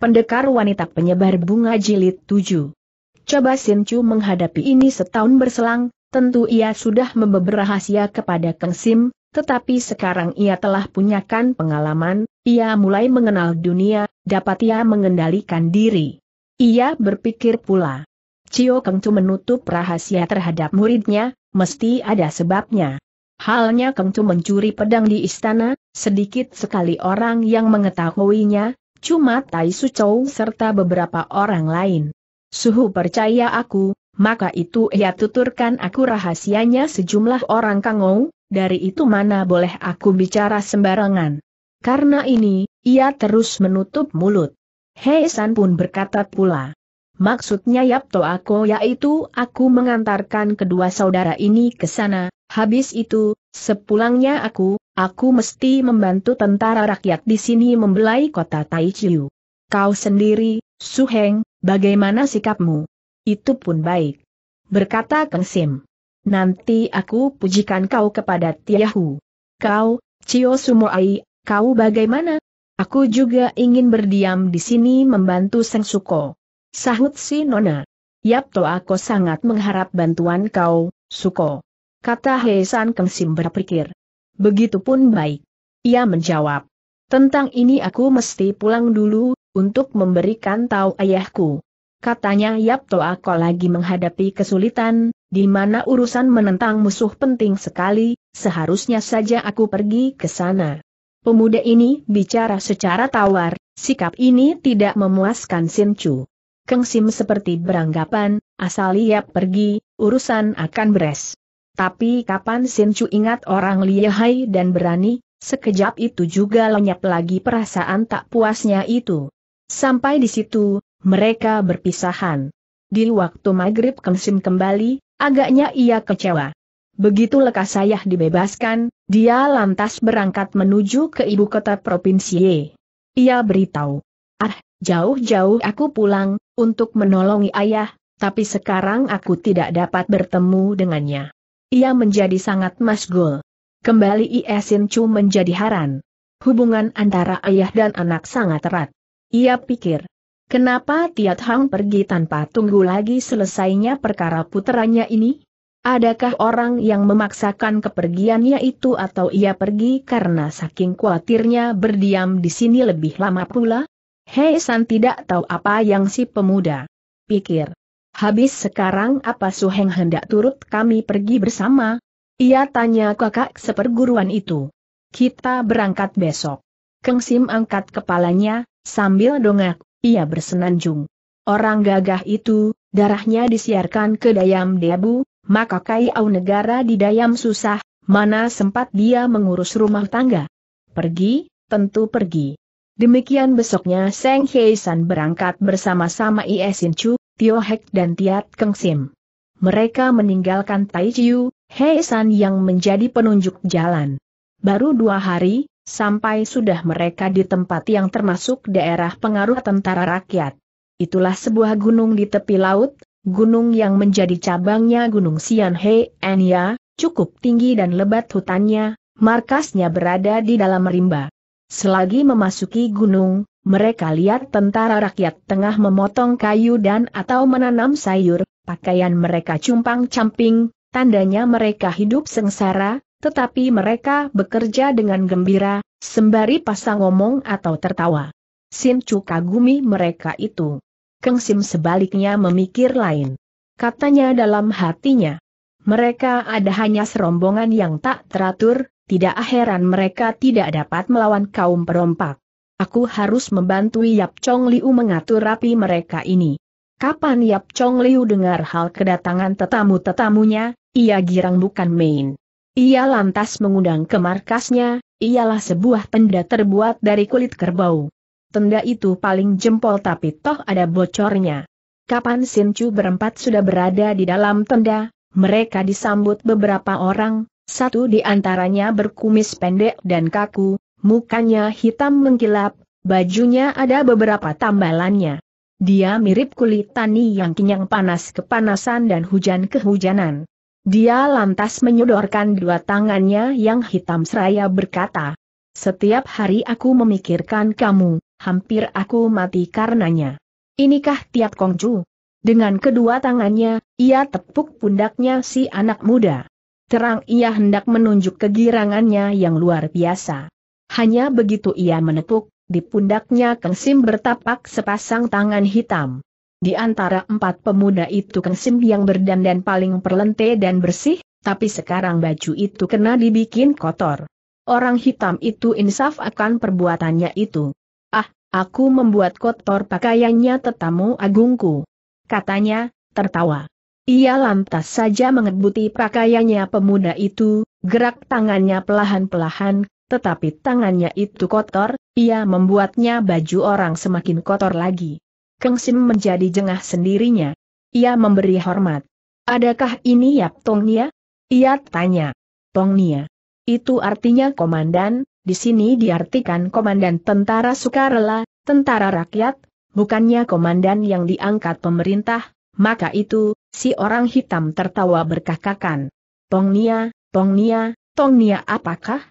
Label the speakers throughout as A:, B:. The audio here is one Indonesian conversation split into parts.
A: Pendekar wanita penyebar bunga jilid 7. Coba Sin Chu menghadapi ini setahun berselang, tentu ia sudah membeber rahasia kepada Kang Sim, tetapi sekarang ia telah punyakan pengalaman, ia mulai mengenal dunia, dapat ia mengendalikan diri. Ia berpikir pula. Cio Kang Chu menutup rahasia terhadap muridnya, mesti ada sebabnya. Halnya Kang Chu mencuri pedang di istana, sedikit sekali orang yang mengetahuinya, cuma Tai Chou serta beberapa orang lain. Suhu percaya aku, maka itu ia tuturkan aku rahasianya sejumlah orang kangou, dari itu mana boleh aku bicara sembarangan. Karena ini, ia terus menutup mulut. Hei San pun berkata pula. Maksudnya Yap Yapto aku yaitu aku mengantarkan kedua saudara ini ke sana, habis itu, sepulangnya aku, Aku mesti membantu tentara rakyat di sini membelai kota Taichiu. Kau sendiri, Su Heng, bagaimana sikapmu? Itu pun baik. Berkata Kang Sim. Nanti aku pujikan kau kepada Tiahu. Kau, Cio Sumoai, kau bagaimana? Aku juga ingin berdiam di sini membantu Seng Suko. Sahut si Nona. Yap, to aku sangat mengharap bantuan kau, Suko. Kata Kang Sim berpikir. Begitupun baik. Ia menjawab. Tentang ini aku mesti pulang dulu, untuk memberikan tahu ayahku. Katanya Yap Toa kau lagi menghadapi kesulitan, di mana urusan menentang musuh penting sekali, seharusnya saja aku pergi ke sana. Pemuda ini bicara secara tawar, sikap ini tidak memuaskan Chu. Keng Sim seperti beranggapan, asal Yap pergi, urusan akan beres. Tapi kapan Sin Chu ingat orang lihai dan berani, sekejap itu juga lenyap lagi perasaan tak puasnya itu. Sampai di situ, mereka berpisahan. Di waktu maghrib Kemsim kembali, agaknya ia kecewa. Begitu lekas saya dibebaskan, dia lantas berangkat menuju ke ibu kota Provinsi Ye. Ia beritahu, ah, jauh-jauh aku pulang, untuk menolongi ayah, tapi sekarang aku tidak dapat bertemu dengannya. Ia menjadi sangat masgul. Kembali Sin Chu menjadi haran. Hubungan antara ayah dan anak sangat erat. Ia pikir, kenapa Tiat Hang pergi tanpa tunggu lagi selesainya perkara puteranya ini? Adakah orang yang memaksakan kepergiannya itu atau ia pergi karena saking khawatirnya berdiam di sini lebih lama pula? Hei San tidak tahu apa yang si pemuda pikir. Habis sekarang apa Suheng hendak turut kami pergi bersama? Ia tanya kakak seperguruan itu. Kita berangkat besok. Keng Sim angkat kepalanya, sambil dongak, ia bersenanjung. Orang gagah itu, darahnya disiarkan ke Dayam Debu, maka kai au negara di Dayam susah, mana sempat dia mengurus rumah tangga. Pergi, tentu pergi. Demikian besoknya Seng Hei San berangkat bersama-sama Sin Chu, Tio Hek dan Tiat Keng Sim. Mereka meninggalkan Tai Chiu, Hei San yang menjadi penunjuk jalan. Baru dua hari, sampai sudah mereka di tempat yang termasuk daerah pengaruh tentara rakyat. Itulah sebuah gunung di tepi laut, gunung yang menjadi cabangnya Gunung Sian Hei Enya, cukup tinggi dan lebat hutannya, markasnya berada di dalam rimba. Selagi memasuki gunung, mereka lihat tentara rakyat tengah memotong kayu dan atau menanam sayur, pakaian mereka cumpang-camping, tandanya mereka hidup sengsara, tetapi mereka bekerja dengan gembira, sembari pasang ngomong atau tertawa. Sin Chu kagumi mereka itu. Keng Sim sebaliknya memikir lain. Katanya dalam hatinya, mereka ada hanya serombongan yang tak teratur, tidak heran mereka tidak dapat melawan kaum perompak. Aku harus membantu Yap Chong Liu mengatur rapi mereka ini. Kapan Yap Chong Liu dengar hal kedatangan tetamu-tetamunya, ia girang bukan main. Ia lantas mengundang ke markasnya, ialah sebuah tenda terbuat dari kulit kerbau. Tenda itu paling jempol tapi toh ada bocornya. Kapan Sin Chu berempat sudah berada di dalam tenda, mereka disambut beberapa orang, satu di antaranya berkumis pendek dan kaku, mukanya hitam mengkilap, bajunya ada beberapa tambalannya. Dia mirip kulit tani yang kenyang panas kepanasan dan hujan kehujanan. Dia lantas menyodorkan dua tangannya yang hitam seraya berkata, Setiap hari aku memikirkan kamu, hampir aku mati karenanya. Inikah tiap kongju? Dengan kedua tangannya, ia tepuk pundaknya si anak muda. Terang ia hendak menunjuk kegirangannya yang luar biasa. Hanya begitu ia menepuk, di pundaknya Kang bertapak sepasang tangan hitam. Di antara empat pemuda itu Kang yang berdandan paling perlente dan bersih, tapi sekarang baju itu kena dibikin kotor. Orang hitam itu insaf akan perbuatannya itu. Ah, aku membuat kotor pakaiannya tetamu agungku katanya, tertawa. Ia lantas saja mengebuti pakaiannya pemuda itu, gerak tangannya pelahan-pelahan, tetapi tangannya itu kotor, ia membuatnya baju orang semakin kotor lagi. Keng Sim menjadi jengah sendirinya. Ia memberi hormat. Adakah ini Yap Nia? Ia tanya. Tong Nia. Itu artinya komandan, di sini diartikan komandan tentara sukarela, tentara rakyat, bukannya komandan yang diangkat pemerintah, maka itu, si orang hitam tertawa berkakakan. Tongnia, Tongnia, Tongnia apakah?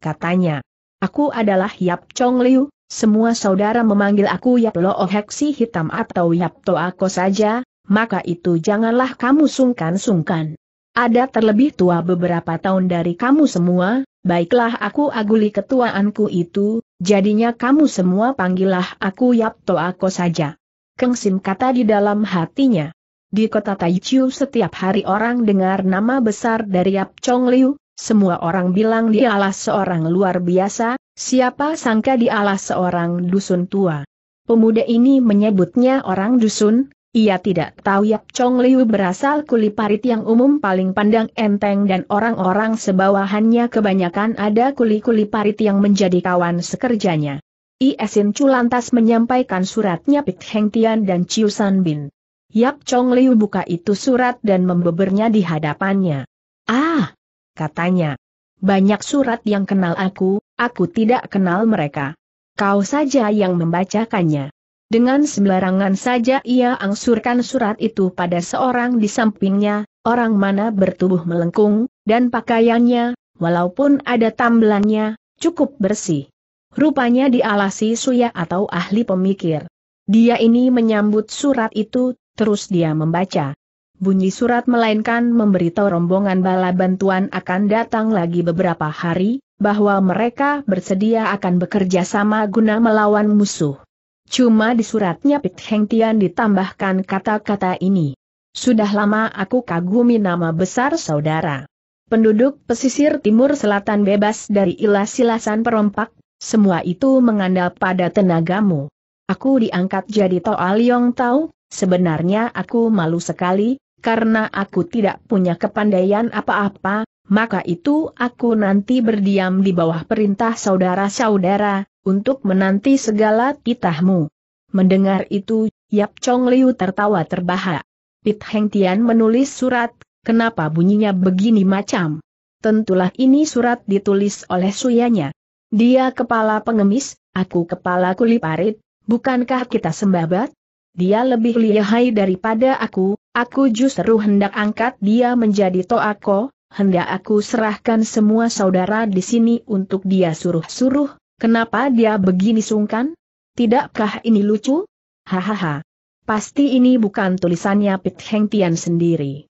A: Katanya. Aku adalah Yap Chong Liu, semua saudara memanggil aku Yap Lo si Hitam atau Yap To Ako saja, maka itu janganlah kamu sungkan-sungkan. Ada terlebih tua beberapa tahun dari kamu semua, Baiklah aku aguli ketuaanku itu, jadinya kamu semua panggillah aku Yapto Ako saja. Keng Sim kata di dalam hatinya. Di kota Taichu setiap hari orang dengar nama besar dari Yap Chong Liu, semua orang bilang dialah seorang luar biasa, siapa sangka dialah seorang dusun tua. Pemuda ini menyebutnya orang dusun, ia tidak tahu Yap Chong Liu berasal kuli parit yang umum paling pandang enteng dan orang-orang sebawahannya kebanyakan ada kuli-kuli parit yang menjadi kawan sekerjanya. Iesin Chu lantas menyampaikan suratnya Pit Heng Tian dan Chiu San Bin. Yap Chong Liu buka itu surat dan membebernya di hadapannya. Ah! katanya. Banyak surat yang kenal aku, aku tidak kenal mereka. Kau saja yang membacakannya. Dengan sembarangan saja ia angsurkan surat itu pada seorang di sampingnya, orang mana bertubuh melengkung, dan pakaiannya, walaupun ada tambelannya, cukup bersih. Rupanya dialasi suya atau ahli pemikir. Dia ini menyambut surat itu, terus dia membaca. Bunyi surat melainkan memberitahu rombongan bala bantuan akan datang lagi beberapa hari, bahwa mereka bersedia akan bekerja sama guna melawan musuh. Cuma di suratnya Pit Heng Tian ditambahkan kata-kata ini. Sudah lama aku kagumi nama besar saudara. Penduduk pesisir timur selatan bebas dari ilas-ilasan perompak, semua itu mengandal pada tenagamu. Aku diangkat jadi Toal Yong Tau, sebenarnya aku malu sekali, karena aku tidak punya kepandaian apa-apa, maka itu aku nanti berdiam di bawah perintah saudara-saudara, untuk menanti segala titahmu. Mendengar itu, Yap Chong Liu tertawa terbahak. Pit Heng Tian menulis surat, kenapa bunyinya begini macam? Tentulah ini surat ditulis oleh suyanya. Dia kepala pengemis, aku kepala kuliparit, bukankah kita sembabat? Dia lebih lihai daripada aku, aku justru hendak angkat dia menjadi toako, hendak aku serahkan semua saudara di sini untuk dia suruh-suruh, Kenapa dia begini sungkan? Tidakkah ini lucu? Hahaha. Pasti ini bukan tulisannya Pit Heng Tian sendiri.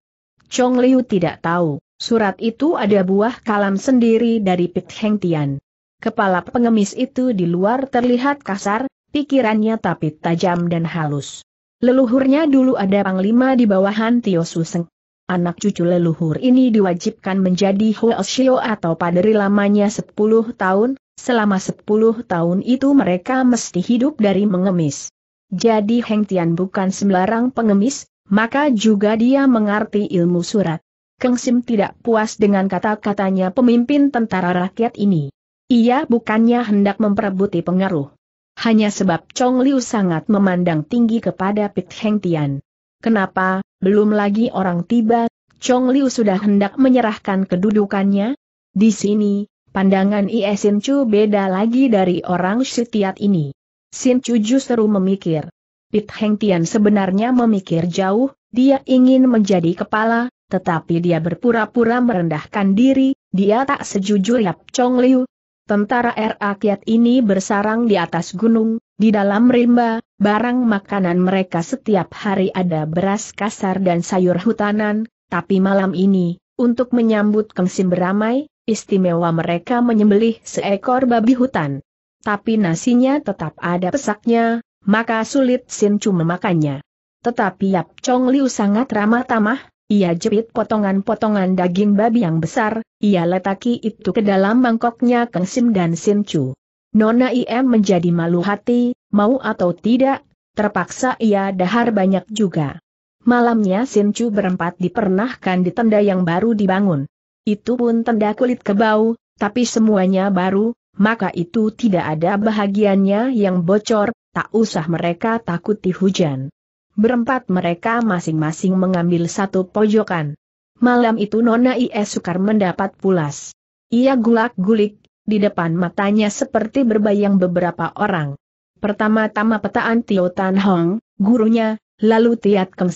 A: Chong Liu tidak tahu, surat itu ada buah kalam sendiri dari Pit Heng Tian. Kepala pengemis itu di luar terlihat kasar, pikirannya tapi tajam dan halus. Leluhurnya dulu ada panglima di bawahan Tio Suseng. Anak cucu leluhur ini diwajibkan menjadi Huoshio atau paderi lamanya 10 tahun, Selama sepuluh tahun itu mereka mesti hidup dari mengemis. Jadi Heng Tian bukan sembarang pengemis, maka juga dia mengerti ilmu surat. Keng Sim tidak puas dengan kata-katanya pemimpin tentara rakyat ini. Ia bukannya hendak memperebuti pengaruh. Hanya sebab Chong Liu sangat memandang tinggi kepada Pit Heng Tian. Kenapa, belum lagi orang tiba, Chong Liu sudah hendak menyerahkan kedudukannya? Di sini, Pandangan e Sin Chu beda lagi dari orang setiat ini. Sin Chu justru memikir. Pit Heng Tian sebenarnya memikir jauh, dia ingin menjadi kepala, tetapi dia berpura-pura merendahkan diri, dia tak sejujur Yap Chong Liu. Tentara rakyat er ini bersarang di atas gunung, di dalam rimba, barang makanan mereka setiap hari ada beras kasar dan sayur hutanan, tapi malam ini, untuk menyambut kengsim beramai, Istimewa mereka menyembelih seekor babi hutan. Tapi nasinya tetap ada pesaknya, maka sulit Sin Chu memakannya. Tetapi Yap Chong Liu sangat ramah tamah, ia jepit potongan-potongan daging babi yang besar, ia letaki itu ke dalam mangkoknya Keng Sim dan Sin Chu. Nona IM menjadi malu hati, mau atau tidak, terpaksa ia dahar banyak juga. Malamnya Sin Chu berempat dipernahkan di tenda yang baru dibangun. Itu pun tenda kulit kebau, tapi semuanya baru, maka itu tidak ada bahagiannya yang bocor, tak usah mereka takuti hujan. Berempat mereka masing-masing mengambil satu pojokan. Malam itu Nona I.S. E Sukar mendapat pulas. Ia gulak-gulik, di depan matanya seperti berbayang beberapa orang. Pertama-tama petaan Tio Tan Hong, gurunya, lalu Tiat Keng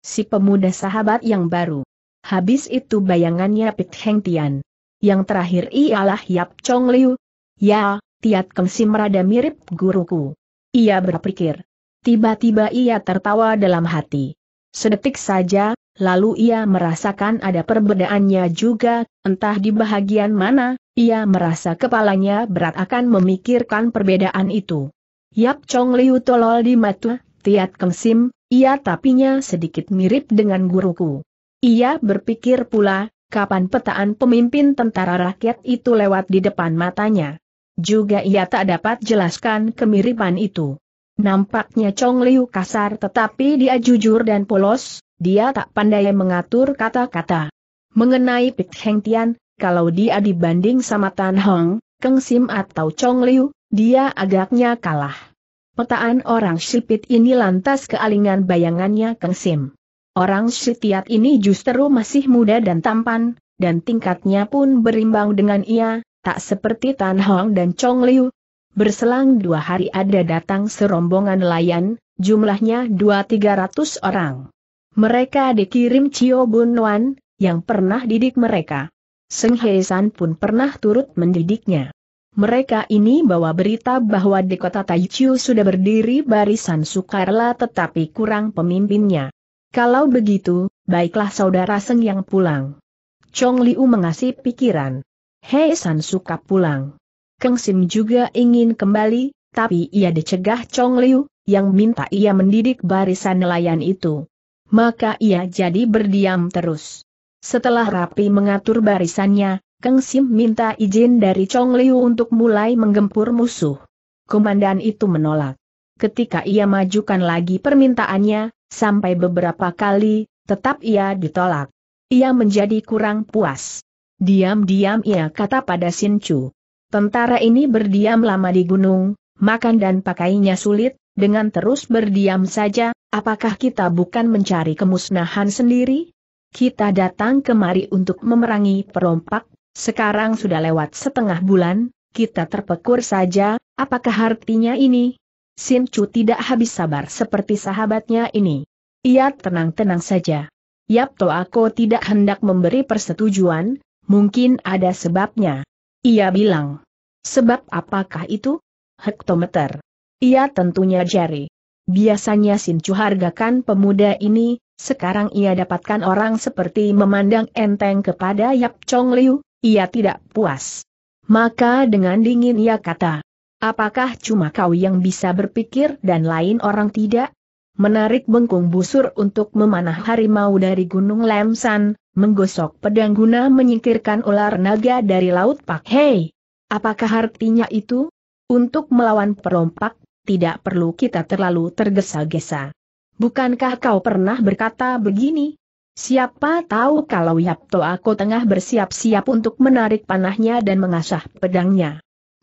A: si pemuda sahabat yang baru. Habis itu bayangannya Pit Heng Tian. Yang terakhir ialah Yap Chong Liu. Ya, Tiat Keng Sim rada mirip guruku. Ia berpikir. Tiba-tiba ia tertawa dalam hati. Sedetik saja, lalu ia merasakan ada perbedaannya juga, entah di bahagian mana, ia merasa kepalanya berat akan memikirkan perbedaan itu. Yap Chong Liu tolol di mata, Tiat Keng Sim, ia tapinya sedikit mirip dengan guruku. Ia berpikir pula, kapan petaan pemimpin tentara rakyat itu lewat di depan matanya. Juga ia tak dapat jelaskan kemiripan itu. Nampaknya Chong Liu kasar tetapi dia jujur dan polos, dia tak pandai mengatur kata-kata. Mengenai Pik Heng Tian, kalau dia dibanding sama Tan Hong, Keng Sim atau Chong Liu, dia agaknya kalah. Petaan orang sipit ini lantas kealingan bayangannya Keng Sim. Orang Sitiat ini justru masih muda dan tampan, dan tingkatnya pun berimbang dengan ia, tak seperti Tan Hong dan Chong Liu. Berselang dua hari ada datang serombongan nelayan, jumlahnya dua tiga ratus orang. Mereka dikirim Cio Bun Wan, yang pernah didik mereka. Seng Hei pun pernah turut mendidiknya. Mereka ini bawa berita bahwa di kota Taichu sudah berdiri barisan sukarela tetapi kurang pemimpinnya. Kalau begitu, baiklah saudara Seng yang pulang. Chong Liu mengasih pikiran. Hei San suka pulang. Keng Sim juga ingin kembali, tapi ia dicegah Chong Liu, yang minta ia mendidik barisan nelayan itu. Maka ia jadi berdiam terus. Setelah rapi mengatur barisannya, Keng Sim minta izin dari Chong Liu untuk mulai menggempur musuh. Komandan itu menolak. Ketika ia majukan lagi permintaannya, sampai beberapa kali, tetap ia ditolak. Ia menjadi kurang puas. Diam-diam ia kata pada Chu. Tentara ini berdiam lama di gunung, makan dan pakainya sulit, dengan terus berdiam saja, apakah kita bukan mencari kemusnahan sendiri? Kita datang kemari untuk memerangi perompak, sekarang sudah lewat setengah bulan, kita terpekur saja, apakah artinya ini? Sin Chu tidak habis sabar seperti sahabatnya ini. Ia tenang-tenang saja. Yap to aku tidak hendak memberi persetujuan, mungkin ada sebabnya. Ia bilang. Sebab apakah itu? Hektometer. Ia tentunya jari. Biasanya Sin Chu hargakan pemuda ini, sekarang ia dapatkan orang seperti memandang enteng kepada Yap Chong Liu, ia tidak puas. Maka dengan dingin ia kata, Apakah cuma kau yang bisa berpikir dan lain orang tidak? Menarik bengkung busur untuk memanah harimau dari Gunung Lemsan, menggosok pedang guna menyingkirkan ular naga dari Laut Pak Hei. Apakah artinya itu? Untuk melawan perompak, tidak perlu kita terlalu tergesa-gesa. Bukankah kau pernah berkata begini? Siapa tahu kalau Yapto aku tengah bersiap-siap untuk menarik panahnya dan mengasah pedangnya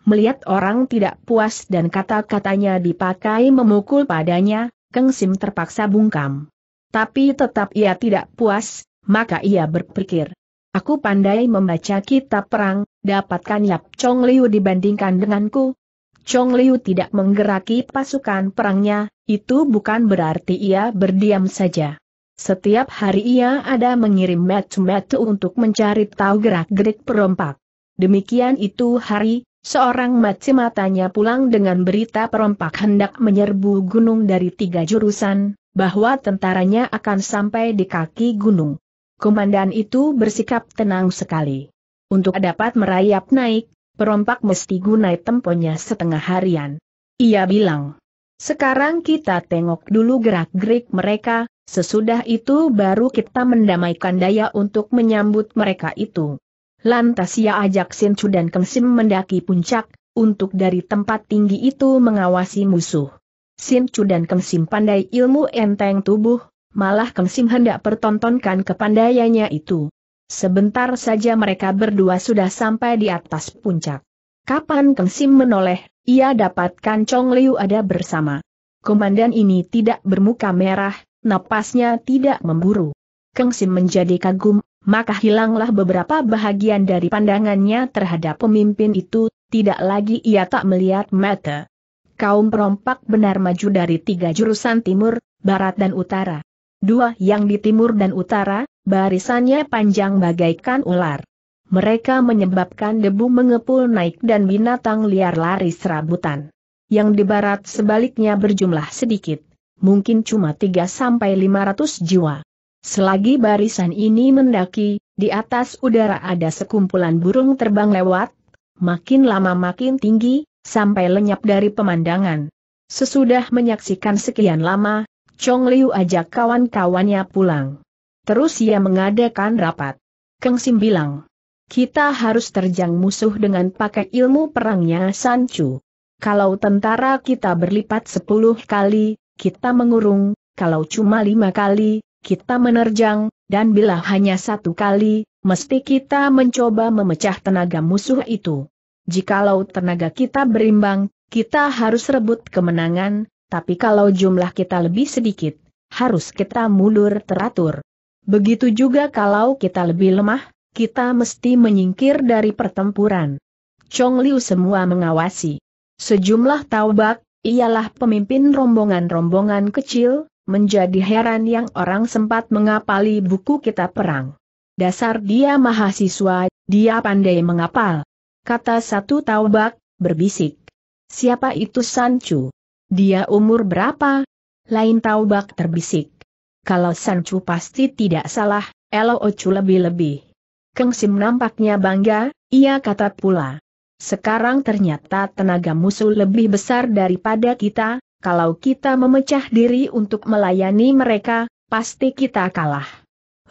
A: melihat orang tidak puas dan kata-katanya dipakai memukul padanya, Keng Sim terpaksa bungkam. Tapi tetap ia tidak puas, maka ia berpikir. Aku pandai membaca kitab perang, dapatkan Yap Chong Liu dibandingkan denganku. Chong Liu tidak menggeraki pasukan perangnya, itu bukan berarti ia berdiam saja. Setiap hari ia ada mengirim metu-metu untuk mencari tahu gerak-gerik perompak. Demikian itu hari, Seorang maci matanya pulang dengan berita perompak hendak menyerbu gunung dari tiga jurusan, bahwa tentaranya akan sampai di kaki gunung. Komandan itu bersikap tenang sekali. Untuk dapat merayap naik, perompak mesti gunai temponya setengah harian. Ia bilang, sekarang kita tengok dulu gerak-gerik mereka, sesudah itu baru kita mendamaikan daya untuk menyambut mereka itu. Lantas ia ajak Sin Chu dan Keng Sim mendaki puncak, untuk dari tempat tinggi itu mengawasi musuh. Sin Chu dan Keng Sim pandai ilmu enteng tubuh, malah Keng Sim hendak pertontonkan kepandaiannya itu. Sebentar saja mereka berdua sudah sampai di atas puncak. Kapan Keng Sim menoleh, ia dapatkan Chong Liu ada bersama. Komandan ini tidak bermuka merah, napasnya tidak memburu. Keng Sim menjadi kagum, maka hilanglah beberapa bahagian dari pandangannya terhadap pemimpin itu, tidak lagi ia tak melihat mata. Kaum perompak benar maju dari tiga jurusan timur, barat dan utara. Dua yang di timur dan utara, barisannya panjang bagaikan ular. Mereka menyebabkan debu mengepul naik dan binatang liar lari serabutan. Yang di barat sebaliknya berjumlah sedikit, mungkin cuma 3 sampai 500 jiwa. Selagi barisan ini mendaki, di atas udara ada sekumpulan burung terbang lewat, makin lama makin tinggi, sampai lenyap dari pemandangan. Sesudah menyaksikan sekian lama, Chong Liu ajak kawan-kawannya pulang. Terus ia mengadakan rapat. Keng Sim bilang, kita harus terjang musuh dengan pakai ilmu perangnya San Chu. Kalau tentara kita berlipat sepuluh kali, kita mengurung, kalau cuma lima kali, kita menerjang, dan bila hanya satu kali, mesti kita mencoba memecah tenaga musuh itu. Jikalau tenaga kita berimbang, kita harus rebut kemenangan, tapi kalau jumlah kita lebih sedikit, harus kita mundur teratur. Begitu juga kalau kita lebih lemah, kita mesti menyingkir dari pertempuran. Chong Liu semua mengawasi. Sejumlah taubak, ialah pemimpin rombongan-rombongan kecil, menjadi heran yang orang sempat mengapali buku kitab perang. Dasar dia mahasiswa, dia pandai mengapal. Kata satu taubak, berbisik. Siapa itu Sancu? Dia umur berapa? Lain taubak terbisik. Kalau Sancu pasti tidak salah, Elo Ocu lebih-lebih. Keng Sim nampaknya bangga, ia kata pula. Sekarang ternyata tenaga musuh lebih besar daripada kita, kalau kita memecah diri untuk melayani mereka, pasti kita kalah.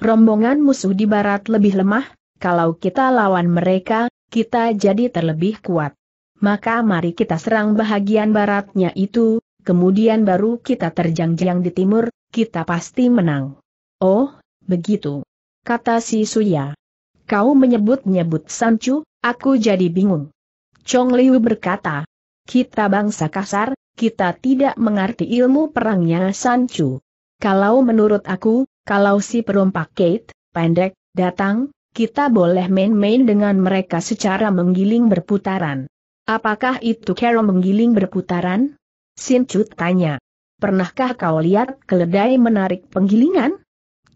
A: Rombongan musuh di barat lebih lemah, kalau kita lawan mereka, kita jadi terlebih kuat. Maka mari kita serang bahagian baratnya itu, kemudian baru kita terjang-jang di timur, kita pasti menang. Oh, begitu. Kata si Suya. Kau menyebut-nyebut Sancu, aku jadi bingung. Chong Liu berkata, kita bangsa kasar, kita tidak mengerti ilmu perangnya Sanchu. Kalau menurut aku, kalau si perompak Kate, pendek, datang, kita boleh main-main dengan mereka secara menggiling berputaran. Apakah itu cara menggiling berputaran? Sinchu tanya. Pernahkah kau lihat keledai menarik penggilingan?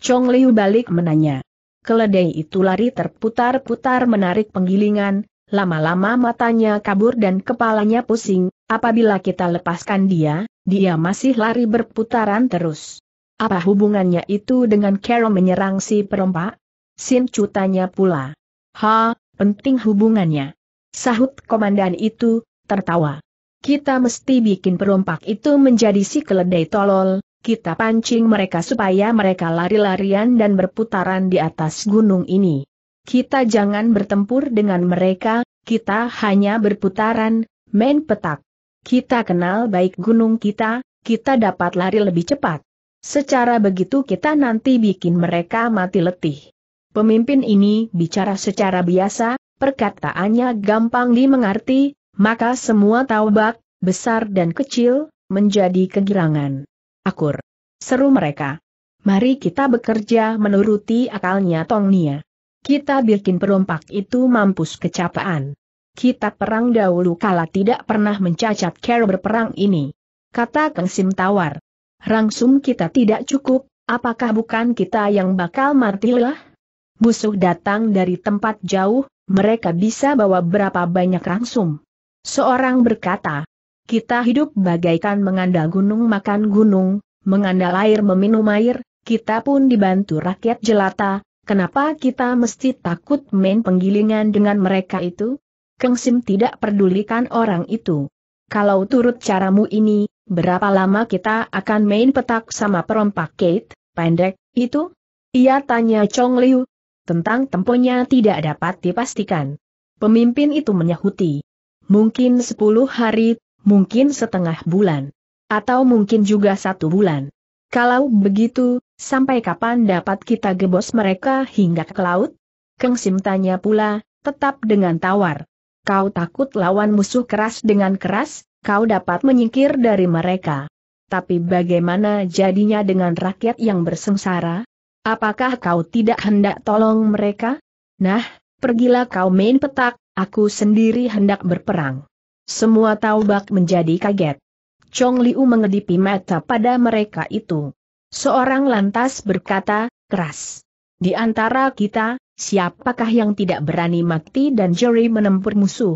A: Chong Liu balik menanya. Keledai itu lari terputar-putar menarik penggilingan, Lama-lama matanya kabur dan kepalanya pusing, apabila kita lepaskan dia, dia masih lari berputaran terus. Apa hubungannya itu dengan Carol menyerang si perompak? Sin cutanya pula. Ha, penting hubungannya. Sahut komandan itu, tertawa. Kita mesti bikin perompak itu menjadi si keledai tolol, kita pancing mereka supaya mereka lari-larian dan berputaran di atas gunung ini. Kita jangan bertempur dengan mereka, kita hanya berputaran, main petak. Kita kenal baik gunung kita, kita dapat lari lebih cepat. Secara begitu kita nanti bikin mereka mati letih. Pemimpin ini bicara secara biasa, perkataannya gampang dimengerti, maka semua taubak, besar dan kecil, menjadi kegirangan. Akur. Seru mereka. Mari kita bekerja menuruti akalnya Tongnia. Kita bikin perompak itu mampus kecapaan. Kita perang dahulu kala tidak pernah mencacat care berperang ini. Kata Kang Sim Tawar. Rangsum kita tidak cukup, apakah bukan kita yang bakal martilah? Musuh datang dari tempat jauh, mereka bisa bawa berapa banyak rangsum. Seorang berkata, kita hidup bagaikan mengandal gunung makan gunung, mengandal air meminum air, kita pun dibantu rakyat jelata, Kenapa kita mesti takut main penggilingan dengan mereka itu? Keng Sim tidak pedulikan orang itu. Kalau turut caramu ini, berapa lama kita akan main petak sama perompak Kate, pendek, itu? Ia tanya Chong Liu. Tentang temponya tidak dapat dipastikan. Pemimpin itu menyahuti. Mungkin sepuluh hari, mungkin setengah bulan. Atau mungkin juga satu bulan. Kalau begitu, sampai kapan dapat kita gebos mereka hingga ke laut? Keng Sim tanya pula, tetap dengan tawar. Kau takut lawan musuh keras dengan keras, kau dapat menyingkir dari mereka. Tapi bagaimana jadinya dengan rakyat yang bersengsara? Apakah kau tidak hendak tolong mereka? Nah, pergilah kau main petak, aku sendiri hendak berperang. Semua taubak menjadi kaget. Chong Liu mengedipi mata pada mereka itu. Seorang lantas berkata, keras. Di antara kita, siapakah yang tidak berani mati dan jeri menempur musuh?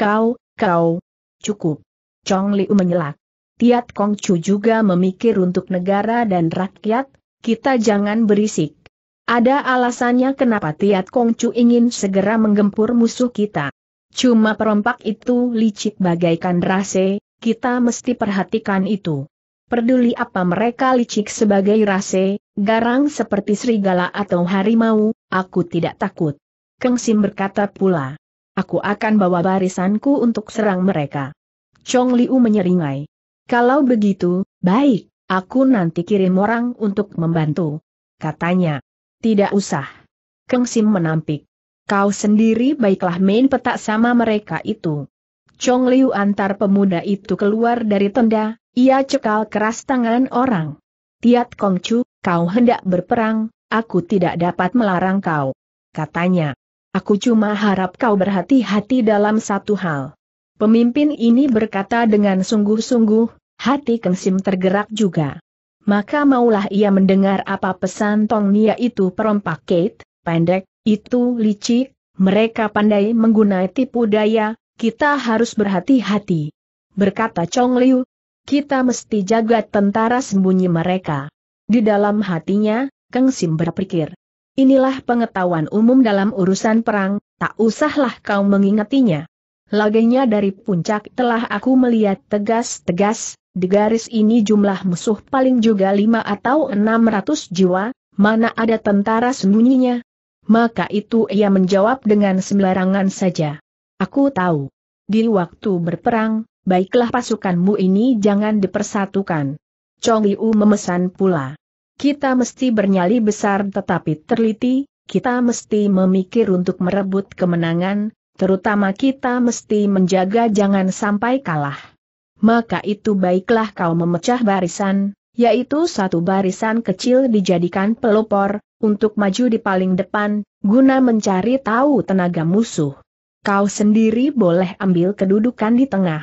A: Kau, kau. Cukup. Chong Liu menyelak. Tiat Kong Chu juga memikir untuk negara dan rakyat, kita jangan berisik. Ada alasannya kenapa Tiat Kong Chu ingin segera menggempur musuh kita. Cuma perompak itu licik bagaikan rase, kita mesti perhatikan itu. Peduli apa mereka licik sebagai rase, garang seperti serigala atau harimau, aku tidak takut. Keng Sim berkata pula. Aku akan bawa barisanku untuk serang mereka. Chong Liu menyeringai. Kalau begitu, baik, aku nanti kirim orang untuk membantu. Katanya. Tidak usah. Keng Sim menampik. Kau sendiri baiklah main petak sama mereka itu. Chong Liu antar pemuda itu keluar dari tenda, ia cekal keras tangan orang. Tiat Kong Chu, kau hendak berperang, aku tidak dapat melarang kau. Katanya, aku cuma harap kau berhati-hati dalam satu hal. Pemimpin ini berkata dengan sungguh-sungguh, hati Sim tergerak juga. Maka maulah ia mendengar apa pesan Tong Nia itu perompak Kate, pendek, itu licik, mereka pandai menggunai tipu daya, kita harus berhati-hati. Berkata Chong Liu, kita mesti jaga tentara sembunyi mereka. Di dalam hatinya, Kang Sim berpikir. Inilah pengetahuan umum dalam urusan perang, tak usahlah kau mengingatinya. Lagenya dari puncak telah aku melihat tegas-tegas, di garis ini jumlah musuh paling juga lima atau enam ratus jiwa, mana ada tentara sembunyinya? Maka itu ia menjawab dengan sembarangan saja. Aku tahu. Di waktu berperang, baiklah pasukanmu ini jangan dipersatukan. Chong Liu memesan pula. Kita mesti bernyali besar tetapi terliti, kita mesti memikir untuk merebut kemenangan, terutama kita mesti menjaga jangan sampai kalah. Maka itu baiklah kau memecah barisan, yaitu satu barisan kecil dijadikan pelopor, untuk maju di paling depan, guna mencari tahu tenaga musuh kau sendiri boleh ambil kedudukan di tengah.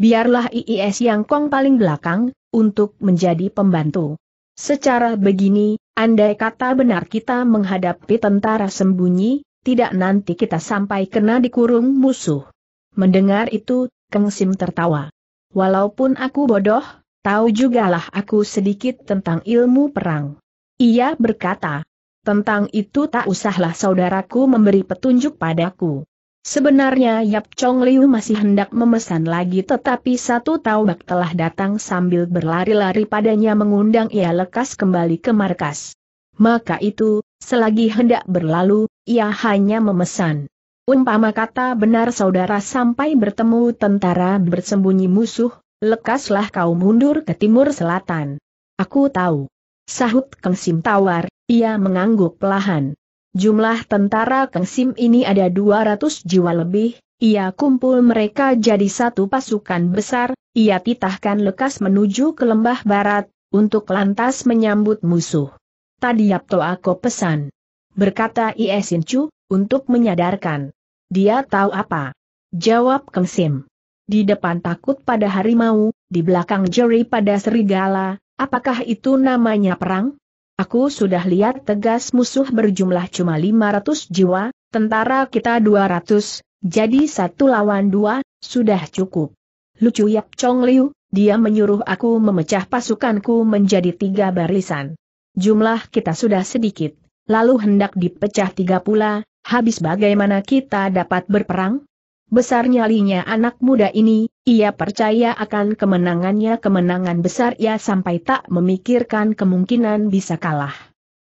A: Biarlah IIS yang kong paling belakang, untuk menjadi pembantu. Secara begini, andai kata benar kita menghadapi tentara sembunyi, tidak nanti kita sampai kena dikurung musuh. Mendengar itu, Keng Sim tertawa. Walaupun aku bodoh, tahu jugalah aku sedikit tentang ilmu perang. Ia berkata, tentang itu tak usahlah saudaraku memberi petunjuk padaku. Sebenarnya Yap Chong Liu masih hendak memesan lagi tetapi satu taubak telah datang sambil berlari-lari padanya mengundang ia lekas kembali ke markas. Maka itu, selagi hendak berlalu, ia hanya memesan. Umpama kata benar saudara sampai bertemu tentara bersembunyi musuh, lekaslah kau mundur ke timur selatan. Aku tahu. Sahut Kengsim tawar, ia mengangguk pelahan. Jumlah tentara Kengsim ini ada 200 jiwa lebih, ia kumpul mereka jadi satu pasukan besar, ia titahkan lekas menuju ke lembah barat, untuk lantas menyambut musuh. Tadi Yapto Ako pesan. Berkata Sin Chu, untuk menyadarkan. Dia tahu apa? Jawab Kengsim. Di depan takut pada harimau, di belakang jeri pada serigala, apakah itu namanya perang? Aku sudah lihat tegas musuh berjumlah cuma 500 jiwa, tentara kita 200, jadi satu lawan dua, sudah cukup. Lucu Yap Chong Liu, dia menyuruh aku memecah pasukanku menjadi tiga barisan. Jumlah kita sudah sedikit, lalu hendak dipecah tiga pula, habis bagaimana kita dapat berperang? Besar nyalinya anak muda ini, ia percaya akan kemenangannya kemenangan besar ia sampai tak memikirkan kemungkinan bisa kalah.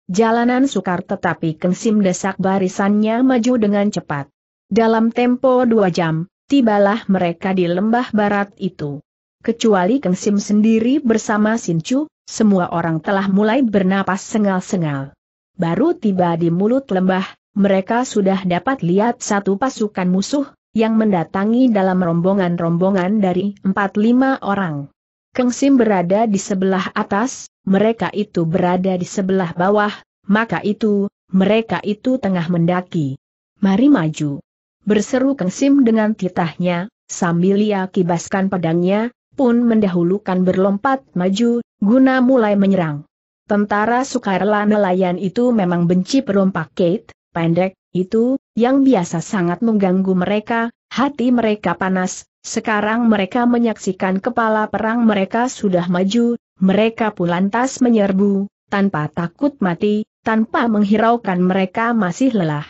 A: Jalanan sukar tetapi Kengsim desak barisannya maju dengan cepat. Dalam tempo dua jam, tibalah mereka di lembah barat itu. Kecuali Kengsim sendiri bersama Sinchu, semua orang telah mulai bernapas sengal-sengal. Baru tiba di mulut lembah, mereka sudah dapat lihat satu pasukan musuh, yang mendatangi dalam rombongan-rombongan dari empat lima orang. Kengsim berada di sebelah atas, mereka itu berada di sebelah bawah, maka itu, mereka itu tengah mendaki. Mari maju. Berseru Kengsim dengan titahnya, sambil ia kibaskan pedangnya, pun mendahulukan berlompat maju, guna mulai menyerang. Tentara sukarela nelayan itu memang benci perompak Kate, pendek, itu, yang biasa sangat mengganggu mereka, hati mereka panas, sekarang mereka menyaksikan kepala perang mereka sudah maju, mereka pun lantas menyerbu, tanpa takut mati, tanpa menghiraukan mereka masih lelah.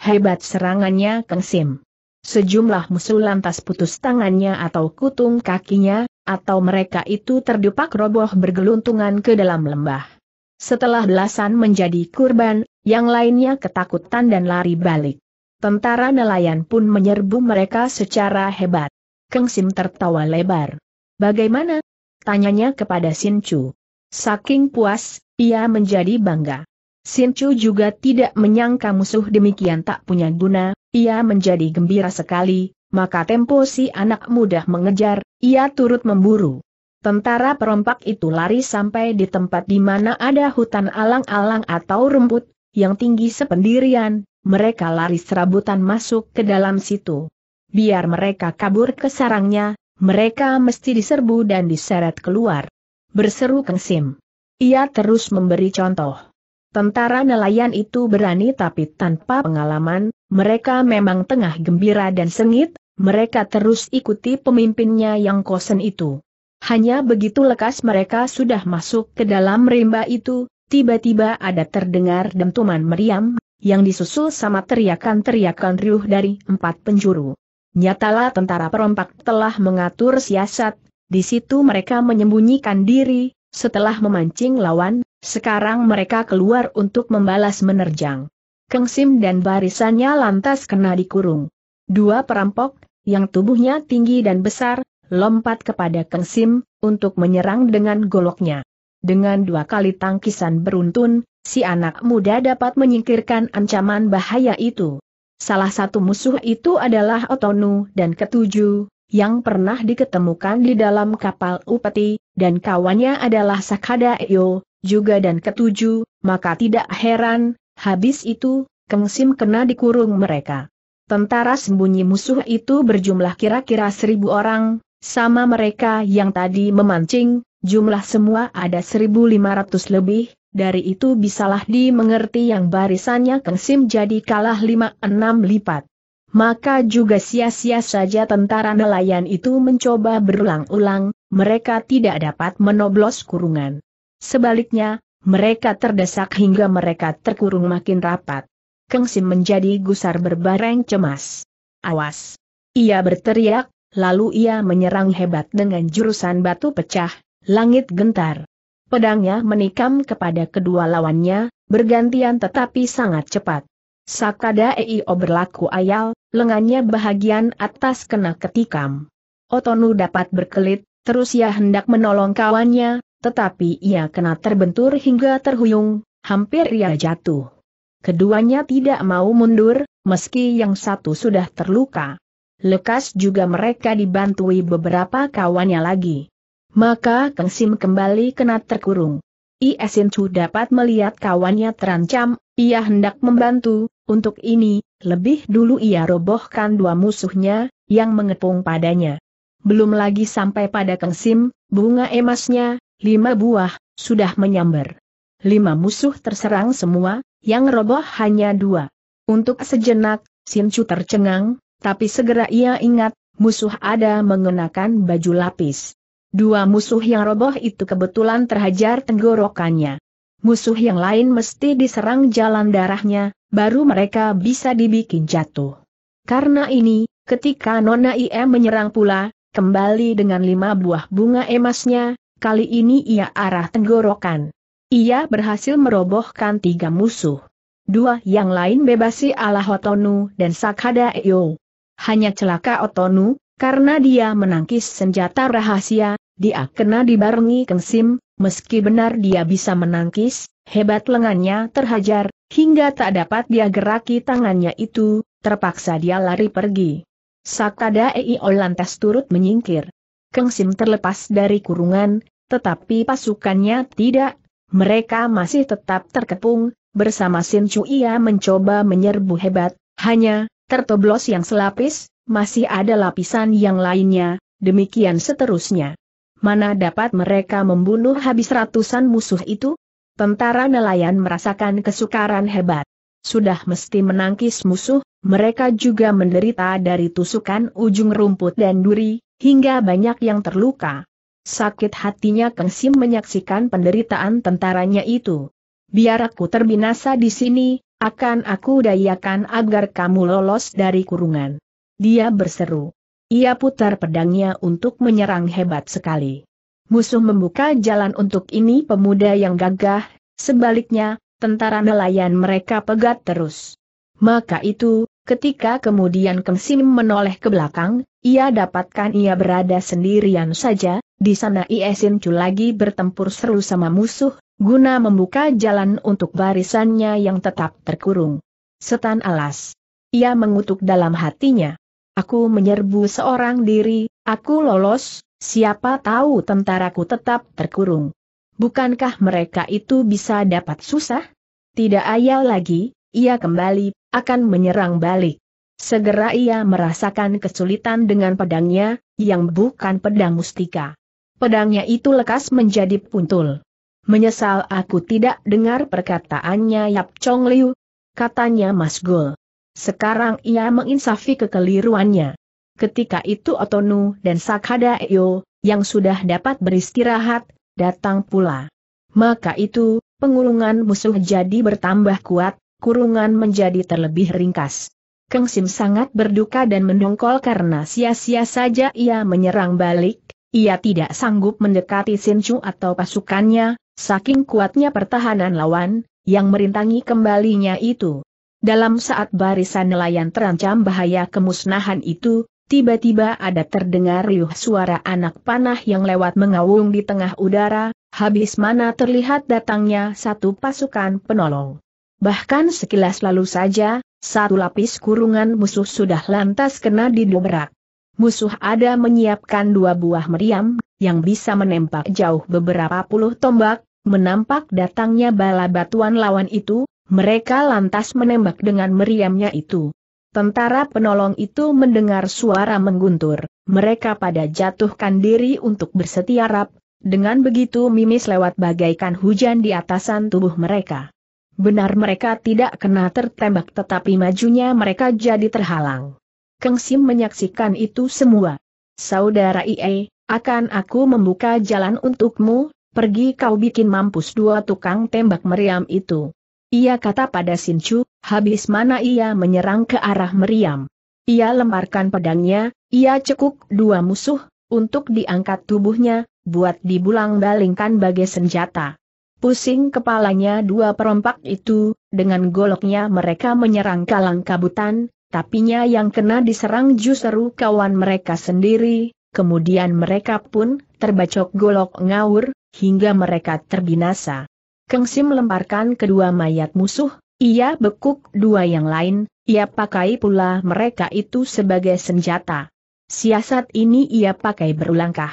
A: Hebat serangannya Kang Sim. Sejumlah musuh lantas putus tangannya atau kutung kakinya, atau mereka itu terdepak roboh bergeluntungan ke dalam lembah. Setelah belasan menjadi kurban, yang lainnya ketakutan dan lari balik. Tentara nelayan pun menyerbu mereka secara hebat. Keng Sim tertawa lebar. Bagaimana? Tanyanya kepada Sin Chu. Saking puas, ia menjadi bangga. Sin Chu juga tidak menyangka musuh demikian tak punya guna, ia menjadi gembira sekali, maka tempo si anak mudah mengejar, ia turut memburu. Tentara perompak itu lari sampai di tempat di mana ada hutan alang-alang atau rumput, yang tinggi sependirian, mereka lari serabutan masuk ke dalam situ. Biar mereka kabur ke sarangnya, mereka mesti diserbu dan diseret keluar. Berseru Keng Sim. Ia terus memberi contoh. Tentara nelayan itu berani tapi tanpa pengalaman, mereka memang tengah gembira dan sengit, mereka terus ikuti pemimpinnya yang kosen itu. Hanya begitu lekas mereka sudah masuk ke dalam rimba itu, tiba-tiba ada terdengar dentuman meriam, yang disusul sama teriakan-teriakan riuh dari empat penjuru. Nyatalah tentara perompak telah mengatur siasat, di situ mereka menyembunyikan diri, setelah memancing lawan, sekarang mereka keluar untuk membalas menerjang. Kengsim dan barisannya lantas kena dikurung. Dua perampok, yang tubuhnya tinggi dan besar, lompat kepada Kang untuk menyerang dengan goloknya. Dengan dua kali tangkisan beruntun, si anak muda dapat menyingkirkan ancaman bahaya itu. Salah satu musuh itu adalah Otonu dan ketujuh, yang pernah diketemukan di dalam kapal Upeti, dan kawannya adalah Sakada Eyo, juga dan ketujuh, maka tidak heran, habis itu, Kang Sim kena dikurung mereka. Tentara sembunyi musuh itu berjumlah kira-kira seribu orang, sama mereka yang tadi memancing, jumlah semua ada 1.500 lebih, dari itu bisalah dimengerti yang barisannya Kengsim jadi kalah 5-6 lipat. Maka juga sia-sia saja tentara nelayan itu mencoba berulang-ulang, mereka tidak dapat menoblos kurungan. Sebaliknya, mereka terdesak hingga mereka terkurung makin rapat. Kengsim menjadi gusar berbareng cemas. Awas! Ia berteriak, lalu ia menyerang hebat dengan jurusan batu pecah, langit gentar. Pedangnya menikam kepada kedua lawannya, bergantian tetapi sangat cepat. Sakada EIO berlaku ayal, lengannya bahagian atas kena ketikam. Otonu dapat berkelit, terus ia hendak menolong kawannya, tetapi ia kena terbentur hingga terhuyung, hampir ia jatuh. Keduanya tidak mau mundur, meski yang satu sudah terluka lekas juga mereka dibantui beberapa kawannya lagi. Maka Kang Sim kembali kena terkurung. Iesin Chu dapat melihat kawannya terancam, ia hendak membantu, untuk ini, lebih dulu ia robohkan dua musuhnya, yang mengepung padanya. Belum lagi sampai pada Kang Sim, bunga emasnya, lima buah, sudah menyambar. Lima musuh terserang semua, yang roboh hanya dua. Untuk sejenak, Chu tercengang, tapi segera ia ingat, musuh ada mengenakan baju lapis. Dua musuh yang roboh itu kebetulan terhajar tenggorokannya. Musuh yang lain mesti diserang jalan darahnya, baru mereka bisa dibikin jatuh. Karena ini, ketika Nona IE menyerang pula, kembali dengan lima buah bunga emasnya, kali ini ia arah tenggorokan. Ia berhasil merobohkan tiga musuh. Dua yang lain bebasi Allah Hotonu dan Sakada Eo. Hanya celaka Otonu, karena dia menangkis senjata rahasia, dia kena dibarengi Kengsim, meski benar dia bisa menangkis, hebat lengannya terhajar, hingga tak dapat dia geraki tangannya itu, terpaksa dia lari pergi. Sakada Eio lantas turut menyingkir. Kengsim terlepas dari kurungan, tetapi pasukannya tidak, mereka masih tetap terkepung, bersama Sin Chu ia mencoba menyerbu hebat, hanya, Tertoblos yang selapis, masih ada lapisan yang lainnya, demikian seterusnya. Mana dapat mereka membunuh habis ratusan musuh itu? Tentara nelayan merasakan kesukaran hebat. Sudah mesti menangkis musuh, mereka juga menderita dari tusukan ujung rumput dan duri, hingga banyak yang terluka. Sakit hatinya Kang Sim menyaksikan penderitaan tentaranya itu. Biar aku terbinasa di sini, akan aku dayakan agar kamu lolos dari kurungan. Dia berseru. Ia putar pedangnya untuk menyerang hebat sekali. Musuh membuka jalan untuk ini pemuda yang gagah, sebaliknya, tentara nelayan mereka pegat terus. Maka itu, ketika kemudian Kengsim menoleh ke belakang, ia dapatkan ia berada sendirian saja, di sana Iesin Chu lagi bertempur seru sama musuh, guna membuka jalan untuk barisannya yang tetap terkurung. Setan alas. Ia mengutuk dalam hatinya. Aku menyerbu seorang diri, aku lolos, siapa tahu tentaraku tetap terkurung. Bukankah mereka itu bisa dapat susah? Tidak ayal lagi, ia kembali, akan menyerang balik. Segera ia merasakan kesulitan dengan pedangnya, yang bukan pedang mustika. Pedangnya itu lekas menjadi puntul. Menyesal aku tidak dengar perkataannya Yap Chong Liu. Katanya Mas Gul. Sekarang ia menginsafi kekeliruannya. Ketika itu Otonu dan Sakada Eyo, yang sudah dapat beristirahat, datang pula. Maka itu, pengurungan musuh jadi bertambah kuat, kurungan menjadi terlebih ringkas. Keng Sim sangat berduka dan mendongkol karena sia-sia saja ia menyerang balik, ia tidak sanggup mendekati Sin Chu atau pasukannya, Saking kuatnya pertahanan lawan, yang merintangi kembalinya itu. Dalam saat barisan nelayan terancam bahaya kemusnahan itu, tiba-tiba ada terdengar riuh suara anak panah yang lewat mengawung di tengah udara, habis mana terlihat datangnya satu pasukan penolong. Bahkan sekilas lalu saja, satu lapis kurungan musuh sudah lantas kena didobrak. Musuh ada menyiapkan dua buah meriam, yang bisa menembak jauh beberapa puluh tombak, Menampak datangnya bala batuan lawan itu, mereka lantas menembak dengan meriamnya itu. Tentara penolong itu mendengar suara mengguntur, mereka pada jatuhkan diri untuk bersetiarap, dengan begitu mimis lewat bagaikan hujan di atasan tubuh mereka. Benar mereka tidak kena tertembak tetapi majunya mereka jadi terhalang. Keng Sim menyaksikan itu semua. Saudara IE, akan aku membuka jalan untukmu, pergi kau bikin mampus dua tukang tembak meriam itu. Ia kata pada Sinchu, habis mana ia menyerang ke arah meriam. Ia lemparkan pedangnya, ia cekuk dua musuh, untuk diangkat tubuhnya, buat dibulang balingkan bagai senjata. Pusing kepalanya dua perompak itu, dengan goloknya mereka menyerang kalang kabutan, tapinya yang kena diserang justru kawan mereka sendiri, kemudian mereka pun terbacok golok ngawur, hingga mereka terbinasa. Keng Sim lemparkan kedua mayat musuh, ia bekuk dua yang lain, ia pakai pula mereka itu sebagai senjata. Siasat ini ia pakai berulangkah.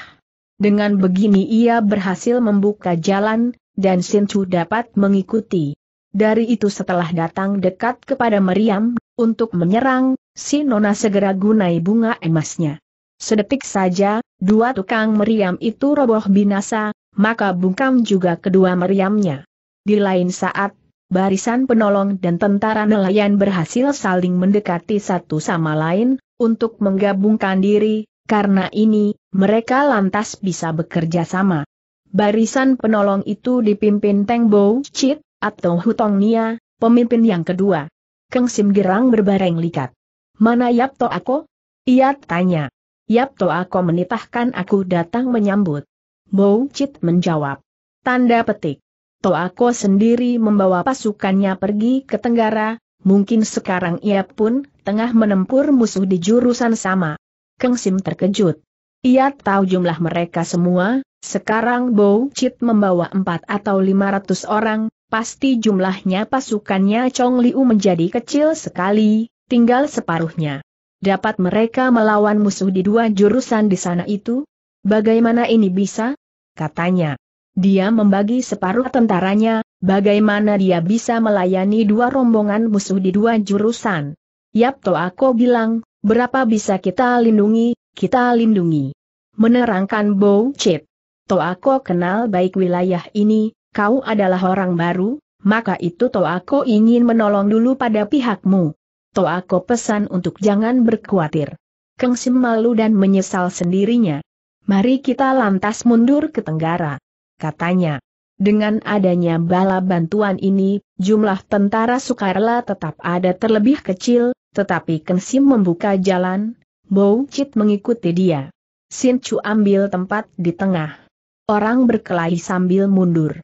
A: Dengan begini ia berhasil membuka jalan, dan Chu dapat mengikuti. Dari itu setelah datang dekat kepada Meriam, untuk menyerang, si Nona segera gunai bunga emasnya. Sedetik saja, dua tukang meriam itu roboh binasa, maka bungkam juga kedua meriamnya. Di lain saat, barisan penolong dan tentara nelayan berhasil saling mendekati satu sama lain, untuk menggabungkan diri, karena ini, mereka lantas bisa bekerja sama. Barisan penolong itu dipimpin Teng Bo Chit, atau Hutong Nia, pemimpin yang kedua. Keng Sim Girang berbareng likat. Mana Yap To Ako? Ia tanya. Yap Toa Ko menitahkan aku datang menyambut. Bo Chit menjawab. Tanda petik. Toa Ko sendiri membawa pasukannya pergi ke Tenggara, mungkin sekarang ia pun tengah menempur musuh di jurusan sama. Keng Sim terkejut. Ia tahu jumlah mereka semua, sekarang Bo Chit membawa empat atau lima ratus orang, pasti jumlahnya pasukannya Chong Liu menjadi kecil sekali, tinggal separuhnya. Dapat mereka melawan musuh di dua jurusan di sana itu? Bagaimana ini bisa? Katanya. Dia membagi separuh tentaranya, bagaimana dia bisa melayani dua rombongan musuh di dua jurusan? Yap, aku bilang, berapa bisa kita lindungi, kita lindungi. Menerangkan Bow Chip. Toako kenal baik wilayah ini, kau adalah orang baru, maka itu Toako ingin menolong dulu pada pihakmu aku pesan untuk jangan berkhawatir. Keng Sim malu dan menyesal sendirinya. Mari kita lantas mundur ke Tenggara. Katanya. Dengan adanya bala bantuan ini, jumlah tentara Sukarela tetap ada terlebih kecil, tetapi Kensim membuka jalan, Bou Chit mengikuti dia. Sin Chu ambil tempat di tengah. Orang berkelahi sambil mundur.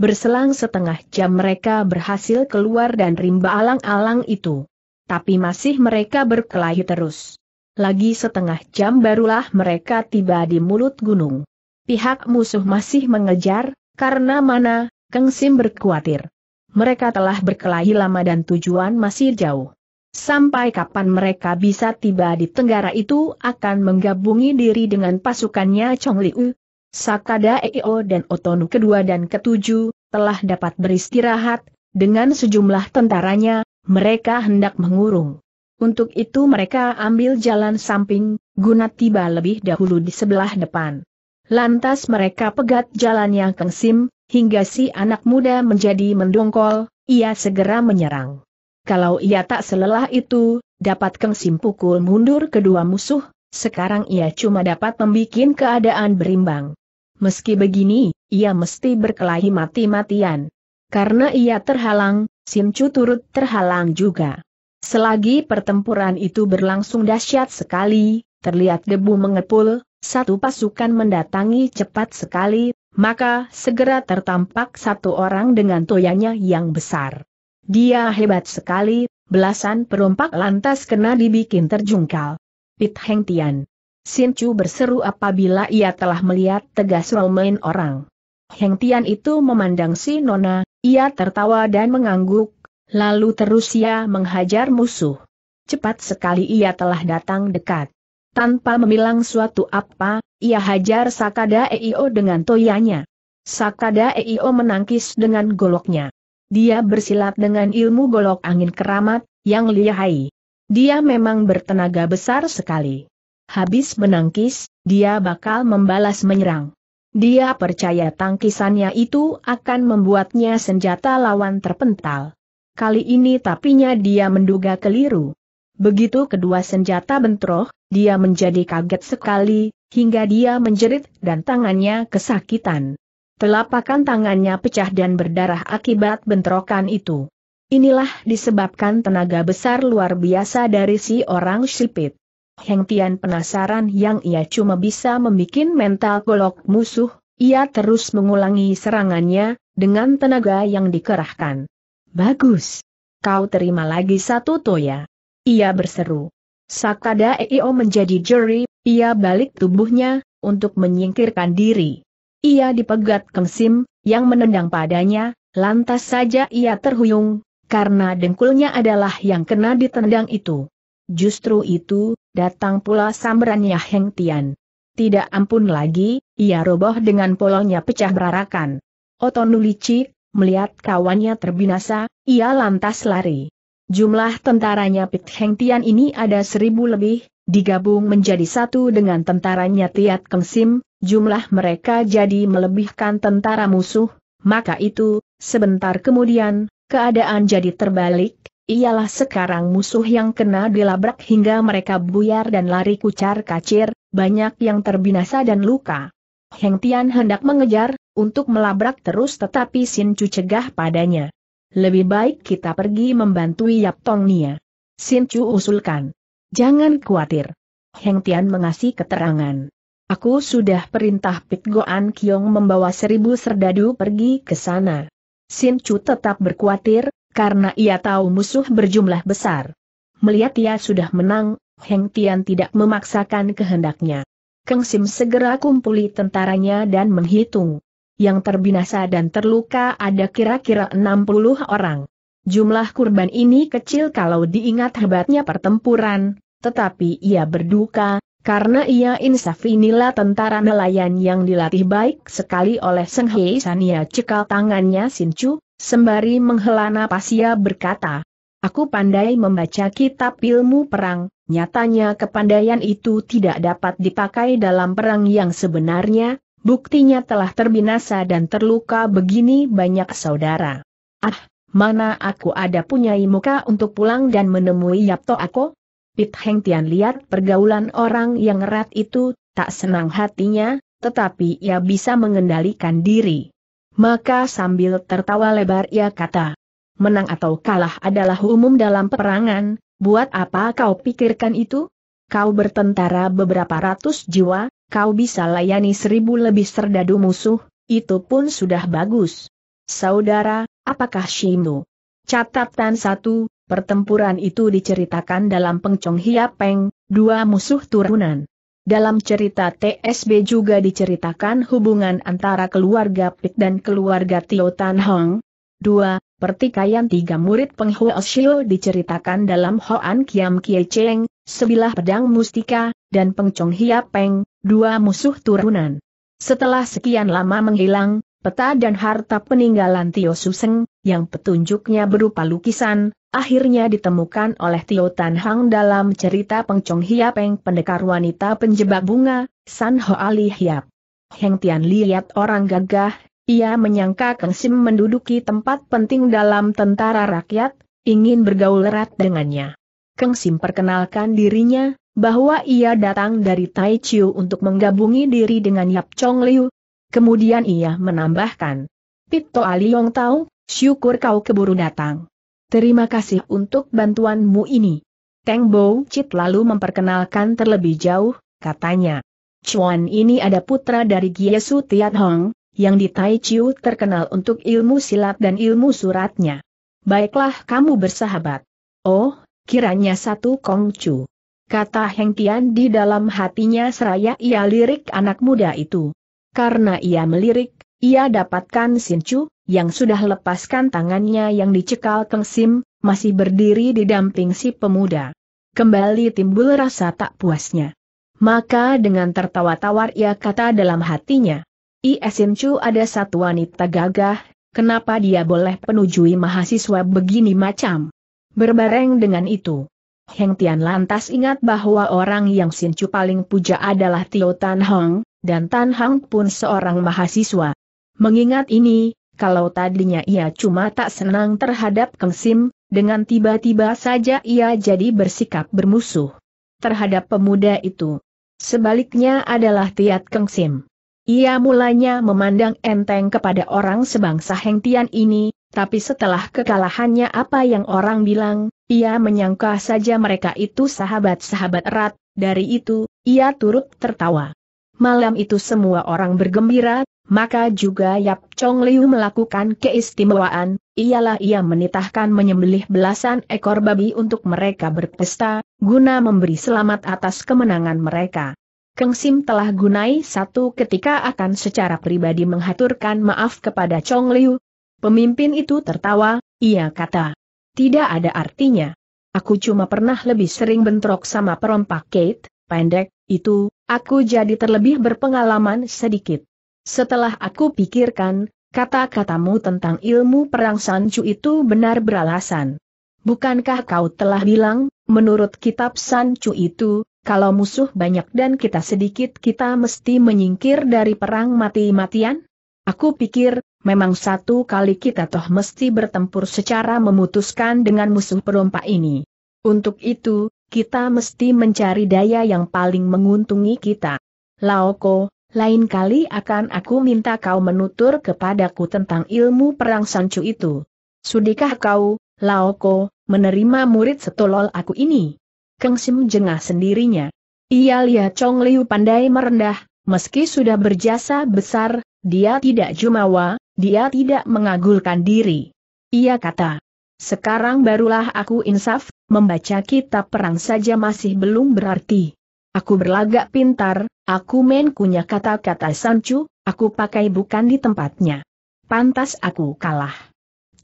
A: Berselang setengah jam mereka berhasil keluar dan rimba alang-alang itu tapi masih mereka berkelahi terus. Lagi setengah jam barulah mereka tiba di mulut gunung. Pihak musuh masih mengejar, karena mana, Keng Sim berkhawatir. Mereka telah berkelahi lama dan tujuan masih jauh. Sampai kapan mereka bisa tiba di tenggara itu akan menggabungi diri dengan pasukannya Chong Liu, Sakada Eo dan Otonu kedua dan ketujuh, telah dapat beristirahat, dengan sejumlah tentaranya, mereka hendak mengurung. Untuk itu mereka ambil jalan samping, guna tiba lebih dahulu di sebelah depan. Lantas mereka pegat jalan yang kengsim, hingga si anak muda menjadi mendongkol, ia segera menyerang. Kalau ia tak selelah itu, dapat kengsim pukul mundur kedua musuh, sekarang ia cuma dapat membuat keadaan berimbang. Meski begini, ia mesti berkelahi mati-matian. Karena ia terhalang, Simcu turut terhalang juga. Selagi pertempuran itu berlangsung dahsyat sekali, terlihat debu mengepul, satu pasukan mendatangi cepat sekali, maka segera tertampak satu orang dengan toyanya yang besar. Dia hebat sekali, belasan perompak lantas kena dibikin terjungkal. Pit Heng Tian. Sin Chu berseru apabila ia telah melihat tegas Romain orang. Heng Tian itu memandang si Nona, ia tertawa dan mengangguk, lalu terus ia menghajar musuh. Cepat sekali ia telah datang dekat. Tanpa memilang suatu apa, ia hajar Sakada Eio dengan toyanya. Sakada Eio menangkis dengan goloknya. Dia bersilat dengan ilmu golok angin keramat, yang lihai. Dia memang bertenaga besar sekali. Habis menangkis, dia bakal membalas menyerang. Dia percaya tangkisannya itu akan membuatnya senjata lawan terpental. Kali ini tapinya dia menduga keliru. Begitu kedua senjata bentroh, dia menjadi kaget sekali, hingga dia menjerit dan tangannya kesakitan. Telapakan tangannya pecah dan berdarah akibat bentrokan itu. Inilah disebabkan tenaga besar luar biasa dari si orang sipit. Heng Tian penasaran yang ia cuma bisa membuat mental golok musuh, ia terus mengulangi serangannya, dengan tenaga yang dikerahkan. Bagus. Kau terima lagi satu toya. Ia berseru. Sakada Eio menjadi juri, ia balik tubuhnya, untuk menyingkirkan diri. Ia dipegat Keng yang menendang padanya, lantas saja ia terhuyung, karena dengkulnya adalah yang kena ditendang itu. Justru itu, datang pula samberannya Heng Tian. Tidak ampun lagi, ia roboh dengan polonya pecah berarakan. Otonu licik, melihat kawannya terbinasa, ia lantas lari. Jumlah tentaranya Pit Heng Tian ini ada seribu lebih, digabung menjadi satu dengan tentaranya Tiat Keng Sim, jumlah mereka jadi melebihkan tentara musuh, maka itu, sebentar kemudian, keadaan jadi terbalik, ialah sekarang musuh yang kena dilabrak hingga mereka buyar dan lari kucar kacir, banyak yang terbinasa dan luka. Heng Tian hendak mengejar, untuk melabrak terus tetapi Sin Chu cegah padanya. Lebih baik kita pergi membantu Yap Tong Nia. Sin Chu usulkan. Jangan khawatir. Heng Tian mengasih keterangan. Aku sudah perintah Pit Goan Kiong membawa seribu serdadu pergi ke sana. Sin Chu tetap berkhawatir, karena ia tahu musuh berjumlah besar. Melihat ia sudah menang, Heng Tian tidak memaksakan kehendaknya. Keng Sim segera kumpuli tentaranya dan menghitung. Yang terbinasa dan terluka ada kira-kira 60 orang. Jumlah kurban ini kecil kalau diingat hebatnya pertempuran, tetapi ia berduka, karena ia insaf inilah tentara nelayan yang dilatih baik sekali oleh Seng Hei Sania cekal tangannya Sincu, Sembari menghela napas ia berkata, Aku pandai membaca kitab ilmu perang, nyatanya kepandaian itu tidak dapat dipakai dalam perang yang sebenarnya, buktinya telah terbinasa dan terluka begini banyak saudara. Ah, mana aku ada punyai muka untuk pulang dan menemui Yapto aku? Pit Heng Tian lihat pergaulan orang yang erat itu, tak senang hatinya, tetapi ia bisa mengendalikan diri. Maka sambil tertawa lebar ia kata, menang atau kalah adalah umum dalam peperangan, buat apa kau pikirkan itu? Kau bertentara beberapa ratus jiwa, kau bisa layani seribu lebih serdadu musuh, itu pun sudah bagus. Saudara, apakah Shimu? Catatan satu, pertempuran itu diceritakan dalam Pengcong Hiapeng, dua musuh turunan. Dalam cerita TSB juga diceritakan hubungan antara keluarga Pik dan keluarga Tio Tan Hong. 2. Pertikaian tiga murid Penghuo Oshio diceritakan dalam Hoan Kiam Kie Cheng, Sebilah Pedang Mustika, dan Pengcong Hia Peng, dua musuh turunan. Setelah sekian lama menghilang, peta dan harta peninggalan Tio Suseng, yang petunjuknya berupa lukisan, akhirnya ditemukan oleh Tio Tan Hang dalam cerita Peng Pengcong Hiapeng pendekar wanita penjebak bunga, San Ho Ali Hiap. Heng Tian lihat orang gagah, ia menyangka Kang Sim menduduki tempat penting dalam tentara rakyat, ingin bergaul erat dengannya. Kang Sim perkenalkan dirinya, bahwa ia datang dari Tai Chiu untuk menggabungi diri dengan Yap Chong Liu. Kemudian ia menambahkan, Pito Aliong tahu Syukur kau keburu datang. Terima kasih untuk bantuanmu ini. Teng Bo Chit lalu memperkenalkan terlebih jauh, katanya. Chuan ini ada putra dari Giesu Tiat Hong, yang di Tai Chiu terkenal untuk ilmu silat dan ilmu suratnya. Baiklah kamu bersahabat. Oh, kiranya satu Kong Chu. Kata Heng Tian di dalam hatinya seraya ia lirik anak muda itu. Karena ia melirik, ia dapatkan Sin Chu, yang sudah lepaskan tangannya yang dicekal Teng Sim, masih berdiri di damping si pemuda. Kembali timbul rasa tak puasnya. Maka dengan tertawa tawar ia kata dalam hatinya, Iesin Chu ada satu wanita gagah, kenapa dia boleh penujui mahasiswa begini macam? Berbareng dengan itu. Heng Tian lantas ingat bahwa orang yang Sin Chu paling puja adalah Tio Tan Hong, dan Tan Hong pun seorang mahasiswa. Mengingat ini, kalau tadinya ia cuma tak senang terhadap Kang Sim, dengan tiba-tiba saja ia jadi bersikap bermusuh terhadap pemuda itu. Sebaliknya adalah Tiat Keng Sim. Ia mulanya memandang enteng kepada orang sebangsa Heng Tian ini, tapi setelah kekalahannya apa yang orang bilang, ia menyangka saja mereka itu sahabat-sahabat erat, dari itu, ia turut tertawa. Malam itu semua orang bergembira, maka juga Yap Chong Liu melakukan keistimewaan, ialah ia menitahkan menyembelih belasan ekor babi untuk mereka berpesta, guna memberi selamat atas kemenangan mereka. Keng Sim telah gunai satu ketika akan secara pribadi menghaturkan maaf kepada Chong Liu. Pemimpin itu tertawa, ia kata. Tidak ada artinya. Aku cuma pernah lebih sering bentrok sama perompak Kate, pendek, itu, aku jadi terlebih berpengalaman sedikit. Setelah aku pikirkan, kata-katamu tentang ilmu perang Sanju itu benar beralasan. Bukankah kau telah bilang, menurut kitab Sanju itu, kalau musuh banyak dan kita sedikit kita mesti menyingkir dari perang mati-matian? Aku pikir, memang satu kali kita toh mesti bertempur secara memutuskan dengan musuh perompak ini. Untuk itu, kita mesti mencari daya yang paling menguntungi kita. Laoko, lain kali akan aku minta kau menutur kepadaku tentang ilmu perang sancu itu. Sudikah kau, Laoko, menerima murid setolol aku ini? Keng Sim jengah sendirinya. Ia lihat Chong Liu pandai merendah, meski sudah berjasa besar, dia tidak jumawa, dia tidak mengagulkan diri. Ia kata, sekarang barulah aku insaf, membaca kitab perang saja masih belum berarti. Aku berlagak pintar, Aku main kunya kata-kata Sancu, aku pakai bukan di tempatnya. Pantas aku kalah.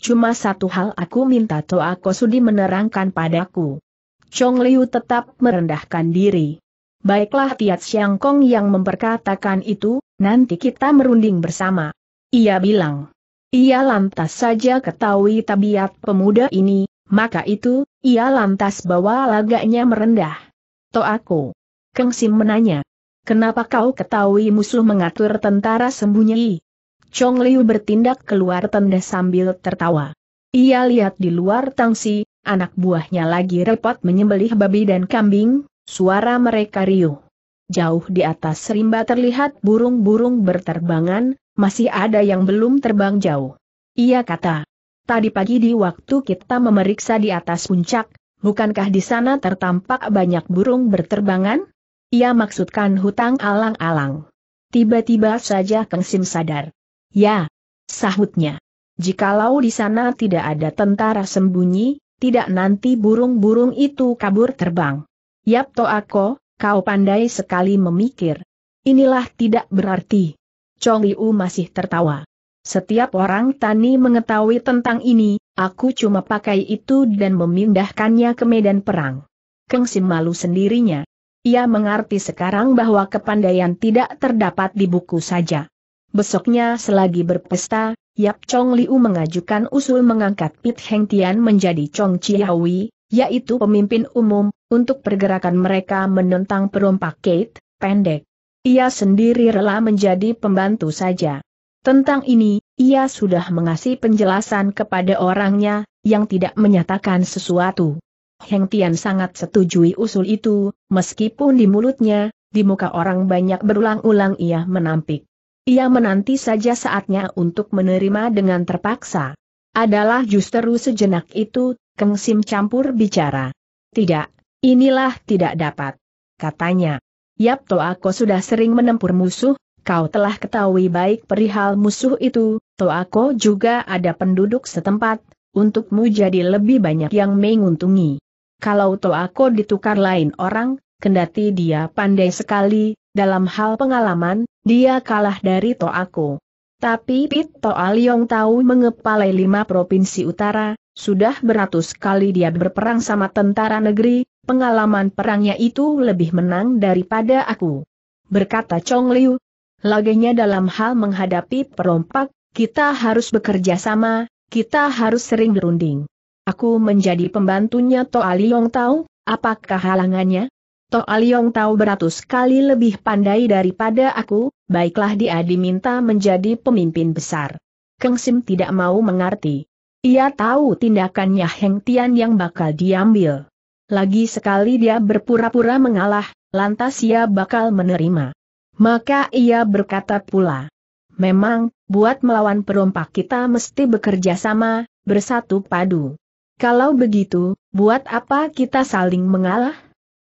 A: Cuma satu hal aku minta Toa Kosudi menerangkan padaku. Chong Liu tetap merendahkan diri. Baiklah Tiat Siang Kong yang memperkatakan itu, nanti kita merunding bersama. Ia bilang. Ia lantas saja ketahui tabiat pemuda ini, maka itu, ia lantas bawa lagaknya merendah. Toaku. Kengsim menanya, Kenapa kau ketahui musuh mengatur tentara sembunyi? Chong Liu bertindak keluar tenda sambil tertawa. Ia lihat di luar tangsi, anak buahnya lagi repot menyembelih babi dan kambing, suara mereka riuh. Jauh di atas rimba terlihat burung-burung berterbangan, masih ada yang belum terbang jauh. Ia kata, tadi pagi di waktu kita memeriksa di atas puncak, bukankah di sana tertampak banyak burung berterbangan? Ia maksudkan hutang alang-alang. Tiba-tiba saja Kang Sim sadar. Ya, sahutnya. Jikalau di sana tidak ada tentara sembunyi, tidak nanti burung-burung itu kabur terbang. Yap to aku, kau pandai sekali memikir. Inilah tidak berarti. Chong Liu masih tertawa. Setiap orang tani mengetahui tentang ini, aku cuma pakai itu dan memindahkannya ke medan perang. Keng Sim malu sendirinya. Ia mengerti sekarang bahwa kepandaian tidak terdapat di buku saja. Besoknya selagi berpesta, Yap Chong Liu mengajukan usul mengangkat Pit Heng Tian menjadi Chong Chiawi, yaitu pemimpin umum, untuk pergerakan mereka menentang perompak Kate, pendek. Ia sendiri rela menjadi pembantu saja. Tentang ini, ia sudah mengasih penjelasan kepada orangnya, yang tidak menyatakan sesuatu. Heng Tian sangat setujui usul itu, meskipun di mulutnya, di muka orang banyak berulang-ulang ia menampik. Ia menanti saja saatnya untuk menerima dengan terpaksa. Adalah justru sejenak itu, Keng Sim campur bicara. Tidak, inilah tidak dapat. Katanya. Yap to aku sudah sering menempur musuh, kau telah ketahui baik perihal musuh itu, to aku juga ada penduduk setempat, untukmu jadi lebih banyak yang menguntungi kalau aku ditukar lain orang, kendati dia pandai sekali, dalam hal pengalaman, dia kalah dari aku. Tapi Pit Toaliong tahu mengepalai lima provinsi utara, sudah beratus kali dia berperang sama tentara negeri, pengalaman perangnya itu lebih menang daripada aku. Berkata Chong Liu, laganya dalam hal menghadapi perompak, kita harus bekerja sama, kita harus sering berunding. Aku menjadi pembantunya Toa Liong Tau, apakah halangannya? Toa Liong Tau beratus kali lebih pandai daripada aku, baiklah dia diminta menjadi pemimpin besar. Keng Sim tidak mau mengerti. Ia tahu tindakannya Heng Tian yang bakal diambil. Lagi sekali dia berpura-pura mengalah, lantas ia bakal menerima. Maka ia berkata pula, Memang, buat melawan perompak kita mesti bekerja sama, bersatu padu. Kalau begitu, buat apa kita saling mengalah?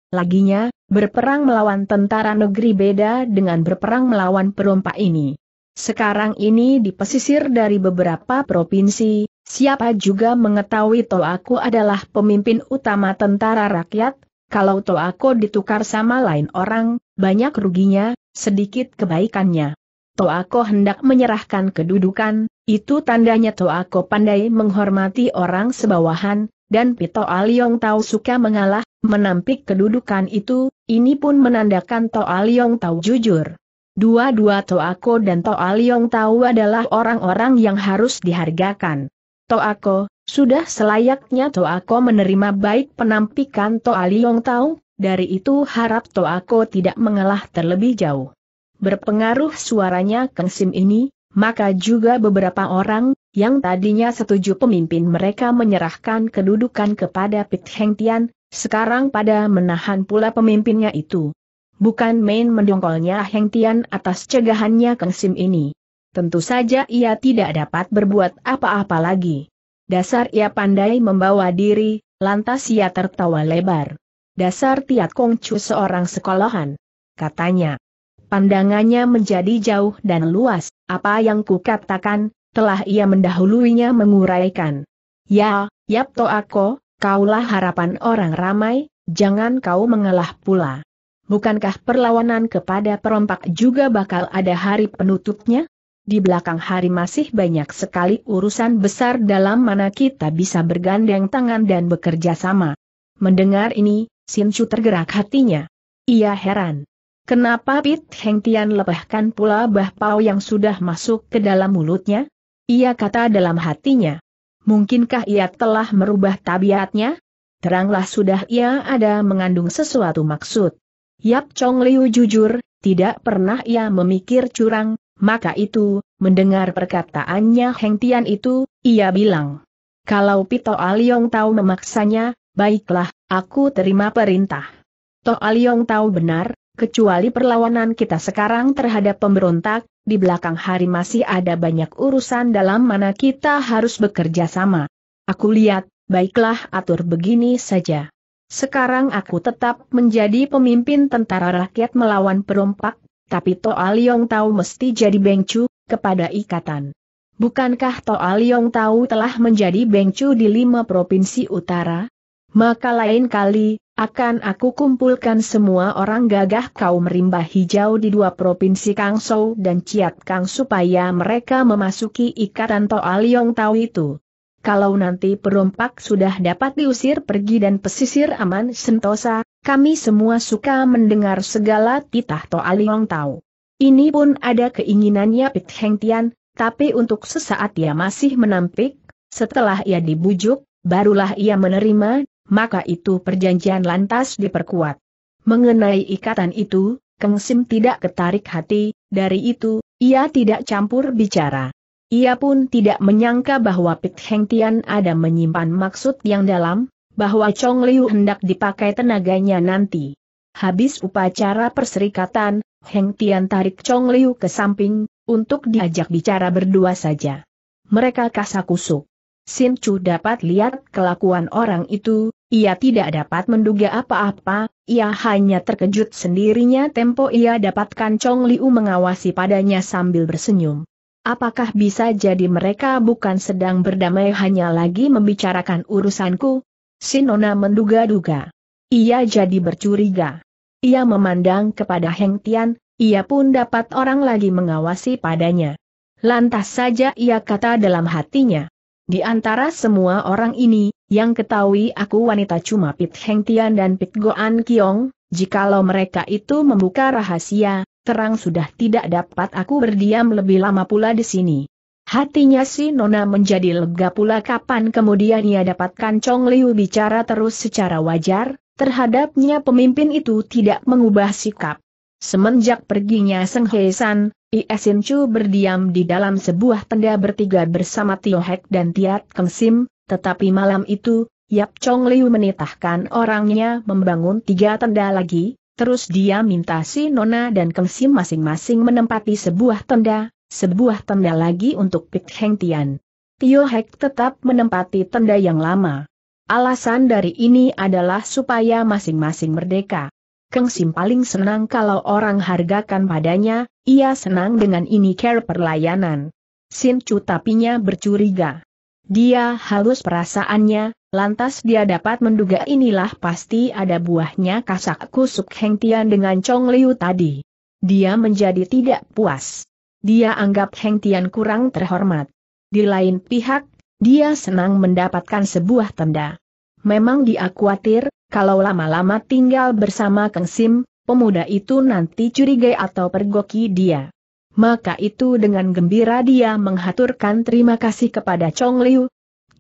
A: Laginya, berperang melawan tentara negeri beda dengan berperang melawan perompak ini. Sekarang ini di pesisir dari beberapa provinsi, siapa juga mengetahui Ko adalah pemimpin utama tentara rakyat, kalau Ko ditukar sama lain orang, banyak ruginya, sedikit kebaikannya. Ko hendak menyerahkan kedudukan, itu tandanya Toa Toako pandai menghormati orang sebawahan, dan Pito Aliong Tau suka mengalah, menampik kedudukan itu, ini pun menandakan Toa Liong Tau jujur. Dua-dua Toa Ko dan Toa Liong Tau adalah orang-orang yang harus dihargakan. Toa Ko, sudah selayaknya Toako menerima baik penampikan Toa Liong Tau, dari itu harap Toa Ko tidak mengalah terlebih jauh. Berpengaruh suaranya Keng Sim ini, maka juga beberapa orang, yang tadinya setuju pemimpin mereka menyerahkan kedudukan kepada Pit Heng Tian, sekarang pada menahan pula pemimpinnya itu. Bukan main mendongkolnya Heng Tian atas cegahannya Kang Sim ini. Tentu saja ia tidak dapat berbuat apa-apa lagi. Dasar ia pandai membawa diri, lantas ia tertawa lebar. Dasar Tiat Kong Chu seorang sekolahan. Katanya, pandangannya menjadi jauh dan luas, apa yang kukatakan, telah ia mendahuluinya menguraikan. Ya, Yapto Ako, kaulah harapan orang ramai, jangan kau mengalah pula. Bukankah perlawanan kepada perompak juga bakal ada hari penutupnya? Di belakang hari masih banyak sekali urusan besar dalam mana kita bisa bergandeng tangan dan bekerja sama. Mendengar ini, Sinchu tergerak hatinya. Ia heran. Kenapa Pit Heng Tian lepahkan pula bahpau yang sudah masuk ke dalam mulutnya? Ia kata dalam hatinya. Mungkinkah ia telah merubah tabiatnya? Teranglah sudah ia ada mengandung sesuatu maksud. Yap Chong Liu jujur, tidak pernah ia memikir curang, maka itu, mendengar perkataannya Heng Tian itu, ia bilang. Kalau Pito Aliong tahu memaksanya, baiklah, aku terima perintah. To Aliong tahu benar, kecuali perlawanan kita sekarang terhadap pemberontak, di belakang hari masih ada banyak urusan dalam mana kita harus bekerja sama. Aku lihat, baiklah atur begini saja. Sekarang aku tetap menjadi pemimpin tentara rakyat melawan perompak, tapi Toa Liong tahu mesti jadi bengcu, kepada ikatan. Bukankah Toa Liong Tau telah menjadi bengcu di lima provinsi utara? Maka lain kali, akan aku kumpulkan semua orang gagah kau merimba hijau di dua provinsi Kangsou dan Ciat Kang supaya mereka memasuki ikatan Liong Tau itu. Kalau nanti perompak sudah dapat diusir pergi dan pesisir aman sentosa, kami semua suka mendengar segala titah Liong Tau. Ini pun ada keinginannya Pit Heng Tian, tapi untuk sesaat ia masih menampik, setelah ia dibujuk, barulah ia menerima maka itu perjanjian lantas diperkuat. Mengenai ikatan itu, Keng Sim tidak ketarik hati, dari itu, ia tidak campur bicara. Ia pun tidak menyangka bahwa Pit Heng Tian ada menyimpan maksud yang dalam, bahwa Chong Liu hendak dipakai tenaganya nanti. Habis upacara perserikatan, Heng Tian tarik Chong Liu ke samping, untuk diajak bicara berdua saja. Mereka kasakusuk. Sin Chu dapat lihat kelakuan orang itu, ia tidak dapat menduga apa-apa, ia hanya terkejut sendirinya tempo ia dapatkan Chong Liu mengawasi padanya sambil bersenyum. Apakah bisa jadi mereka bukan sedang berdamai hanya lagi membicarakan urusanku? Sinona menduga-duga. Ia jadi bercuriga. Ia memandang kepada Heng Tian, ia pun dapat orang lagi mengawasi padanya. Lantas saja ia kata dalam hatinya. Di antara semua orang ini, yang ketahui aku wanita cuma Pit Heng Tian dan Pit Goan Kiong, jikalau mereka itu membuka rahasia, terang sudah tidak dapat aku berdiam lebih lama pula di sini. Hatinya si Nona menjadi lega pula kapan kemudian ia dapatkan Chong Liu bicara terus secara wajar, terhadapnya pemimpin itu tidak mengubah sikap. Semenjak perginya Seng Hei San, Sin Chu berdiam di dalam sebuah tenda bertiga bersama Tio Hek dan Tiat Keng Sim, tetapi malam itu, Yap Chong Liu menitahkan orangnya membangun tiga tenda lagi, terus dia minta si Nona dan Keng Sim masing-masing menempati sebuah tenda, sebuah tenda lagi untuk Pik Heng Tian. Tio Hek tetap menempati tenda yang lama. Alasan dari ini adalah supaya masing-masing merdeka. Keng Sim paling senang kalau orang hargakan padanya, ia senang dengan ini care perlayanan. Sin Chu tapinya bercuriga. Dia halus perasaannya, lantas dia dapat menduga inilah pasti ada buahnya kasak kusuk Heng Tian dengan Chong Liu tadi. Dia menjadi tidak puas. Dia anggap Heng Tian kurang terhormat. Di lain pihak, dia senang mendapatkan sebuah tanda. Memang dia khawatir, kalau lama-lama tinggal bersama Kang Sim, pemuda itu nanti curiga atau pergoki dia. Maka itu dengan gembira dia menghaturkan terima kasih kepada Chong Liu.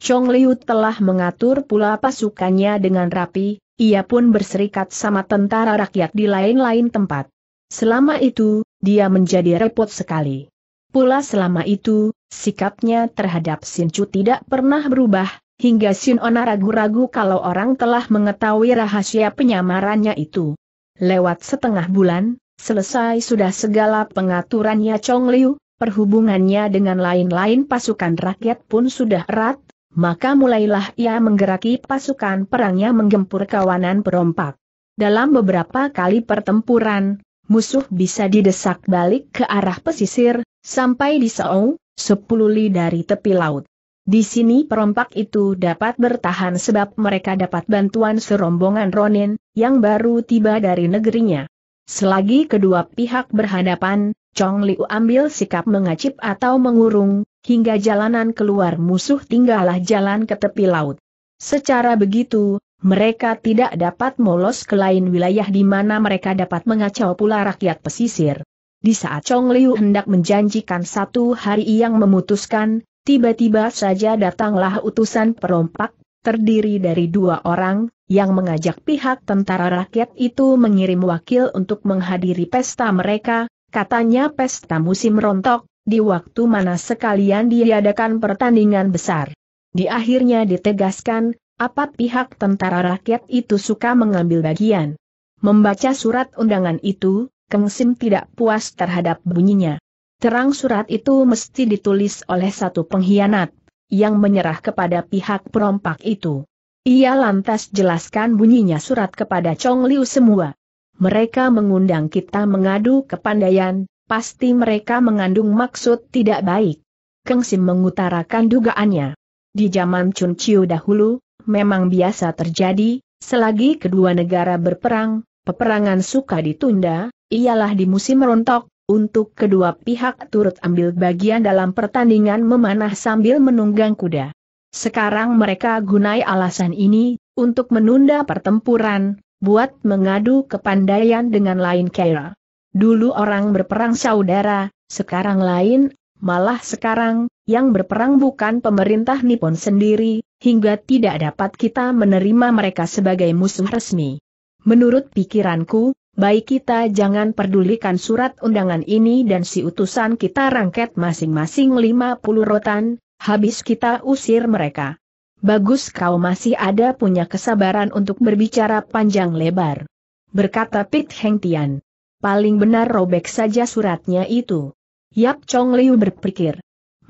A: Chong Liu telah mengatur pula pasukannya dengan rapi, ia pun berserikat sama tentara rakyat di lain-lain tempat. Selama itu, dia menjadi repot sekali. Pula selama itu, sikapnya terhadap Chu tidak pernah berubah, Hingga Shin Ona ragu-ragu kalau orang telah mengetahui rahasia penyamarannya itu. Lewat setengah bulan, selesai sudah segala pengaturannya Chong Liu, perhubungannya dengan lain-lain pasukan rakyat pun sudah erat, maka mulailah ia menggeraki pasukan perangnya menggempur kawanan perompak. Dalam beberapa kali pertempuran, musuh bisa didesak balik ke arah pesisir, sampai di Sao, 10 li dari tepi laut. Di sini perompak itu dapat bertahan sebab mereka dapat bantuan serombongan Ronin, yang baru tiba dari negerinya. Selagi kedua pihak berhadapan, Chong Liu ambil sikap mengacip atau mengurung, hingga jalanan keluar musuh tinggallah jalan ke tepi laut. Secara begitu, mereka tidak dapat molos ke lain wilayah di mana mereka dapat mengacau pula rakyat pesisir. Di saat Chong Liu hendak menjanjikan satu hari yang memutuskan, Tiba-tiba saja datanglah utusan perompak, terdiri dari dua orang, yang mengajak pihak tentara rakyat itu mengirim wakil untuk menghadiri pesta mereka, katanya pesta musim rontok, di waktu mana sekalian diadakan pertandingan besar. Di akhirnya ditegaskan, apa pihak tentara rakyat itu suka mengambil bagian. Membaca surat undangan itu, Kengsim tidak puas terhadap bunyinya. Terang surat itu mesti ditulis oleh satu pengkhianat, yang menyerah kepada pihak perompak itu. Ia lantas jelaskan bunyinya surat kepada Chong Liu semua. Mereka mengundang kita mengadu ke kepandaian, pasti mereka mengandung maksud tidak baik. Keng Sim mengutarakan dugaannya. Di zaman Chun Chiu dahulu, memang biasa terjadi, selagi kedua negara berperang, peperangan suka ditunda, ialah di musim rontok, untuk kedua pihak turut ambil bagian dalam pertandingan memanah sambil menunggang kuda. Sekarang mereka gunai alasan ini, untuk menunda pertempuran, buat mengadu kepandaian dengan lain kera. Dulu orang berperang saudara, sekarang lain, malah sekarang, yang berperang bukan pemerintah Nippon sendiri, hingga tidak dapat kita menerima mereka sebagai musuh resmi. Menurut pikiranku, Baik kita jangan pedulikan surat undangan ini dan si utusan kita rangket masing-masing 50 rotan, habis kita usir mereka. Bagus kau masih ada punya kesabaran untuk berbicara panjang lebar. Berkata Pit Heng Tian. Paling benar robek saja suratnya itu. Yap Chong Liu berpikir.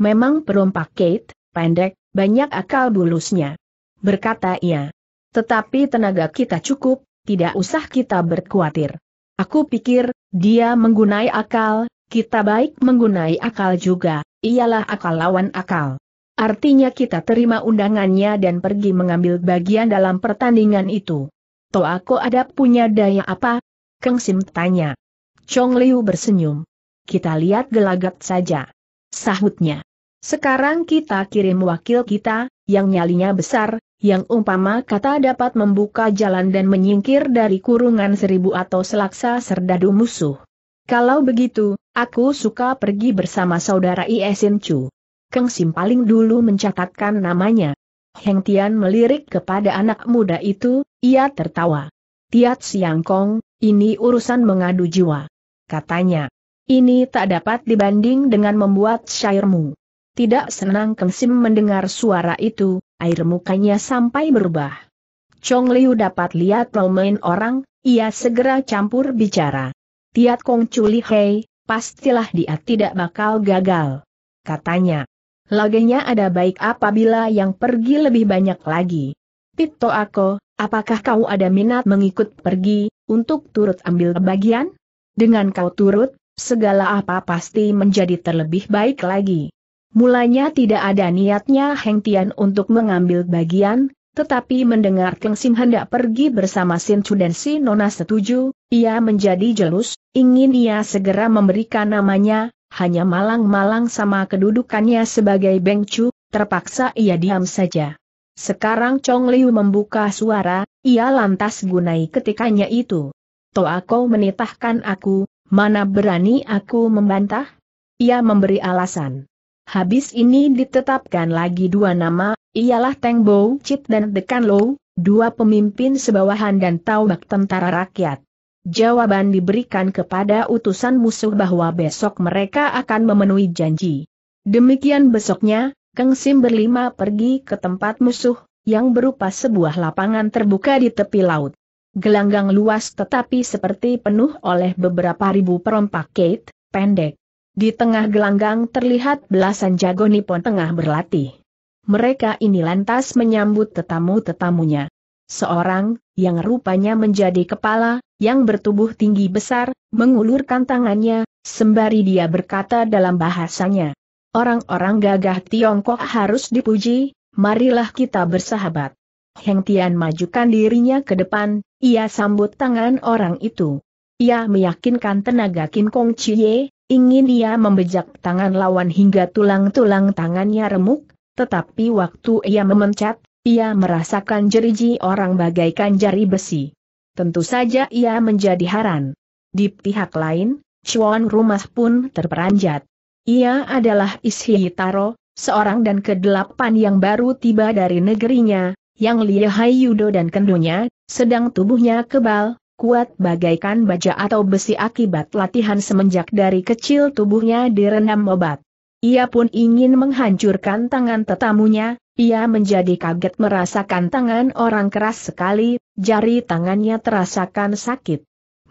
A: Memang perompak Kate, pendek, banyak akal bulusnya. Berkata ia. Tetapi tenaga kita cukup, tidak usah kita berkhawatir. Aku pikir, dia menggunai akal, kita baik menggunai akal juga, ialah akal lawan akal. Artinya kita terima undangannya dan pergi mengambil bagian dalam pertandingan itu. Toh aku ada punya daya apa? Keng Sim tanya. Chong Liu bersenyum. Kita lihat gelagat saja. Sahutnya. Sekarang kita kirim wakil kita, yang nyalinya besar, yang umpama kata dapat membuka jalan dan menyingkir dari kurungan seribu atau selaksa serdadu musuh. Kalau begitu, aku suka pergi bersama saudara Iesin Chu. Keng Sim paling dulu mencatatkan namanya. Heng Tian melirik kepada anak muda itu, ia tertawa. Tiat Siang Kong, ini urusan mengadu jiwa. Katanya, ini tak dapat dibanding dengan membuat syairmu. Tidak senang Keng Sim mendengar suara itu, air mukanya sampai berubah. Chong Liu dapat lihat romain orang, ia segera campur bicara. Tiat Kong Chuli Hei, pastilah dia tidak bakal gagal. Katanya. Lagenya ada baik apabila yang pergi lebih banyak lagi. Pito Ako, apakah kau ada minat mengikut pergi, untuk turut ambil bagian? Dengan kau turut, segala apa pasti menjadi terlebih baik lagi. Mulanya tidak ada niatnya Heng Tian untuk mengambil bagian, tetapi mendengar Keng Sim hendak pergi bersama Sin Chu dan si Nona setuju, ia menjadi jelus, ingin ia segera memberikan namanya, hanya malang-malang sama kedudukannya sebagai Beng Chu, terpaksa ia diam saja. Sekarang Chong Liu membuka suara, ia lantas gunai ketikanya itu. Toa aku menitahkan aku, mana berani aku membantah? Ia memberi alasan. Habis ini ditetapkan lagi dua nama, ialah Teng Bo Chit dan Dekan Low, dua pemimpin sebawahan dan taubak tentara rakyat. Jawaban diberikan kepada utusan musuh bahwa besok mereka akan memenuhi janji. Demikian besoknya, Keng Sim berlima pergi ke tempat musuh, yang berupa sebuah lapangan terbuka di tepi laut. Gelanggang luas tetapi seperti penuh oleh beberapa ribu perompak kate, pendek. Di tengah gelanggang terlihat belasan jago Nippon tengah berlatih. Mereka ini lantas menyambut tetamu-tetamunya. Seorang, yang rupanya menjadi kepala, yang bertubuh tinggi besar, mengulurkan tangannya, sembari dia berkata dalam bahasanya. Orang-orang gagah Tiongkok harus dipuji, marilah kita bersahabat. Heng Tian majukan dirinya ke depan, ia sambut tangan orang itu. Ia meyakinkan tenaga Kim Kong Chie, Ingin ia membejak tangan lawan hingga tulang-tulang tangannya remuk, tetapi waktu ia memencet, ia merasakan jeriji orang bagaikan jari besi. Tentu saja ia menjadi haran. Di pihak lain, Chuan Rumah pun terperanjat. Ia adalah Taro, seorang dan kedelapan yang baru tiba dari negerinya, yang lihai yudo dan kendunya, sedang tubuhnya kebal, kuat bagaikan baja atau besi akibat latihan semenjak dari kecil tubuhnya direndam obat. Ia pun ingin menghancurkan tangan tetamunya, ia menjadi kaget merasakan tangan orang keras sekali, jari tangannya terasakan sakit.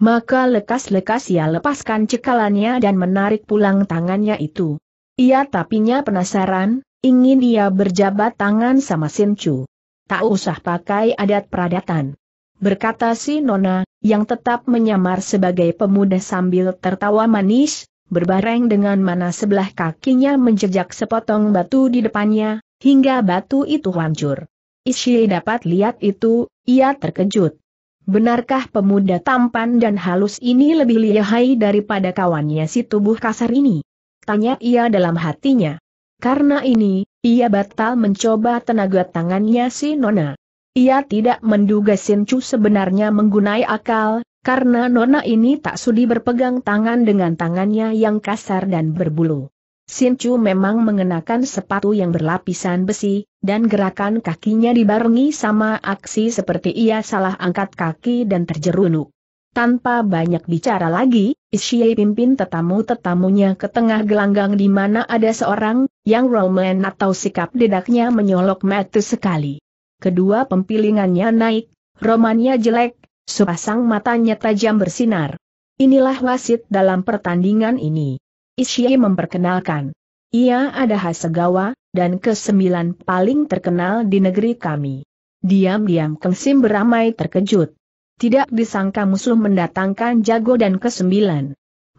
A: Maka lekas-lekas ia lepaskan cekalannya dan menarik pulang tangannya itu. Ia tapinya penasaran, ingin ia berjabat tangan sama Sinchu. Tak usah pakai adat peradatan berkata si Nona, yang tetap menyamar sebagai pemuda sambil tertawa manis, berbareng dengan mana sebelah kakinya menjejak sepotong batu di depannya, hingga batu itu hancur. Ishii dapat lihat itu, ia terkejut. Benarkah pemuda tampan dan halus ini lebih lihai daripada kawannya si tubuh kasar ini? Tanya ia dalam hatinya. Karena ini, ia batal mencoba tenaga tangannya si Nona. Ia tidak menduga Chu sebenarnya menggunai akal, karena nona ini tak sudi berpegang tangan dengan tangannya yang kasar dan berbulu. Chu memang mengenakan sepatu yang berlapisan besi, dan gerakan kakinya dibarengi sama aksi seperti ia salah angkat kaki dan terjerunuk. Tanpa banyak bicara lagi, Ishiye pimpin tetamu-tetamunya ke tengah gelanggang di mana ada seorang, yang Roman atau sikap dedaknya menyolok mata sekali kedua pempilingannya naik, romannya jelek, sepasang matanya tajam bersinar. Inilah wasit dalam pertandingan ini. Ishii memperkenalkan. Ia ada Hasegawa, dan kesembilan paling terkenal di negeri kami. Diam-diam Kengsim beramai terkejut. Tidak disangka musuh mendatangkan jago dan kesembilan.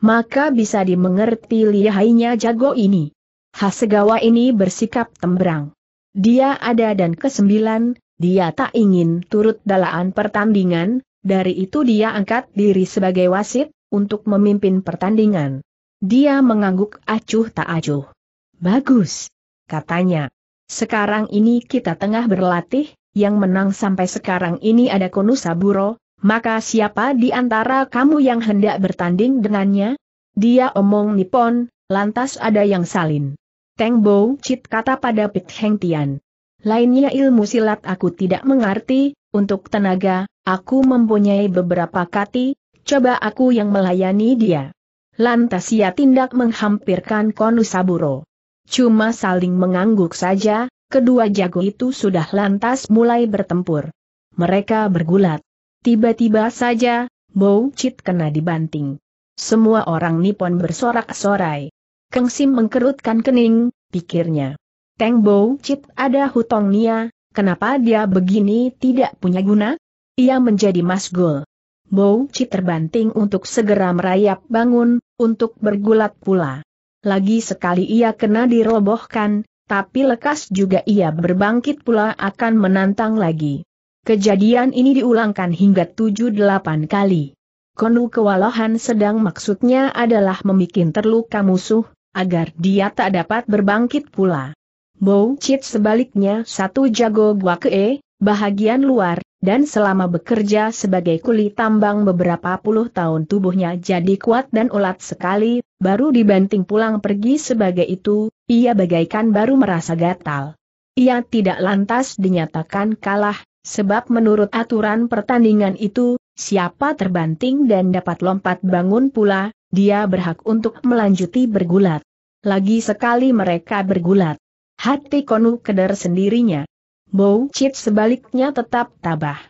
A: Maka bisa dimengerti lihainya jago ini. Hasegawa ini bersikap tembrang. Dia ada dan kesembilan, dia tak ingin turut dalaan pertandingan, dari itu dia angkat diri sebagai wasit, untuk memimpin pertandingan. Dia mengangguk acuh tak acuh. Bagus, katanya. Sekarang ini kita tengah berlatih, yang menang sampai sekarang ini ada Konusaburo, maka siapa di antara kamu yang hendak bertanding dengannya? Dia omong Nippon, lantas ada yang salin. Teng Bo Chit kata pada Pit Heng Tian. Lainnya ilmu silat aku tidak mengerti, untuk tenaga, aku mempunyai beberapa kati, coba aku yang melayani dia. Lantas ia tindak menghampirkan Konusaburo. Cuma saling mengangguk saja, kedua jago itu sudah lantas mulai bertempur. Mereka bergulat. Tiba-tiba saja, bow Chit kena dibanting. Semua orang Nippon bersorak-sorai. Keng Sim mengkerutkan kening, pikirnya. Teng Bo Chit ada hutong Nia, kenapa dia begini tidak punya guna? Ia menjadi masgul. Bo Chit terbanting untuk segera merayap bangun, untuk bergulat pula. Lagi sekali ia kena dirobohkan, tapi lekas juga ia berbangkit pula akan menantang lagi. Kejadian ini diulangkan hingga tujuh delapan kali. Konu kewalahan sedang maksudnya adalah membuat terluka musuh, agar dia tak dapat berbangkit pula. Bow Chit sebaliknya satu jago ke e, bahagian luar, dan selama bekerja sebagai kuli tambang beberapa puluh tahun tubuhnya jadi kuat dan ulat sekali, baru dibanting pulang pergi sebagai itu, ia bagaikan baru merasa gatal. Ia tidak lantas dinyatakan kalah, sebab menurut aturan pertandingan itu, siapa terbanting dan dapat lompat bangun pula, dia berhak untuk melanjuti bergulat. Lagi sekali mereka bergulat. Hati Konu keder sendirinya. Bow Chit sebaliknya tetap tabah.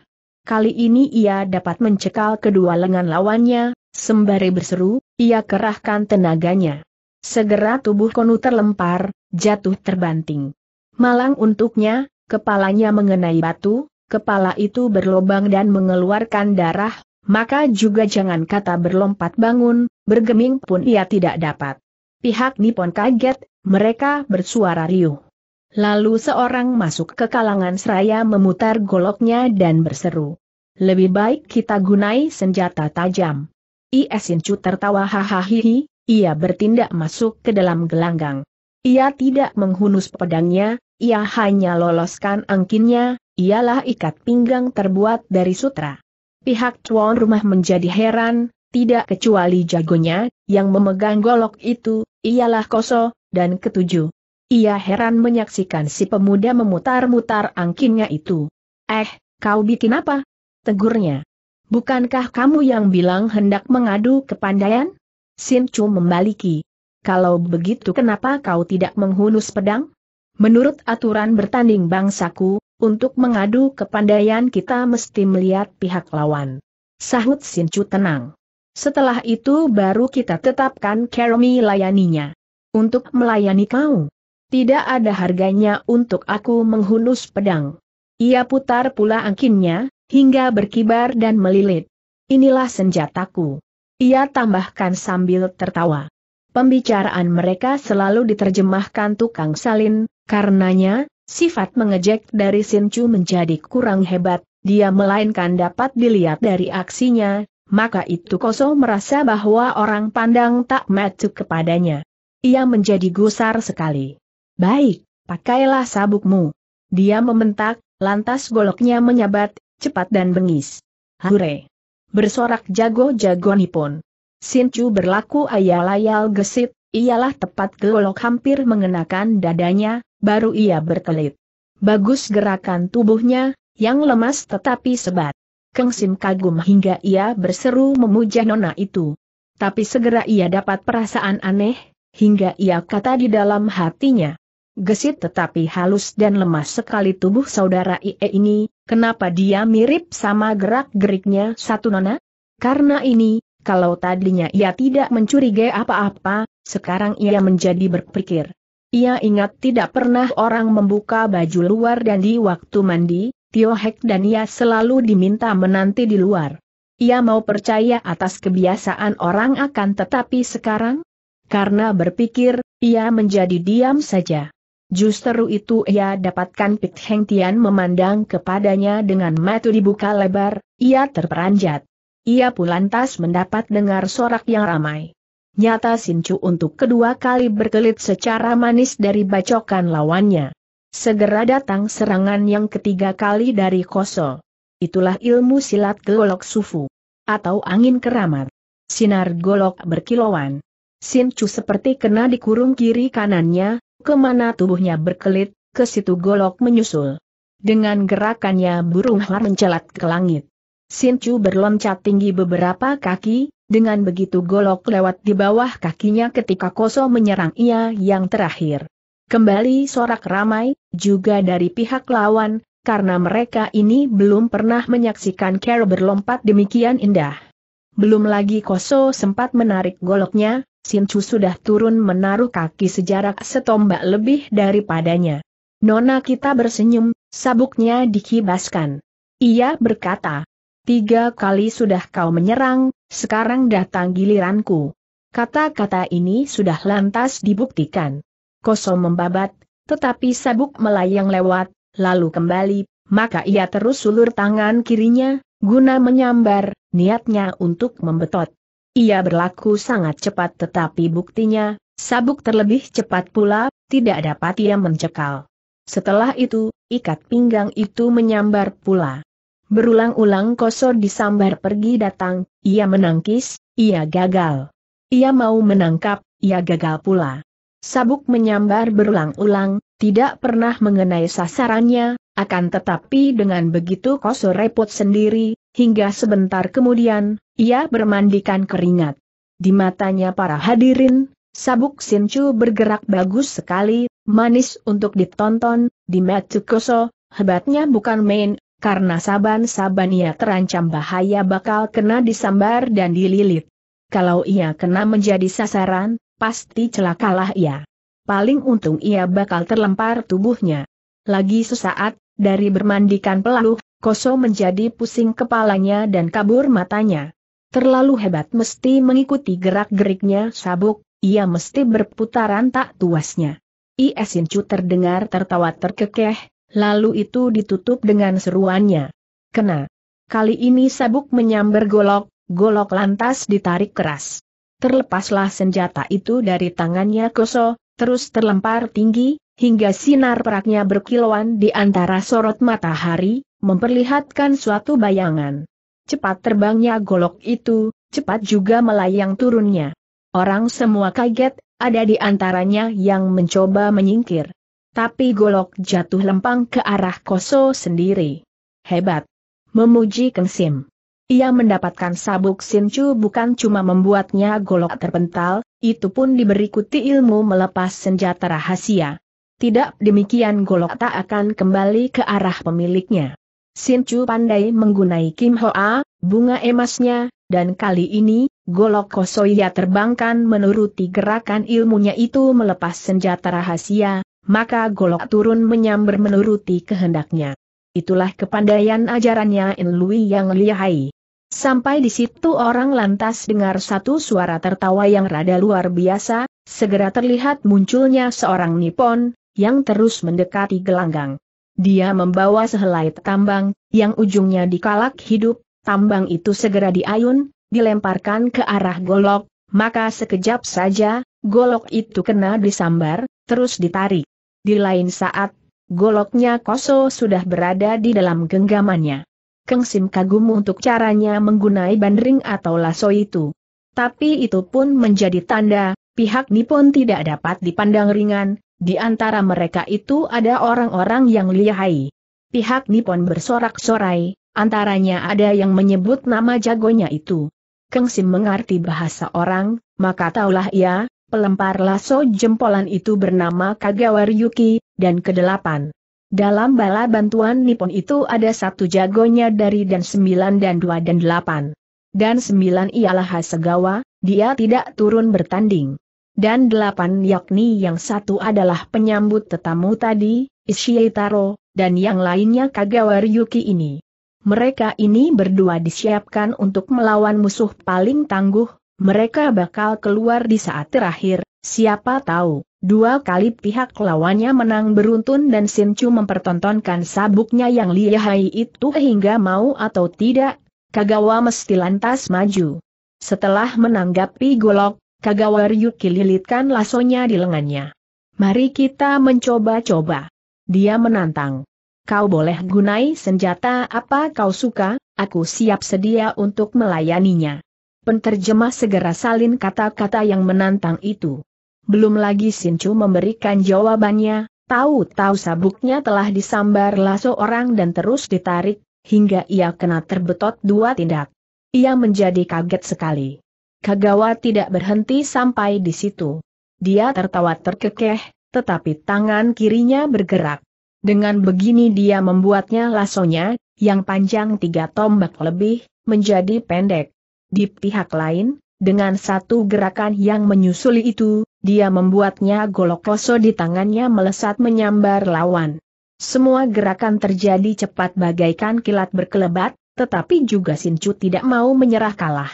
A: Kali ini ia dapat mencekal kedua lengan lawannya, sembari berseru, ia kerahkan tenaganya. Segera tubuh Konu terlempar, jatuh terbanting. Malang untuknya, kepalanya mengenai batu, kepala itu berlobang dan mengeluarkan darah, maka juga jangan kata berlompat bangun, bergeming pun ia tidak dapat. Pihak Nippon kaget, mereka bersuara riuh. Lalu seorang masuk ke kalangan seraya memutar goloknya dan berseru. Lebih baik kita gunai senjata tajam. Iesincu tertawa hahaha, ia bertindak masuk ke dalam gelanggang. Ia tidak menghunus pedangnya, ia hanya loloskan angkinnya, ialah ikat pinggang terbuat dari sutra. Pihak tuan rumah menjadi heran, tidak kecuali jagonya, yang memegang golok itu, ialah Koso, dan ketujuh. Ia heran menyaksikan si pemuda memutar-mutar angkinnya itu. Eh, kau bikin apa? Tegurnya. Bukankah kamu yang bilang hendak mengadu kepandaian? Sin Chu membaliki. Kalau begitu kenapa kau tidak menghunus pedang? Menurut aturan bertanding bangsaku, untuk mengadu kepandaian kita mesti melihat pihak lawan. Sahut Sincu tenang. Setelah itu baru kita tetapkan Keromi layaninya. Untuk melayani kau. Tidak ada harganya untuk aku menghunus pedang. Ia putar pula angkinnya, hingga berkibar dan melilit. Inilah senjataku. Ia tambahkan sambil tertawa. Pembicaraan mereka selalu diterjemahkan tukang salin, karenanya, Sifat mengejek dari Sincu menjadi kurang hebat, dia melainkan dapat dilihat dari aksinya, maka itu Koso merasa bahwa orang pandang tak matu kepadanya. Ia menjadi gusar sekali. Baik, pakailah sabukmu. Dia membentak, lantas goloknya menyabat, cepat dan bengis. Hure! Bersorak jago-jagoan jago Sin Sincu berlaku ayal-ayal gesit, Ialah tepat golok hampir mengenakan dadanya, baru ia berkelit. Bagus gerakan tubuhnya, yang lemas tetapi sebat. Keng Sim kagum hingga ia berseru memuja nona itu. Tapi segera ia dapat perasaan aneh, hingga ia kata di dalam hatinya. Gesit tetapi halus dan lemas sekali tubuh saudara IE ini, kenapa dia mirip sama gerak-geriknya satu nona? Karena ini, kalau tadinya ia tidak mencurigai apa-apa, sekarang ia menjadi berpikir. Ia ingat tidak pernah orang membuka baju luar dan di waktu mandi, Tio Hek dan ia selalu diminta menanti di luar. Ia mau percaya atas kebiasaan orang akan tetapi sekarang? Karena berpikir, ia menjadi diam saja. Justru itu ia dapatkan Pit Heng Tian memandang kepadanya dengan mata dibuka lebar, ia terperanjat. Ia pun lantas mendapat dengar sorak yang ramai. Nyata Sincu untuk kedua kali berkelit secara manis dari bacokan lawannya. Segera datang serangan yang ketiga kali dari Koso. Itulah ilmu silat golok sufu. Atau angin keramat. Sinar golok berkilauan. Sincu seperti kena dikurung kiri kanannya, kemana tubuhnya berkelit, ke situ golok menyusul. Dengan gerakannya burung har mencelat ke langit. Sincu berloncat tinggi beberapa kaki, dengan begitu golok lewat di bawah kakinya ketika Koso menyerang ia yang terakhir. Kembali sorak ramai, juga dari pihak lawan, karena mereka ini belum pernah menyaksikan Carol berlompat demikian indah. Belum lagi Koso sempat menarik goloknya, Sinchu sudah turun menaruh kaki sejarak setombak lebih daripadanya. Nona kita bersenyum, sabuknya dikibaskan. Ia berkata, Tiga kali sudah kau menyerang, sekarang datang giliranku. Kata-kata ini sudah lantas dibuktikan. Koso membabat, tetapi sabuk melayang lewat, lalu kembali, maka ia terus sulur tangan kirinya, guna menyambar, niatnya untuk membetot. Ia berlaku sangat cepat tetapi buktinya, sabuk terlebih cepat pula, tidak dapat ia mencekal. Setelah itu, ikat pinggang itu menyambar pula. Berulang-ulang kosor disambar pergi datang, ia menangkis, ia gagal. Ia mau menangkap, ia gagal pula. Sabuk menyambar berulang-ulang, tidak pernah mengenai sasarannya, akan tetapi dengan begitu kosor repot sendiri, hingga sebentar kemudian, ia bermandikan keringat. Di matanya para hadirin, sabuk sincu bergerak bagus sekali, manis untuk ditonton, di kosor, hebatnya bukan main, karena saban-saban ia terancam bahaya bakal kena disambar dan dililit. Kalau ia kena menjadi sasaran, pasti celakalah ia. Paling untung ia bakal terlempar tubuhnya. Lagi sesaat, dari bermandikan peluh, Koso menjadi pusing kepalanya dan kabur matanya. Terlalu hebat mesti mengikuti gerak-geriknya sabuk, ia mesti berputaran tak tuasnya. Iesin Chu terdengar tertawa terkekeh, lalu itu ditutup dengan seruannya. Kena. Kali ini sabuk menyambar golok, golok lantas ditarik keras. Terlepaslah senjata itu dari tangannya Koso, terus terlempar tinggi, hingga sinar peraknya berkilauan di antara sorot matahari, memperlihatkan suatu bayangan. Cepat terbangnya golok itu, cepat juga melayang turunnya. Orang semua kaget, ada di antaranya yang mencoba menyingkir tapi golok jatuh lempang ke arah Koso sendiri. Hebat! Memuji Kengsim. Ia mendapatkan sabuk Sincu bukan cuma membuatnya golok terpental, itu pun diberi kuti ilmu melepas senjata rahasia. Tidak demikian golok tak akan kembali ke arah pemiliknya. Sincu pandai menggunai Kim Hoa, bunga emasnya, dan kali ini, golok Koso ia terbangkan menuruti gerakan ilmunya itu melepas senjata rahasia, maka golok turun menyambar menuruti kehendaknya. Itulah kepandaian ajarannya In Lui yang lihai. Sampai di situ orang lantas dengar satu suara tertawa yang rada luar biasa, segera terlihat munculnya seorang Nipon, yang terus mendekati gelanggang. Dia membawa sehelai tambang, yang ujungnya dikalak hidup, tambang itu segera diayun, dilemparkan ke arah golok, maka sekejap saja, golok itu kena disambar, terus ditarik. Di lain saat, goloknya Koso sudah berada di dalam genggamannya. Keng Sim kagum untuk caranya menggunai bandring atau lasso itu. Tapi itu pun menjadi tanda, pihak Nippon tidak dapat dipandang ringan, di antara mereka itu ada orang-orang yang lihai. Pihak Nippon bersorak-sorai, antaranya ada yang menyebut nama jagonya itu. Keng Sim mengerti bahasa orang, maka taulah ia, Pelempar laso jempolan itu bernama Kagawar Yuki, dan kedelapan. Dalam bala bantuan Nippon itu ada satu jagonya dari dan sembilan dan dua dan delapan. Dan sembilan ialah Hasegawa, dia tidak turun bertanding. Dan delapan yakni yang satu adalah penyambut tetamu tadi, Taro, dan yang lainnya Kagawar Yuki ini. Mereka ini berdua disiapkan untuk melawan musuh paling tangguh, mereka bakal keluar di saat terakhir, siapa tahu, dua kali pihak lawannya menang beruntun dan Sincu mempertontonkan sabuknya yang lihai itu hingga mau atau tidak, Kagawa mesti lantas maju. Setelah menanggapi golok, Kagawa Ryuki lilitkan lasonya di lengannya. Mari kita mencoba-coba. Dia menantang. Kau boleh gunai senjata apa kau suka, aku siap sedia untuk melayaninya penterjemah segera salin kata-kata yang menantang itu. Belum lagi Sinchu memberikan jawabannya, tahu-tahu sabuknya telah disambar laso orang dan terus ditarik, hingga ia kena terbetot dua tindak. Ia menjadi kaget sekali. Kagawa tidak berhenti sampai di situ. Dia tertawa terkekeh, tetapi tangan kirinya bergerak. Dengan begini dia membuatnya lasonya, yang panjang tiga tombak lebih, menjadi pendek. Di pihak lain, dengan satu gerakan yang menyusuli itu, dia membuatnya golok koso di tangannya melesat menyambar lawan. Semua gerakan terjadi cepat bagaikan kilat berkelebat, tetapi juga Sincu tidak mau menyerah kalah.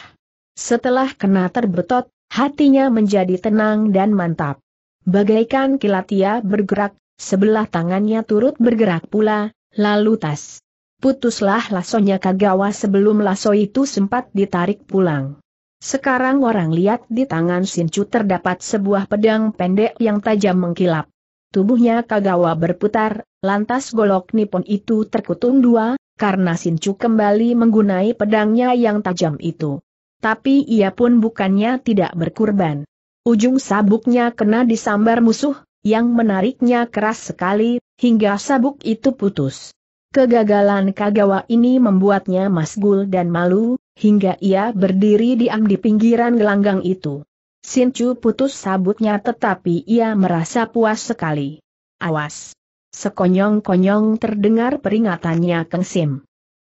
A: Setelah kena terbetot, hatinya menjadi tenang dan mantap. Bagaikan kilat ia bergerak, sebelah tangannya turut bergerak pula, lalu tas putuslah lasonya Kagawa sebelum laso itu sempat ditarik pulang. Sekarang orang lihat di tangan Sinchu terdapat sebuah pedang pendek yang tajam mengkilap. Tubuhnya Kagawa berputar, lantas golok Nipon itu terkutung dua, karena Sinchu kembali menggunai pedangnya yang tajam itu. Tapi ia pun bukannya tidak berkurban. Ujung sabuknya kena disambar musuh, yang menariknya keras sekali, hingga sabuk itu putus. Kegagalan Kagawa ini membuatnya masgul dan malu, hingga ia berdiri diam di pinggiran gelanggang itu. Sinchu putus sabutnya tetapi ia merasa puas sekali. Awas! Sekonyong-konyong terdengar peringatannya Keng Sim.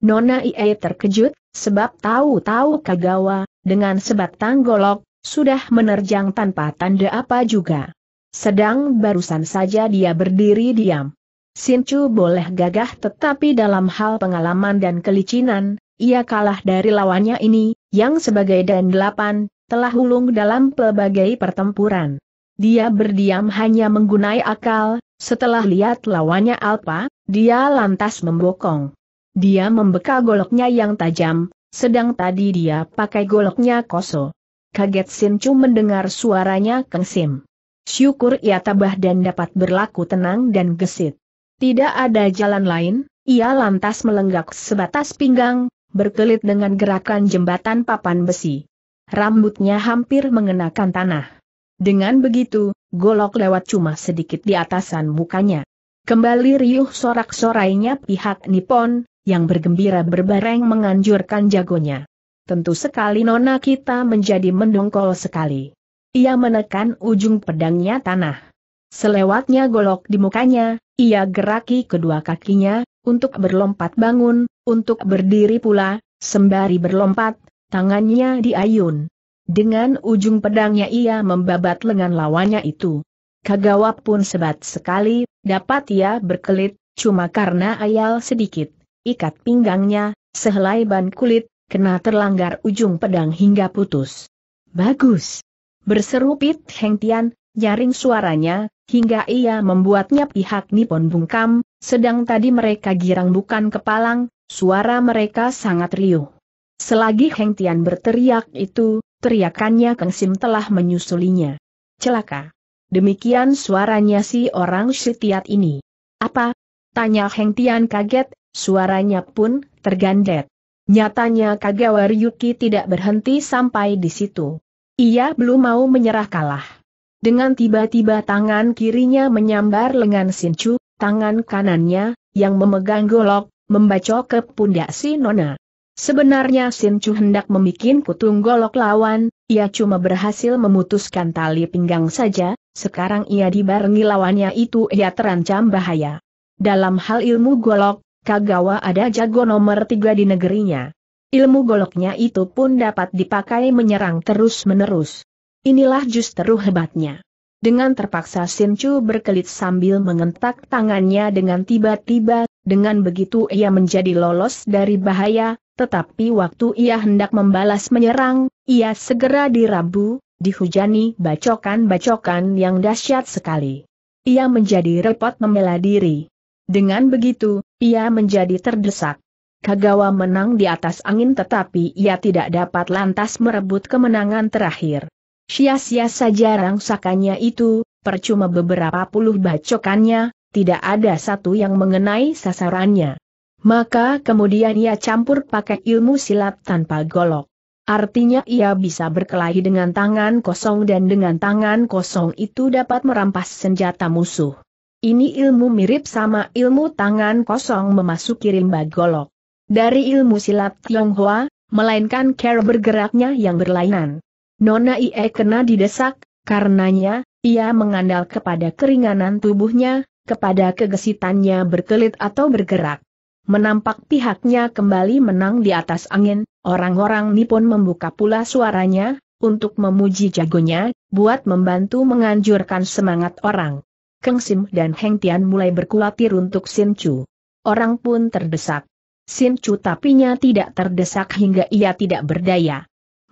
A: Nona Ie terkejut, sebab tahu-tahu Kagawa, dengan sebatang golok, sudah menerjang tanpa tanda apa juga. Sedang barusan saja dia berdiri diam. Sin Chu boleh gagah tetapi dalam hal pengalaman dan kelicinan, ia kalah dari lawannya ini, yang sebagai dan delapan, telah hulung dalam pelbagai pertempuran. Dia berdiam hanya menggunai akal, setelah lihat lawannya Alpa, dia lantas membokong. Dia membekal goloknya yang tajam, sedang tadi dia pakai goloknya koso. Kaget Sin Chu mendengar suaranya kengsim. Syukur ia tabah dan dapat berlaku tenang dan gesit. Tidak ada jalan lain, ia lantas melenggak sebatas pinggang, berkelit dengan gerakan jembatan papan besi. Rambutnya hampir mengenakan tanah. Dengan begitu, golok lewat cuma sedikit di atasan mukanya. Kembali riuh sorak-sorainya pihak Nippon, yang bergembira berbareng menganjurkan jagonya. Tentu sekali nona kita menjadi mendongkol sekali. Ia menekan ujung pedangnya tanah. Selewatnya golok di mukanya, ia geraki kedua kakinya, untuk berlompat bangun, untuk berdiri pula, sembari berlompat, tangannya diayun. Dengan ujung pedangnya ia membabat lengan lawannya itu. Kagawa pun sebat sekali, dapat ia berkelit, cuma karena ayal sedikit. Ikat pinggangnya, sehelai ban kulit, kena terlanggar ujung pedang hingga putus. Bagus! Berseru Pit Heng Tian, nyaring suaranya, hingga ia membuatnya pihak Nippon bungkam, sedang tadi mereka girang bukan kepalang, suara mereka sangat riuh. Selagi Heng Tian berteriak itu, teriakannya kengsim Sim telah menyusulinya. Celaka. Demikian suaranya si orang setiat ini. Apa? Tanya Heng Tian kaget, suaranya pun tergandet. Nyatanya Kagawa Ryuki tidak berhenti sampai di situ. Ia belum mau menyerah kalah. Dengan tiba-tiba tangan kirinya menyambar lengan Sincu, tangan kanannya, yang memegang golok, membacok ke pundak si Nona. Sebenarnya Sincu hendak membuat kutung golok lawan, ia cuma berhasil memutuskan tali pinggang saja, sekarang ia dibarengi lawannya itu ia terancam bahaya. Dalam hal ilmu golok, Kagawa ada jago nomor tiga di negerinya. Ilmu goloknya itu pun dapat dipakai menyerang terus-menerus. Inilah justru hebatnya. Dengan terpaksa Chu berkelit sambil mengentak tangannya dengan tiba-tiba, dengan begitu ia menjadi lolos dari bahaya, tetapi waktu ia hendak membalas menyerang, ia segera dirabu, dihujani bacokan-bacokan yang dahsyat sekali. Ia menjadi repot membela diri. Dengan begitu, ia menjadi terdesak. Kagawa menang di atas angin tetapi ia tidak dapat lantas merebut kemenangan terakhir. Sia-sia saja rangsakannya itu, percuma beberapa puluh bacokannya, tidak ada satu yang mengenai sasarannya. Maka kemudian ia campur pakai ilmu silat tanpa golok. Artinya ia bisa berkelahi dengan tangan kosong dan dengan tangan kosong itu dapat merampas senjata musuh. Ini ilmu mirip sama ilmu tangan kosong memasuki rimba golok. Dari ilmu silat Tionghoa, melainkan cara bergeraknya yang berlainan. Nona Ie kena didesak, karenanya, ia mengandal kepada keringanan tubuhnya, kepada kegesitannya berkelit atau bergerak. Menampak pihaknya kembali menang di atas angin, orang-orang Nippon membuka pula suaranya, untuk memuji jagonya, buat membantu menganjurkan semangat orang. Keng Sim dan Heng Tian mulai berkulatir untuk Sin Chu. Orang pun terdesak. Sin Chu tapinya tidak terdesak hingga ia tidak berdaya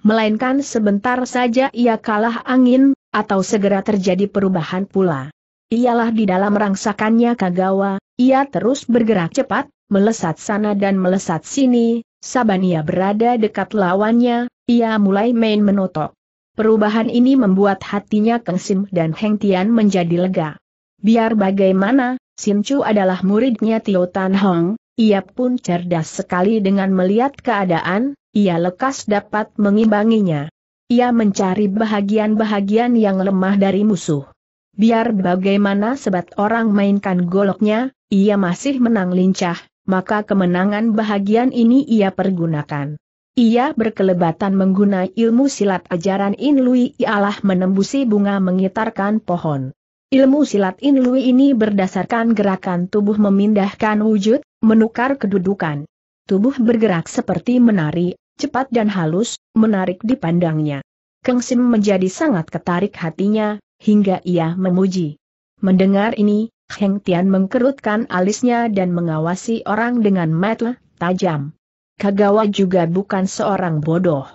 A: melainkan sebentar saja ia kalah angin, atau segera terjadi perubahan pula. Ialah di dalam rangsakannya Kagawa, ia terus bergerak cepat, melesat sana dan melesat sini, saban ia berada dekat lawannya, ia mulai main menotok. Perubahan ini membuat hatinya Kang Sim dan Heng Tian menjadi lega. Biar bagaimana, Sim Chu adalah muridnya Tio Tan Hong, ia pun cerdas sekali dengan melihat keadaan, ia lekas dapat mengimbanginya. Ia mencari bahagian-bahagian yang lemah dari musuh. Biar bagaimana sebat orang mainkan goloknya, ia masih menang lincah, maka kemenangan bahagian ini ia pergunakan. Ia berkelebatan menggunakan ilmu silat ajaran Inlui ialah menembusi bunga mengitarkan pohon. Ilmu silat Inlui ini berdasarkan gerakan tubuh memindahkan wujud, menukar kedudukan. Tubuh bergerak seperti menari, cepat dan halus, menarik dipandangnya. Keng Sim menjadi sangat ketarik hatinya, hingga ia memuji. Mendengar ini, Heng Tian mengkerutkan alisnya dan mengawasi orang dengan mata tajam. Kagawa juga bukan seorang bodoh.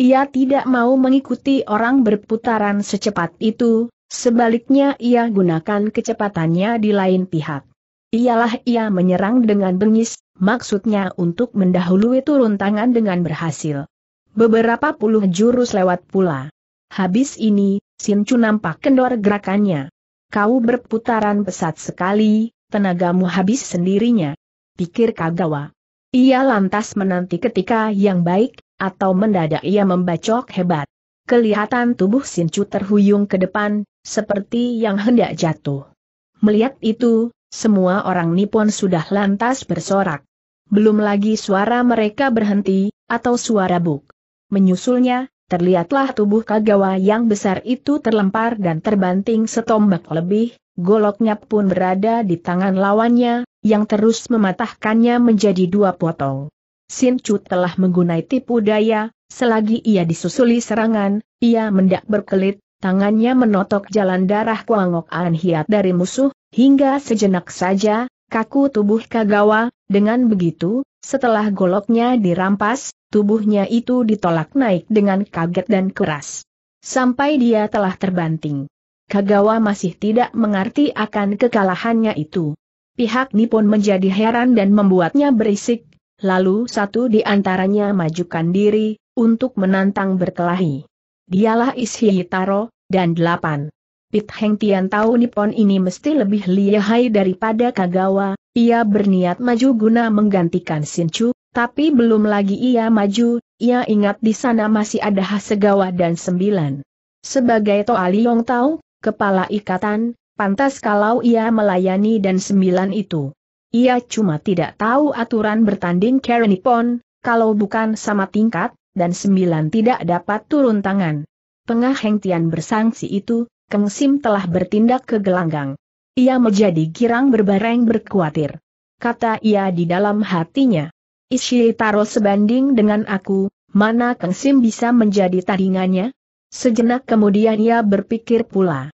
A: Ia tidak mau mengikuti orang berputaran secepat itu, sebaliknya ia gunakan kecepatannya di lain pihak. Ialah ia menyerang dengan bengis, maksudnya untuk mendahului turun tangan dengan berhasil. Beberapa puluh jurus lewat pula. Habis ini, Shinju nampak kendor gerakannya. Kau berputaran pesat sekali, tenagamu habis sendirinya. Pikir Kagawa. Ia lantas menanti ketika yang baik, atau mendadak ia membacok hebat. Kelihatan tubuh Shinju terhuyung ke depan, seperti yang hendak jatuh. Melihat itu, semua orang Nippon sudah lantas bersorak. Belum lagi suara mereka berhenti, atau suara buk. Menyusulnya, terlihatlah tubuh Kagawa yang besar itu terlempar dan terbanting setombak lebih, goloknya pun berada di tangan lawannya, yang terus mematahkannya menjadi dua potong. Sin Chu telah menggunai tipu daya, selagi ia disusuli serangan, ia mendak berkelit, tangannya menotok jalan darah Kuangok anhiat dari musuh, Hingga sejenak saja, kaku tubuh Kagawa, dengan begitu, setelah goloknya dirampas, tubuhnya itu ditolak naik dengan kaget dan keras. Sampai dia telah terbanting. Kagawa masih tidak mengerti akan kekalahannya itu. Pihak Nippon menjadi heran dan membuatnya berisik, lalu satu di antaranya majukan diri, untuk menantang berkelahi. Dialah Ishii Taro, dan delapan. Pit Heng Tian tahu Nippon ini mesti lebih lihai daripada Kagawa, ia berniat maju guna menggantikan Shinju, tapi belum lagi ia maju, ia ingat di sana masih ada Hasegawa dan sembilan. Sebagai Toa Liong tahu, kepala ikatan, pantas kalau ia melayani dan sembilan itu. Ia cuma tidak tahu aturan bertanding Karen Nippon, kalau bukan sama tingkat, dan sembilan tidak dapat turun tangan. Tengah Heng Tian bersangsi itu, Keng Sim telah bertindak ke gelanggang. Ia menjadi girang berbareng berkuatir. Kata ia di dalam hatinya. Isi Taro sebanding dengan aku, mana Keng Sim bisa menjadi tandingannya? Sejenak kemudian ia berpikir pula.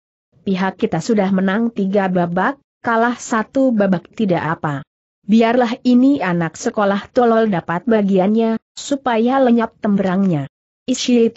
A: Pihak kita sudah menang tiga babak, kalah satu babak tidak apa. Biarlah ini anak sekolah tolol dapat bagiannya, supaya lenyap temberangnya.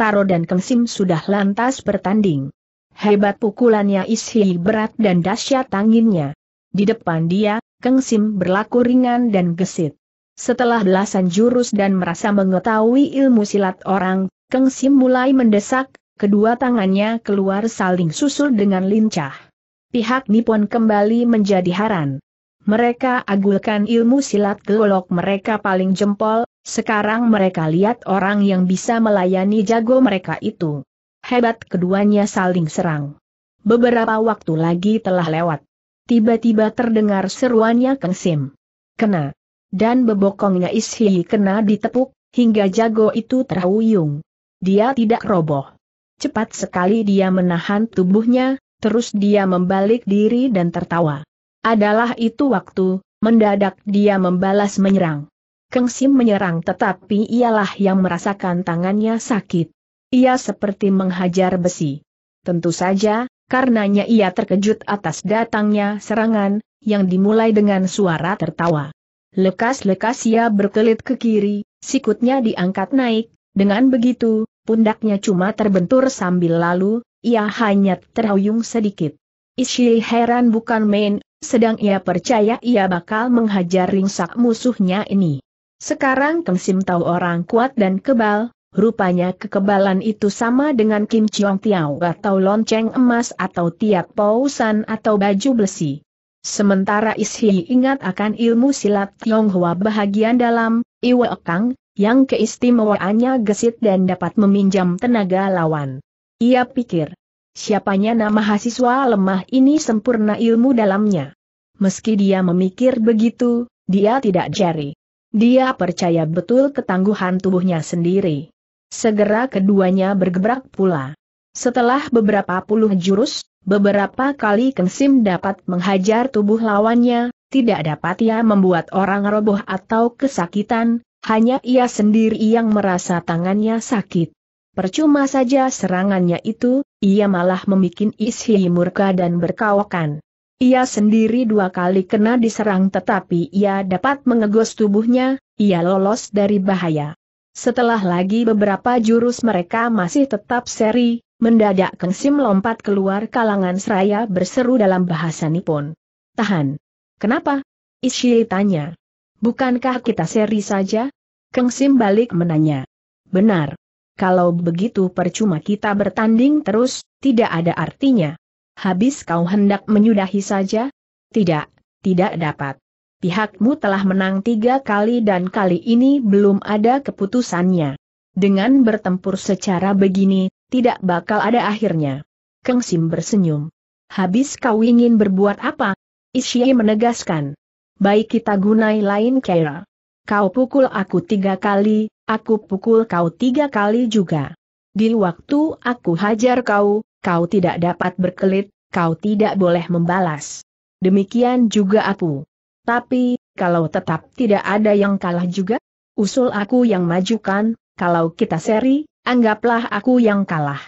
A: Taro dan Keng sudah lantas bertanding. Hebat pukulannya Ishi berat dan dahsyat anginnya. Di depan dia, Keng Sim berlaku ringan dan gesit. Setelah belasan jurus dan merasa mengetahui ilmu silat orang, Keng Sim mulai mendesak, kedua tangannya keluar saling susul dengan lincah. Pihak Nippon kembali menjadi haran. Mereka agulkan ilmu silat golok mereka paling jempol, sekarang mereka lihat orang yang bisa melayani jago mereka itu hebat keduanya saling serang. Beberapa waktu lagi telah lewat. Tiba-tiba terdengar seruannya Kang Sim. Kena. Dan bebokongnya Ishi kena ditepuk, hingga jago itu terhuyung. Dia tidak roboh. Cepat sekali dia menahan tubuhnya, terus dia membalik diri dan tertawa. Adalah itu waktu, mendadak dia membalas menyerang. Keng Sim menyerang tetapi ialah yang merasakan tangannya sakit. Ia seperti menghajar besi. Tentu saja, karenanya ia terkejut atas datangnya serangan, yang dimulai dengan suara tertawa. Lekas-lekas ia berkelit ke kiri, sikutnya diangkat naik, dengan begitu, pundaknya cuma terbentur sambil lalu, ia hanya terhuyung sedikit. Isi heran bukan main, sedang ia percaya ia bakal menghajar ringsak musuhnya ini. Sekarang Kemsim tahu orang kuat dan kebal, Rupanya kekebalan itu sama dengan Kim Chiong Tiao atau lonceng emas atau tiap pausan atau baju besi. Sementara Ishi ingat akan ilmu silat Tionghoa bahagian dalam, Iwe Kang, yang keistimewaannya gesit dan dapat meminjam tenaga lawan. Ia pikir, siapanya nama mahasiswa lemah ini sempurna ilmu dalamnya. Meski dia memikir begitu, dia tidak jari. Dia percaya betul ketangguhan tubuhnya sendiri. Segera keduanya bergebrak pula. Setelah beberapa puluh jurus, beberapa kali Kensim dapat menghajar tubuh lawannya, tidak dapat ia membuat orang roboh atau kesakitan, hanya ia sendiri yang merasa tangannya sakit. Percuma saja serangannya itu, ia malah memikin Ishi murka dan berkawakan. Ia sendiri dua kali kena diserang tetapi ia dapat mengegos tubuhnya, ia lolos dari bahaya. Setelah lagi beberapa jurus mereka masih tetap seri, mendadak Keng Sim lompat keluar kalangan seraya berseru dalam bahasa Nipon. Tahan. Kenapa? Ishii tanya. Bukankah kita seri saja? Keng Sim balik menanya. Benar. Kalau begitu percuma kita bertanding terus, tidak ada artinya. Habis kau hendak menyudahi saja? Tidak, tidak dapat pihakmu telah menang tiga kali dan kali ini belum ada keputusannya. Dengan bertempur secara begini, tidak bakal ada akhirnya. Keng Sim bersenyum. Habis kau ingin berbuat apa? Ishii menegaskan. Baik kita gunai lain kera. Kau pukul aku tiga kali, aku pukul kau tiga kali juga. Di waktu aku hajar kau, kau tidak dapat berkelit, kau tidak boleh membalas. Demikian juga aku. Tapi, kalau tetap tidak ada yang kalah juga, usul aku yang majukan, kalau kita seri, anggaplah aku yang kalah.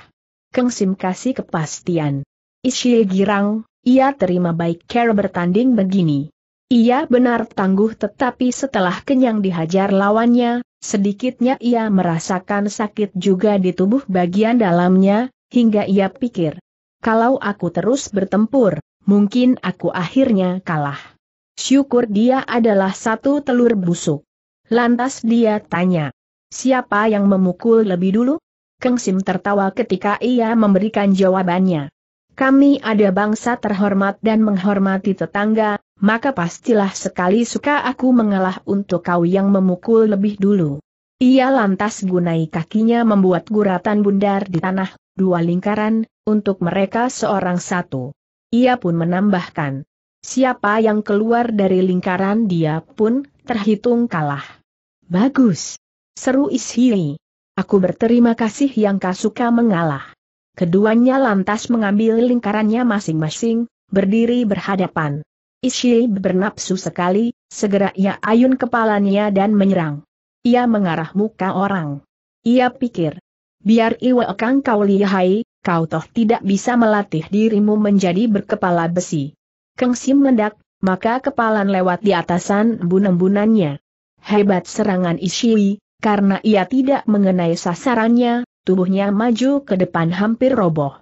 A: Keng Sim kasih kepastian. Isye girang, ia terima baik cara bertanding begini. Ia benar tangguh tetapi setelah kenyang dihajar lawannya, sedikitnya ia merasakan sakit juga di tubuh bagian dalamnya, hingga ia pikir. Kalau aku terus bertempur, mungkin aku akhirnya kalah. Syukur dia adalah satu telur busuk. Lantas dia tanya, siapa yang memukul lebih dulu? Keng Sim tertawa ketika ia memberikan jawabannya. Kami ada bangsa terhormat dan menghormati tetangga, maka pastilah sekali suka aku mengalah untuk kau yang memukul lebih dulu. Ia lantas gunai kakinya membuat guratan bundar di tanah, dua lingkaran, untuk mereka seorang satu. Ia pun menambahkan, Siapa yang keluar dari lingkaran dia pun terhitung kalah. Bagus. Seru Ishii. Aku berterima kasih yang kau suka mengalah. Keduanya lantas mengambil lingkarannya masing-masing, berdiri berhadapan. Ishii bernapsu sekali, segera ia ayun kepalanya dan menyerang. Ia mengarah muka orang. Ia pikir, biar Iwa Kang kau lihai, kau toh tidak bisa melatih dirimu menjadi berkepala besi. Sim mendak, maka kepalan lewat di atasan embun-embunannya. Hebat serangan Ishii, karena ia tidak mengenai sasarannya, tubuhnya maju ke depan hampir roboh.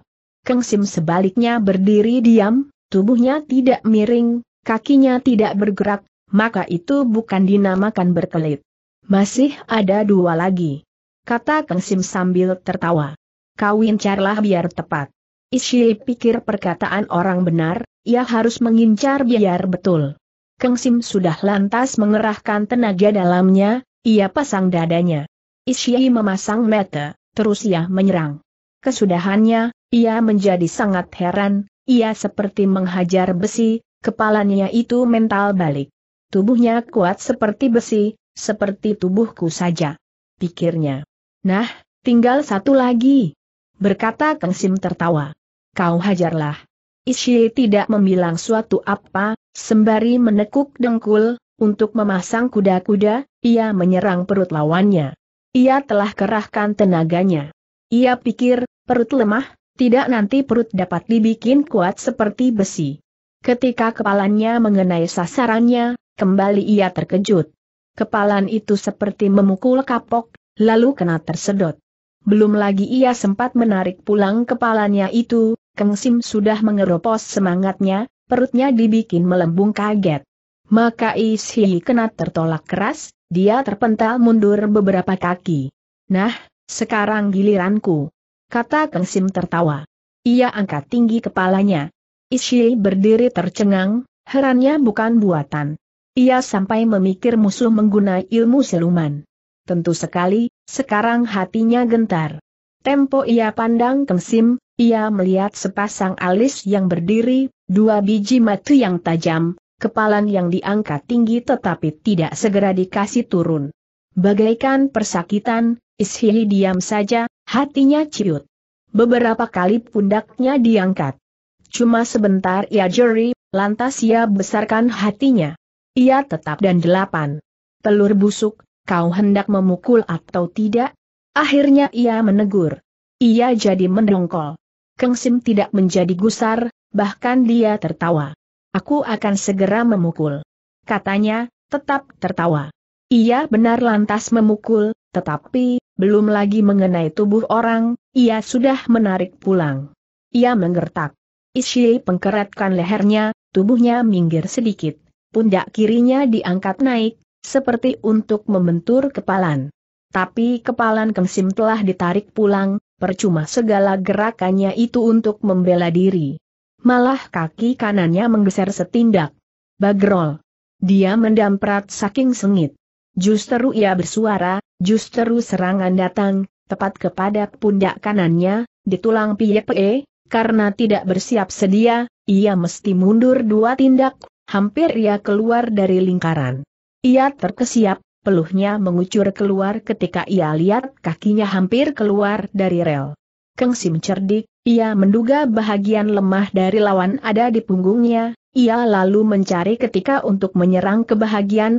A: Keng Sim sebaliknya berdiri diam, tubuhnya tidak miring, kakinya tidak bergerak, maka itu bukan dinamakan berkelit. Masih ada dua lagi. Kata Keng Sim sambil tertawa. Kawin carlah biar tepat. Ishii pikir perkataan orang benar, ia harus mengincar biar betul. Keng Sim sudah lantas mengerahkan tenaga dalamnya, ia pasang dadanya. Isyai memasang mata, terus ia menyerang. Kesudahannya, ia menjadi sangat heran, ia seperti menghajar besi, kepalanya itu mental balik. Tubuhnya kuat seperti besi, seperti tubuhku saja. Pikirnya. Nah, tinggal satu lagi. Berkata Keng Sim tertawa. Kau hajarlah. Ishii tidak membilang suatu apa, sembari menekuk dengkul, untuk memasang kuda-kuda, ia menyerang perut lawannya. Ia telah kerahkan tenaganya. Ia pikir, perut lemah, tidak nanti perut dapat dibikin kuat seperti besi. Ketika kepalanya mengenai sasarannya, kembali ia terkejut. Kepalan itu seperti memukul kapok, lalu kena tersedot. Belum lagi ia sempat menarik pulang kepalanya itu, Keng Sim sudah mengeropos semangatnya, perutnya dibikin melembung kaget. Maka Ishi kena tertolak keras, dia terpental mundur beberapa kaki. Nah, sekarang giliranku. Kata Keng Sim tertawa. Ia angkat tinggi kepalanya. Ishi berdiri tercengang, herannya bukan buatan. Ia sampai memikir musuh menggunakan ilmu siluman. Tentu sekali, sekarang hatinya gentar. Tempo ia pandang kemsim, ia melihat sepasang alis yang berdiri, dua biji mata yang tajam, kepalan yang diangkat tinggi tetapi tidak segera dikasih turun. Bagaikan persakitan, Ishihi diam saja, hatinya ciut. Beberapa kali pundaknya diangkat. Cuma sebentar ia jeri, lantas ia besarkan hatinya. Ia tetap dan delapan. Telur busuk, kau hendak memukul atau tidak? Akhirnya ia menegur. Ia jadi mendongkol. Keng Sim tidak menjadi gusar, bahkan dia tertawa. Aku akan segera memukul. Katanya, tetap tertawa. Ia benar lantas memukul, tetapi, belum lagi mengenai tubuh orang, ia sudah menarik pulang. Ia mengertak. Ishii pengkeratkan lehernya, tubuhnya minggir sedikit, pundak kirinya diangkat naik, seperti untuk membentur kepalan. Tapi kepalan Kemsim telah ditarik pulang, percuma segala gerakannya itu untuk membela diri. Malah kaki kanannya menggeser setindak. Bagrol. Dia mendamprat saking sengit. Justru ia bersuara, justru serangan datang, tepat kepada pundak kanannya, di tulang piyepe, karena tidak bersiap sedia, ia mesti mundur dua tindak, hampir ia keluar dari lingkaran. Ia terkesiap, peluhnya mengucur keluar ketika ia lihat kakinya hampir keluar dari rel. Keng Sim cerdik, ia menduga bahagian lemah dari lawan ada di punggungnya, ia lalu mencari ketika untuk menyerang ke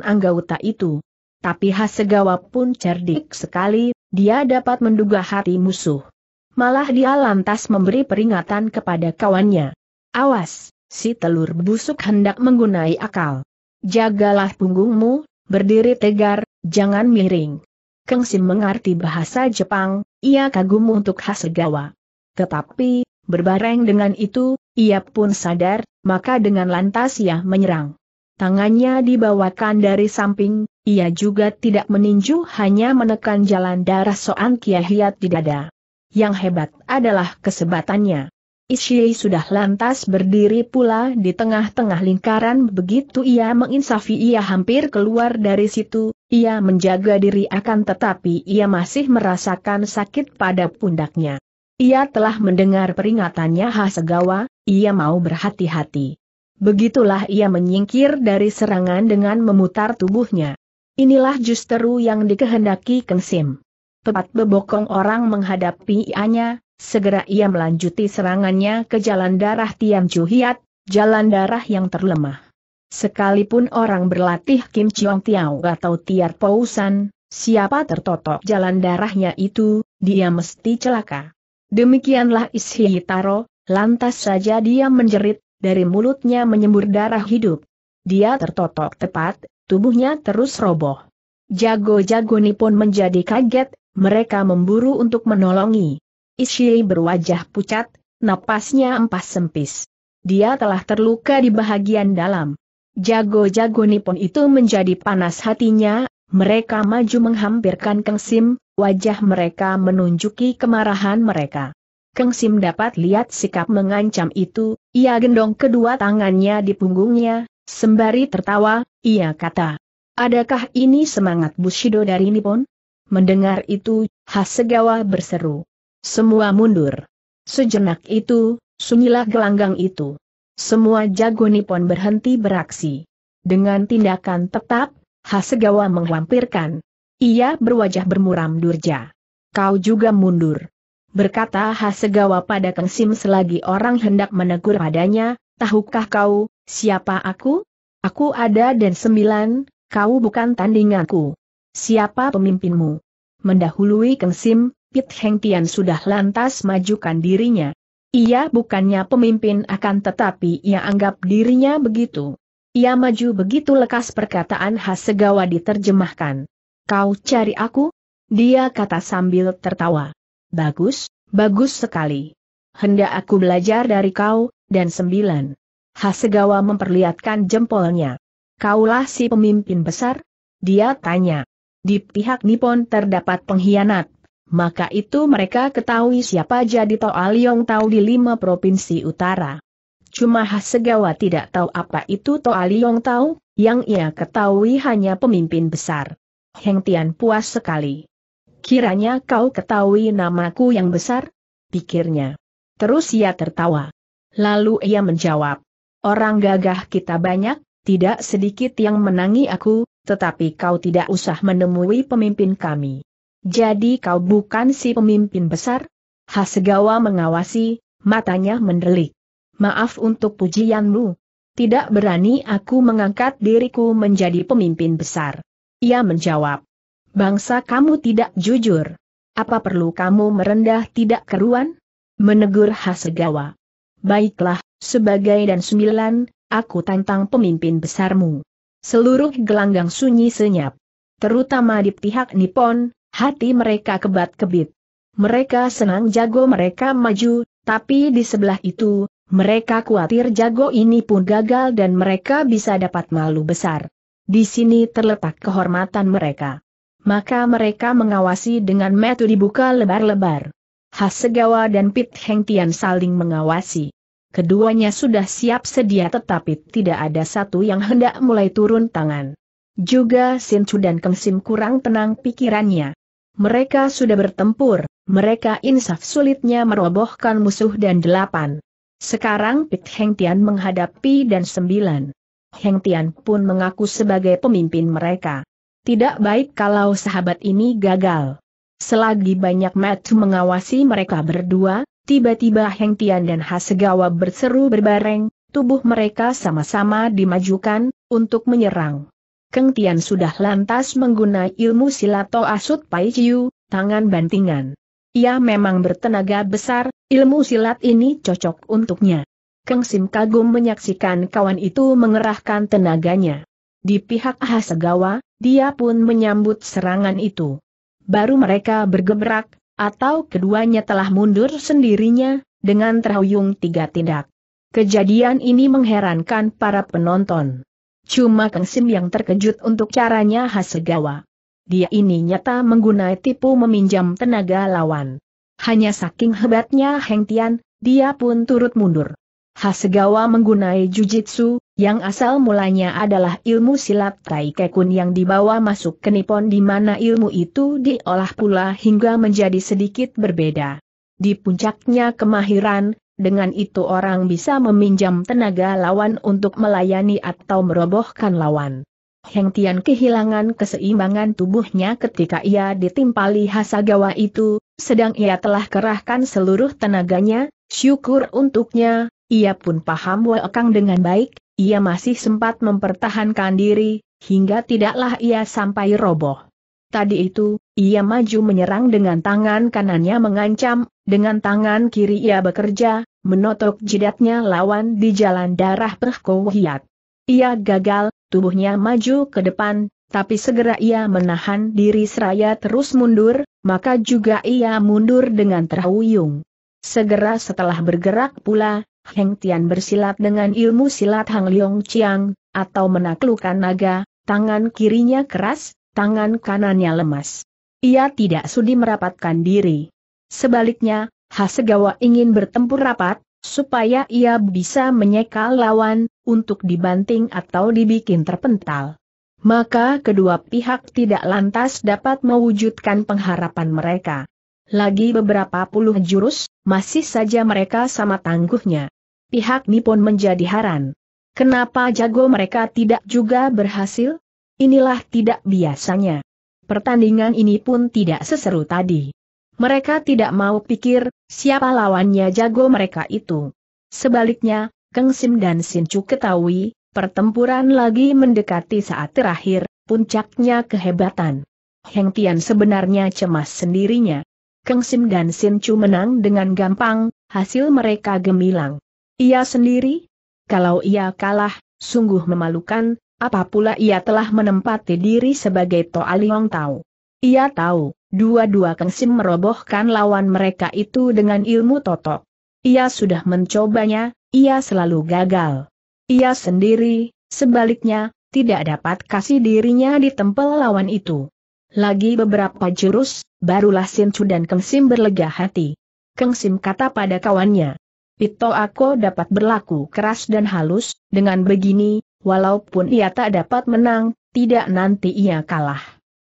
A: anggota itu. Tapi Hasegawa pun cerdik sekali, dia dapat menduga hati musuh. Malah dia lantas memberi peringatan kepada kawannya. Awas, si telur busuk hendak menggunai akal. Jagalah punggungmu, berdiri tegar, jangan miring. Sim mengerti bahasa Jepang, ia kagum untuk Hasegawa. Tetapi, berbareng dengan itu, ia pun sadar, maka dengan lantas ia menyerang. Tangannya dibawakan dari samping, ia juga tidak meninju hanya menekan jalan darah Soan Kiahiat di dada. Yang hebat adalah kesebatannya. Ishii sudah lantas berdiri pula di tengah-tengah lingkaran begitu ia menginsafi ia hampir keluar dari situ, ia menjaga diri akan tetapi ia masih merasakan sakit pada pundaknya. Ia telah mendengar peringatannya Hasegawa, ia mau berhati-hati. Begitulah ia menyingkir dari serangan dengan memutar tubuhnya. Inilah justru yang dikehendaki Kengsim. Tepat bebokong orang menghadapi ianya, Segera ia melanjuti serangannya ke jalan darah Tiam Chu Hiat, jalan darah yang terlemah. Sekalipun orang berlatih Kim Chiong Tiao atau Tiar Pausan, siapa tertotok jalan darahnya itu, dia mesti celaka. Demikianlah Ishi Taro, lantas saja dia menjerit, dari mulutnya menyembur darah hidup. Dia tertotok tepat, tubuhnya terus roboh. Jago-jago Nipon menjadi kaget, mereka memburu untuk menolongi. Ishii berwajah pucat, napasnya empas sempis. Dia telah terluka di bahagian dalam. Jago-jago Nipon itu menjadi panas hatinya, mereka maju menghampirkan Kengsim, Sim, wajah mereka menunjuki kemarahan mereka. Kengsim Sim dapat lihat sikap mengancam itu, ia gendong kedua tangannya di punggungnya, sembari tertawa, ia kata. Adakah ini semangat Bushido dari Nippon? Mendengar itu, Hasegawa berseru. Semua mundur. Sejenak itu, sunyilah gelanggang itu. Semua jago Nipon berhenti beraksi. Dengan tindakan tetap, Hasegawa menghampirkan. Ia berwajah bermuram durja. Kau juga mundur. Berkata Hasegawa pada Kang Sim selagi orang hendak menegur padanya, tahukah kau, siapa aku? Aku ada dan sembilan, kau bukan tandinganku. Siapa pemimpinmu? Mendahului Kang Sim, Pit Heng Tian sudah lantas majukan dirinya. Ia bukannya pemimpin akan tetapi ia anggap dirinya begitu. Ia maju begitu lekas perkataan khas segawa diterjemahkan. Kau cari aku? Dia kata sambil tertawa. Bagus, bagus sekali. Hendak aku belajar dari kau, dan sembilan. Hasegawa memperlihatkan jempolnya. Kaulah si pemimpin besar? Dia tanya. Di pihak Nippon terdapat pengkhianat, maka itu mereka ketahui siapa jadi Toa Liong tahu di lima provinsi utara. Cuma Hasegawa tidak tahu apa itu Toa Liong tahu, yang ia ketahui hanya pemimpin besar. Heng Tian puas sekali. Kiranya kau ketahui namaku yang besar? Pikirnya. Terus ia tertawa. Lalu ia menjawab. Orang gagah kita banyak, tidak sedikit yang menangi aku, tetapi kau tidak usah menemui pemimpin kami. Jadi kau bukan si pemimpin besar? Hasegawa mengawasi, matanya mendelik. Maaf untuk pujianmu. Tidak berani aku mengangkat diriku menjadi pemimpin besar. Ia menjawab. Bangsa kamu tidak jujur. Apa perlu kamu merendah tidak keruan? Menegur Hasegawa. Baiklah, sebagai dan sembilan, aku tantang pemimpin besarmu. Seluruh gelanggang sunyi senyap. Terutama di pihak Nippon, Hati mereka kebat-kebit. Mereka senang jago mereka maju, tapi di sebelah itu, mereka khawatir jago ini pun gagal dan mereka bisa dapat malu besar. Di sini terletak kehormatan mereka. Maka mereka mengawasi dengan metu dibuka lebar-lebar. Hasegawa dan Pit Heng Tian saling mengawasi. Keduanya sudah siap sedia tetapi tidak ada satu yang hendak mulai turun tangan. Juga Sin Chu dan Keng Sim kurang tenang pikirannya. Mereka sudah bertempur, mereka insaf sulitnya merobohkan musuh dan delapan. Sekarang pit Heng Tian menghadapi dan sembilan. Heng Tian pun mengaku sebagai pemimpin mereka. Tidak baik kalau sahabat ini gagal. Selagi banyak mata mengawasi mereka berdua, tiba-tiba Heng Tian dan Hasegawa berseru berbareng, tubuh mereka sama-sama dimajukan, untuk menyerang. Keng Tian sudah lantas menggunakan ilmu silat silato asut Pai Chiu, tangan bantingan. Ia memang bertenaga besar, ilmu silat ini cocok untuknya. Keng Sim kagum menyaksikan kawan itu mengerahkan tenaganya. Di pihak Ahasegawa, dia pun menyambut serangan itu. Baru mereka bergerak, atau keduanya telah mundur sendirinya, dengan terhuyung tiga tindak. Kejadian ini mengherankan para penonton. Cuma Kang Sim yang terkejut untuk caranya Hasegawa. Dia ini nyata menggunai tipu meminjam tenaga lawan. Hanya saking hebatnya Heng Tian, dia pun turut mundur. Hasegawa menggunai jujitsu, yang asal mulanya adalah ilmu silat Tai Kekun yang dibawa masuk ke Nippon di mana ilmu itu diolah pula hingga menjadi sedikit berbeda. Di puncaknya kemahiran, dengan itu orang bisa meminjam tenaga lawan untuk melayani atau merobohkan lawan. Heng Tian kehilangan keseimbangan tubuhnya ketika ia ditimpali Hasagawa itu, sedang ia telah kerahkan seluruh tenaganya, syukur untuknya, ia pun paham Welkang dengan baik, ia masih sempat mempertahankan diri, hingga tidaklah ia sampai roboh. Tadi itu, ia maju menyerang dengan tangan kanannya mengancam, dengan tangan kiri ia bekerja, menotok jidatnya lawan di jalan darah Perkowiat. Ia gagal, tubuhnya maju ke depan, tapi segera ia menahan diri seraya terus mundur, maka juga ia mundur dengan terhuyung. Segera setelah bergerak pula, Heng Tian bersilat dengan ilmu silat Hang Leong Chiang, atau menaklukkan naga, tangan kirinya keras, tangan kanannya lemas. Ia tidak sudi merapatkan diri. Sebaliknya, Hasegawa ingin bertempur rapat, supaya ia bisa menyekal lawan, untuk dibanting atau dibikin terpental. Maka kedua pihak tidak lantas dapat mewujudkan pengharapan mereka. Lagi beberapa puluh jurus, masih saja mereka sama tangguhnya. Pihak Nippon menjadi haran. Kenapa jago mereka tidak juga berhasil? Inilah tidak biasanya. Pertandingan ini pun tidak seseru tadi. Mereka tidak mau pikir, siapa lawannya jago mereka itu. Sebaliknya, Keng Sim dan Sin Chu ketahui, pertempuran lagi mendekati saat terakhir, puncaknya kehebatan. Heng Tian sebenarnya cemas sendirinya. Keng Sim dan Sin Chu menang dengan gampang, hasil mereka gemilang. Ia sendiri? Kalau ia kalah, sungguh memalukan, apa pula ia telah menempati diri sebagai Toa Liong Tau. Ia tahu, dua-dua Kengsim merobohkan lawan mereka itu dengan ilmu totok. Ia sudah mencobanya, ia selalu gagal. Ia sendiri, sebaliknya, tidak dapat kasih dirinya di tempel lawan itu. Lagi beberapa jurus, barulah Chu dan Kengsim berlega hati. Kengsim kata pada kawannya, Pito aku dapat berlaku keras dan halus, dengan begini, walaupun ia tak dapat menang, tidak nanti ia kalah.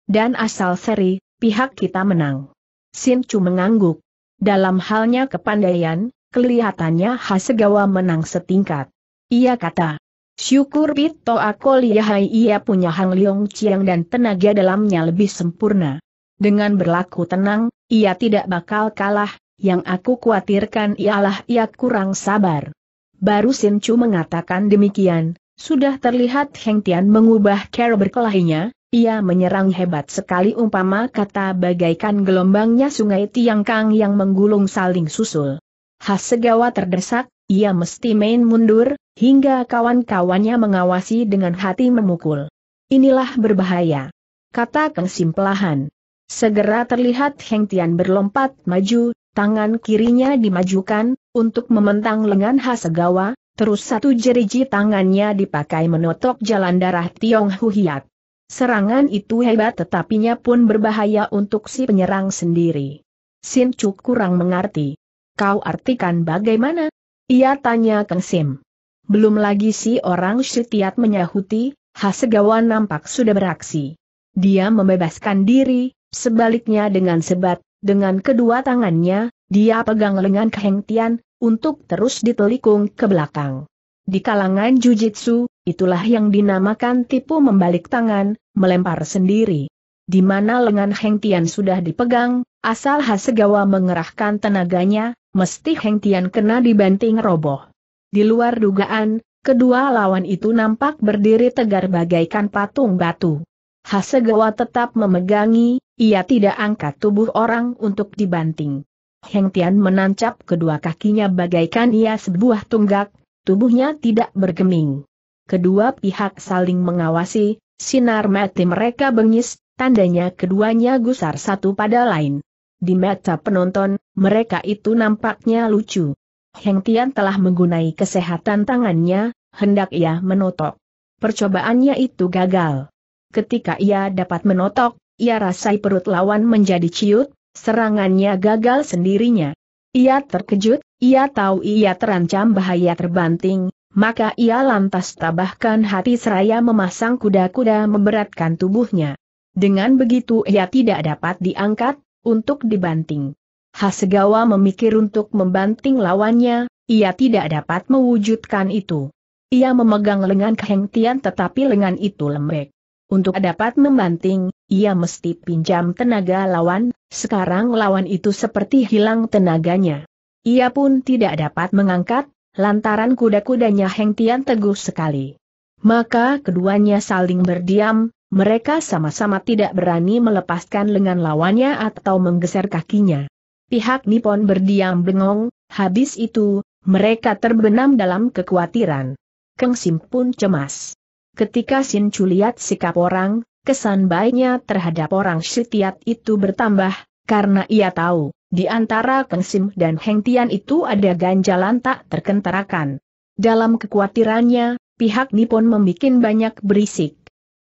A: Dan asal seri, pihak kita menang. Sin Chu mengangguk. Dalam halnya kepandaian, kelihatannya Hasegawa menang setingkat. Ia kata, syukur Pito aku lihai ia punya Hang Leong Chiang dan tenaga dalamnya lebih sempurna. Dengan berlaku tenang, ia tidak bakal kalah, yang aku khawatirkan ialah ia kurang sabar. Baru Sin Chu mengatakan demikian, sudah terlihat Heng Tian mengubah cara berkelahinya, ia menyerang hebat sekali umpama kata bagaikan gelombangnya sungai Tiangkang yang menggulung saling susul. Hasegawa terdesak, ia mesti main mundur, hingga kawan-kawannya mengawasi dengan hati memukul. Inilah berbahaya. Kata Kang Simpelahan. Segera terlihat Heng Tian berlompat maju, tangan kirinya dimajukan, untuk mementang lengan Hasegawa, Terus satu jeriji tangannya dipakai menotok jalan darah Tiong Huhiat. Serangan itu hebat tetapinya pun berbahaya untuk si penyerang sendiri. Sin Chu kurang mengerti. Kau artikan bagaimana? Ia tanya Kang Sim. Belum lagi si orang setiat menyahuti, Segawa nampak sudah beraksi. Dia membebaskan diri, sebaliknya dengan sebat, dengan kedua tangannya, dia pegang lengan kehentian. Tian, untuk terus ditelikung ke belakang. Di kalangan jujitsu, itulah yang dinamakan tipu membalik tangan, melempar sendiri. Di mana lengan Heng Tian sudah dipegang, asal Hasegawa mengerahkan tenaganya, mesti Heng Tian kena dibanting roboh. Di luar dugaan, kedua lawan itu nampak berdiri tegar bagaikan patung batu. Hasegawa tetap memegangi, ia tidak angkat tubuh orang untuk dibanting. Heng Tian menancap kedua kakinya bagaikan ia sebuah tunggak, tubuhnya tidak bergeming. Kedua pihak saling mengawasi, sinar mati mereka bengis, tandanya keduanya gusar satu pada lain. Di mata penonton, mereka itu nampaknya lucu. Heng Tian telah menggunai kesehatan tangannya, hendak ia menotok. Percobaannya itu gagal. Ketika ia dapat menotok, ia rasai perut lawan menjadi ciut, Serangannya gagal sendirinya. Ia terkejut, ia tahu ia terancam bahaya terbanting, maka ia lantas tabahkan hati seraya memasang kuda-kuda memberatkan tubuhnya. Dengan begitu ia tidak dapat diangkat, untuk dibanting. Hasegawa memikir untuk membanting lawannya, ia tidak dapat mewujudkan itu. Ia memegang lengan kehentian, tetapi lengan itu lembek. Untuk dapat membanting, ia mesti pinjam tenaga lawan, sekarang lawan itu seperti hilang tenaganya. Ia pun tidak dapat mengangkat, lantaran kuda-kudanya Heng Tian teguh sekali. Maka keduanya saling berdiam, mereka sama-sama tidak berani melepaskan lengan lawannya atau menggeser kakinya. Pihak Nippon berdiam bengong, habis itu, mereka terbenam dalam kekhawatiran. Keng Sim pun cemas. Ketika Sin Chu lihat sikap orang, kesan baiknya terhadap orang Sitiat itu bertambah, karena ia tahu, di antara Keng Sim dan Heng Tian itu ada ganjalan tak terkenterakan. Dalam kekhawatirannya, pihak Nippon membuat banyak berisik.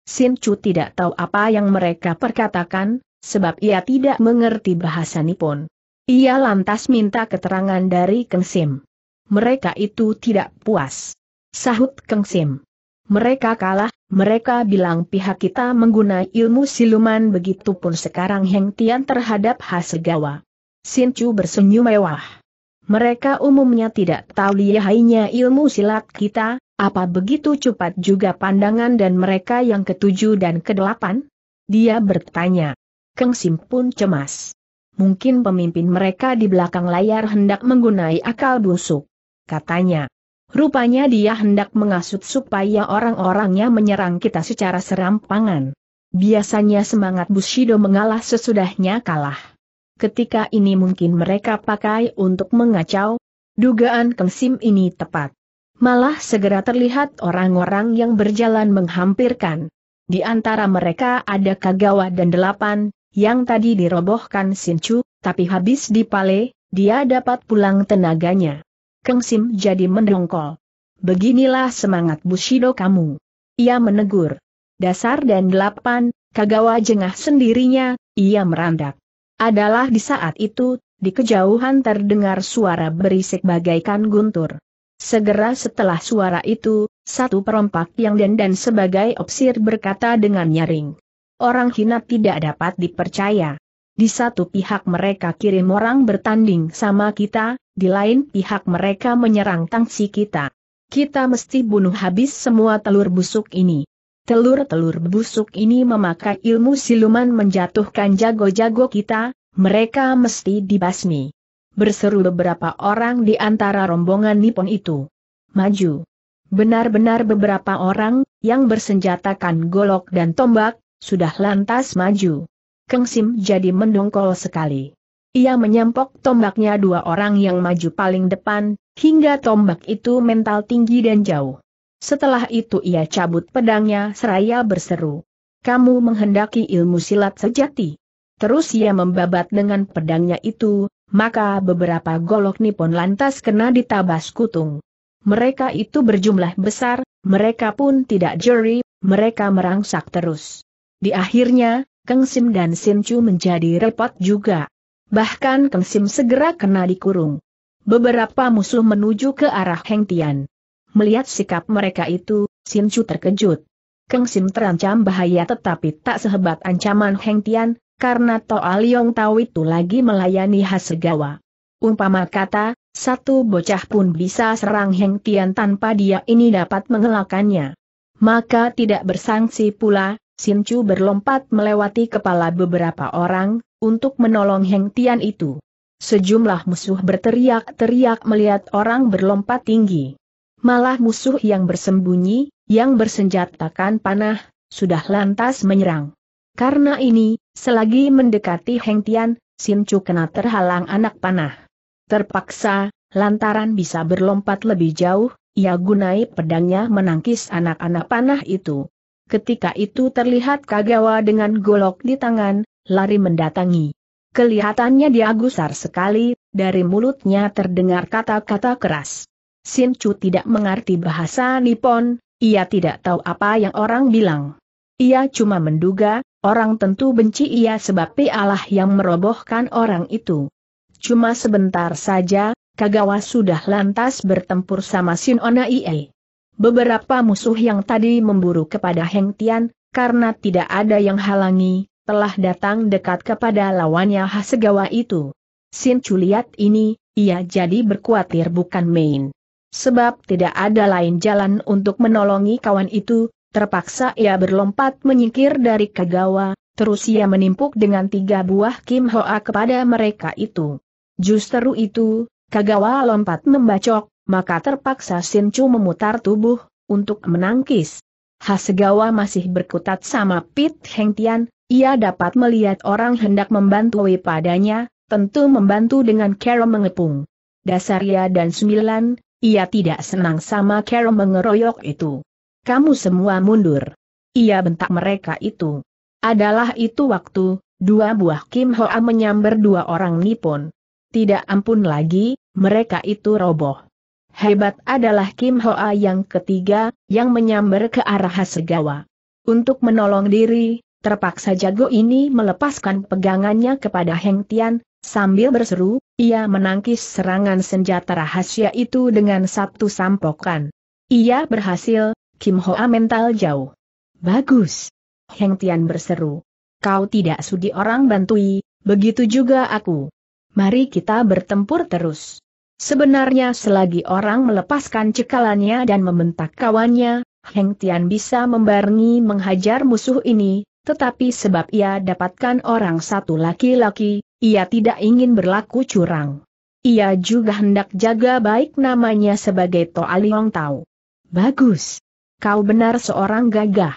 A: Sin Chu tidak tahu apa yang mereka perkatakan, sebab ia tidak mengerti bahasa Nippon. Ia lantas minta keterangan dari Keng Sim. Mereka itu tidak puas. Sahut Keng Sim. Mereka kalah, mereka bilang pihak kita menggunakan ilmu siluman begitu pun sekarang Heng Tian terhadap Hasegawa. Sin Chu bersenyum mewah. Mereka umumnya tidak tahu lihainya ilmu silat kita, apa begitu cepat juga pandangan dan mereka yang ketujuh dan kedelapan? Dia bertanya. Keng Sim pun cemas. Mungkin pemimpin mereka di belakang layar hendak menggunai akal busuk. Katanya. Rupanya dia hendak mengasut supaya orang-orangnya menyerang kita secara serampangan. Biasanya semangat Bushido mengalah sesudahnya kalah. Ketika ini mungkin mereka pakai untuk mengacau, dugaan kengsim ini tepat. Malah segera terlihat orang-orang yang berjalan menghampirkan. Di antara mereka ada Kagawa dan Delapan, yang tadi dirobohkan Sinchu, tapi habis dipale, dia dapat pulang tenaganya. Keng Sim jadi mendongkol. Beginilah semangat Bushido kamu. Ia menegur. Dasar dan delapan, Kagawa jengah sendirinya, ia merandak. Adalah di saat itu, di kejauhan terdengar suara berisik bagaikan guntur. Segera setelah suara itu, satu perompak yang dandan sebagai opsir berkata dengan nyaring. Orang hina tidak dapat dipercaya. Di satu pihak mereka kirim orang bertanding sama kita, di lain pihak mereka menyerang tangsi kita. Kita mesti bunuh habis semua telur busuk ini. Telur-telur busuk ini memakai ilmu siluman menjatuhkan jago-jago kita, mereka mesti dibasmi. Berseru beberapa orang di antara rombongan Nippon itu. Maju. Benar-benar beberapa orang, yang bersenjatakan golok dan tombak, sudah lantas maju. Keng Sim jadi mendongkol sekali. Ia menyampok tombaknya dua orang yang maju paling depan, hingga tombak itu mental tinggi dan jauh. Setelah itu ia cabut pedangnya seraya berseru. Kamu menghendaki ilmu silat sejati. Terus ia membabat dengan pedangnya itu, maka beberapa golok nipon lantas kena ditabas kutung. Mereka itu berjumlah besar, mereka pun tidak jeri, mereka merangsak terus. Di akhirnya, Keng Sim dan Sim Chu menjadi repot juga. Bahkan Keng Sim segera kena dikurung. Beberapa musuh menuju ke arah Heng Tian. Melihat sikap mereka itu, Sim Chu terkejut. Keng Sim terancam bahaya tetapi tak sehebat ancaman Heng Tian, karena Toa Liong Tau itu lagi melayani Hasegawa. Umpama kata, satu bocah pun bisa serang Heng Tian tanpa dia ini dapat mengelakannya. Maka tidak bersangsi pula, Sin Chu berlompat melewati kepala beberapa orang, untuk menolong Heng Tian itu. Sejumlah musuh berteriak-teriak melihat orang berlompat tinggi. Malah musuh yang bersembunyi, yang bersenjatakan panah, sudah lantas menyerang. Karena ini, selagi mendekati Heng Tian, Sin Chu kena terhalang anak panah. Terpaksa, lantaran bisa berlompat lebih jauh, ia gunai pedangnya menangkis anak-anak panah itu. Ketika itu terlihat Kagawa dengan golok di tangan, lari mendatangi. Kelihatannya dia gusar sekali, dari mulutnya terdengar kata-kata keras. Sin Chu tidak mengerti bahasa Nippon, ia tidak tahu apa yang orang bilang. Ia cuma menduga, orang tentu benci ia sebab pialah yang merobohkan orang itu. Cuma sebentar saja, Kagawa sudah lantas bertempur sama Sin Ona Iei. Beberapa musuh yang tadi memburu kepada Heng Tian, karena tidak ada yang halangi, telah datang dekat kepada lawannya Hasegawa itu. Sin Chuliat ini, ia jadi berkuatir bukan main. Sebab tidak ada lain jalan untuk menolongi kawan itu, terpaksa ia berlompat menyingkir dari Kagawa, terus ia menimpuk dengan tiga buah Kim Hoa kepada mereka itu. Justru itu, Kagawa lompat membacok, maka terpaksa Chu memutar tubuh, untuk menangkis. Hasegawa masih berkutat sama Pit Heng Tian, ia dapat melihat orang hendak membantu padanya, tentu membantu dengan Carol mengepung. Dasaria dan sembilan, ia tidak senang sama Carol mengeroyok itu. Kamu semua mundur. Ia bentak mereka itu. Adalah itu waktu, dua buah Kim Hoa menyambar dua orang Nippon. Tidak ampun lagi, mereka itu roboh. Hebat adalah Kim Hoa yang ketiga, yang menyambar ke arah Hasegawa. Untuk menolong diri, terpaksa jago ini melepaskan pegangannya kepada Heng Tian, sambil berseru, ia menangkis serangan senjata rahasia itu dengan satu sampokan. Ia berhasil, Kim Hoa mental jauh. Bagus. Heng Tian berseru. Kau tidak sudi orang bantui, begitu juga aku. Mari kita bertempur terus. Sebenarnya selagi orang melepaskan cekalannya dan membentak kawannya, Heng Tian bisa membarengi menghajar musuh ini, tetapi sebab ia dapatkan orang satu laki-laki, ia tidak ingin berlaku curang. Ia juga hendak jaga baik namanya sebagai Toa Liong Tau. Bagus. Kau benar seorang gagah.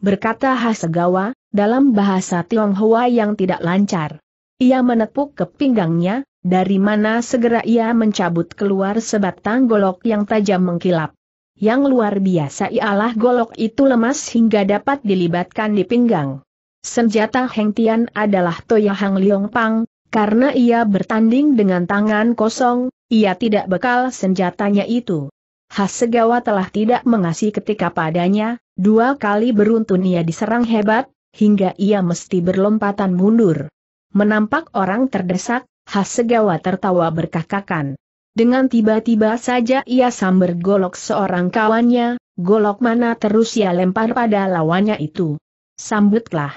A: Berkata Hasegawa, dalam bahasa Tionghoa yang tidak lancar. Ia menepuk ke pinggangnya, dari mana segera ia mencabut keluar sebatang golok yang tajam mengkilap. Yang luar biasa ialah golok itu lemas hingga dapat dilibatkan di pinggang. Senjata Heng Tian adalah Toya Hang Liong Pang, karena ia bertanding dengan tangan kosong, ia tidak bekal senjatanya itu. Hasegawa telah tidak mengasih ketika padanya, dua kali beruntun ia diserang hebat, hingga ia mesti berlompatan mundur. Menampak orang terdesak, Hasegawa tertawa berkakakan. Dengan tiba-tiba saja ia samber golok seorang kawannya, golok mana terus ia lempar pada lawannya itu. Sambutlah.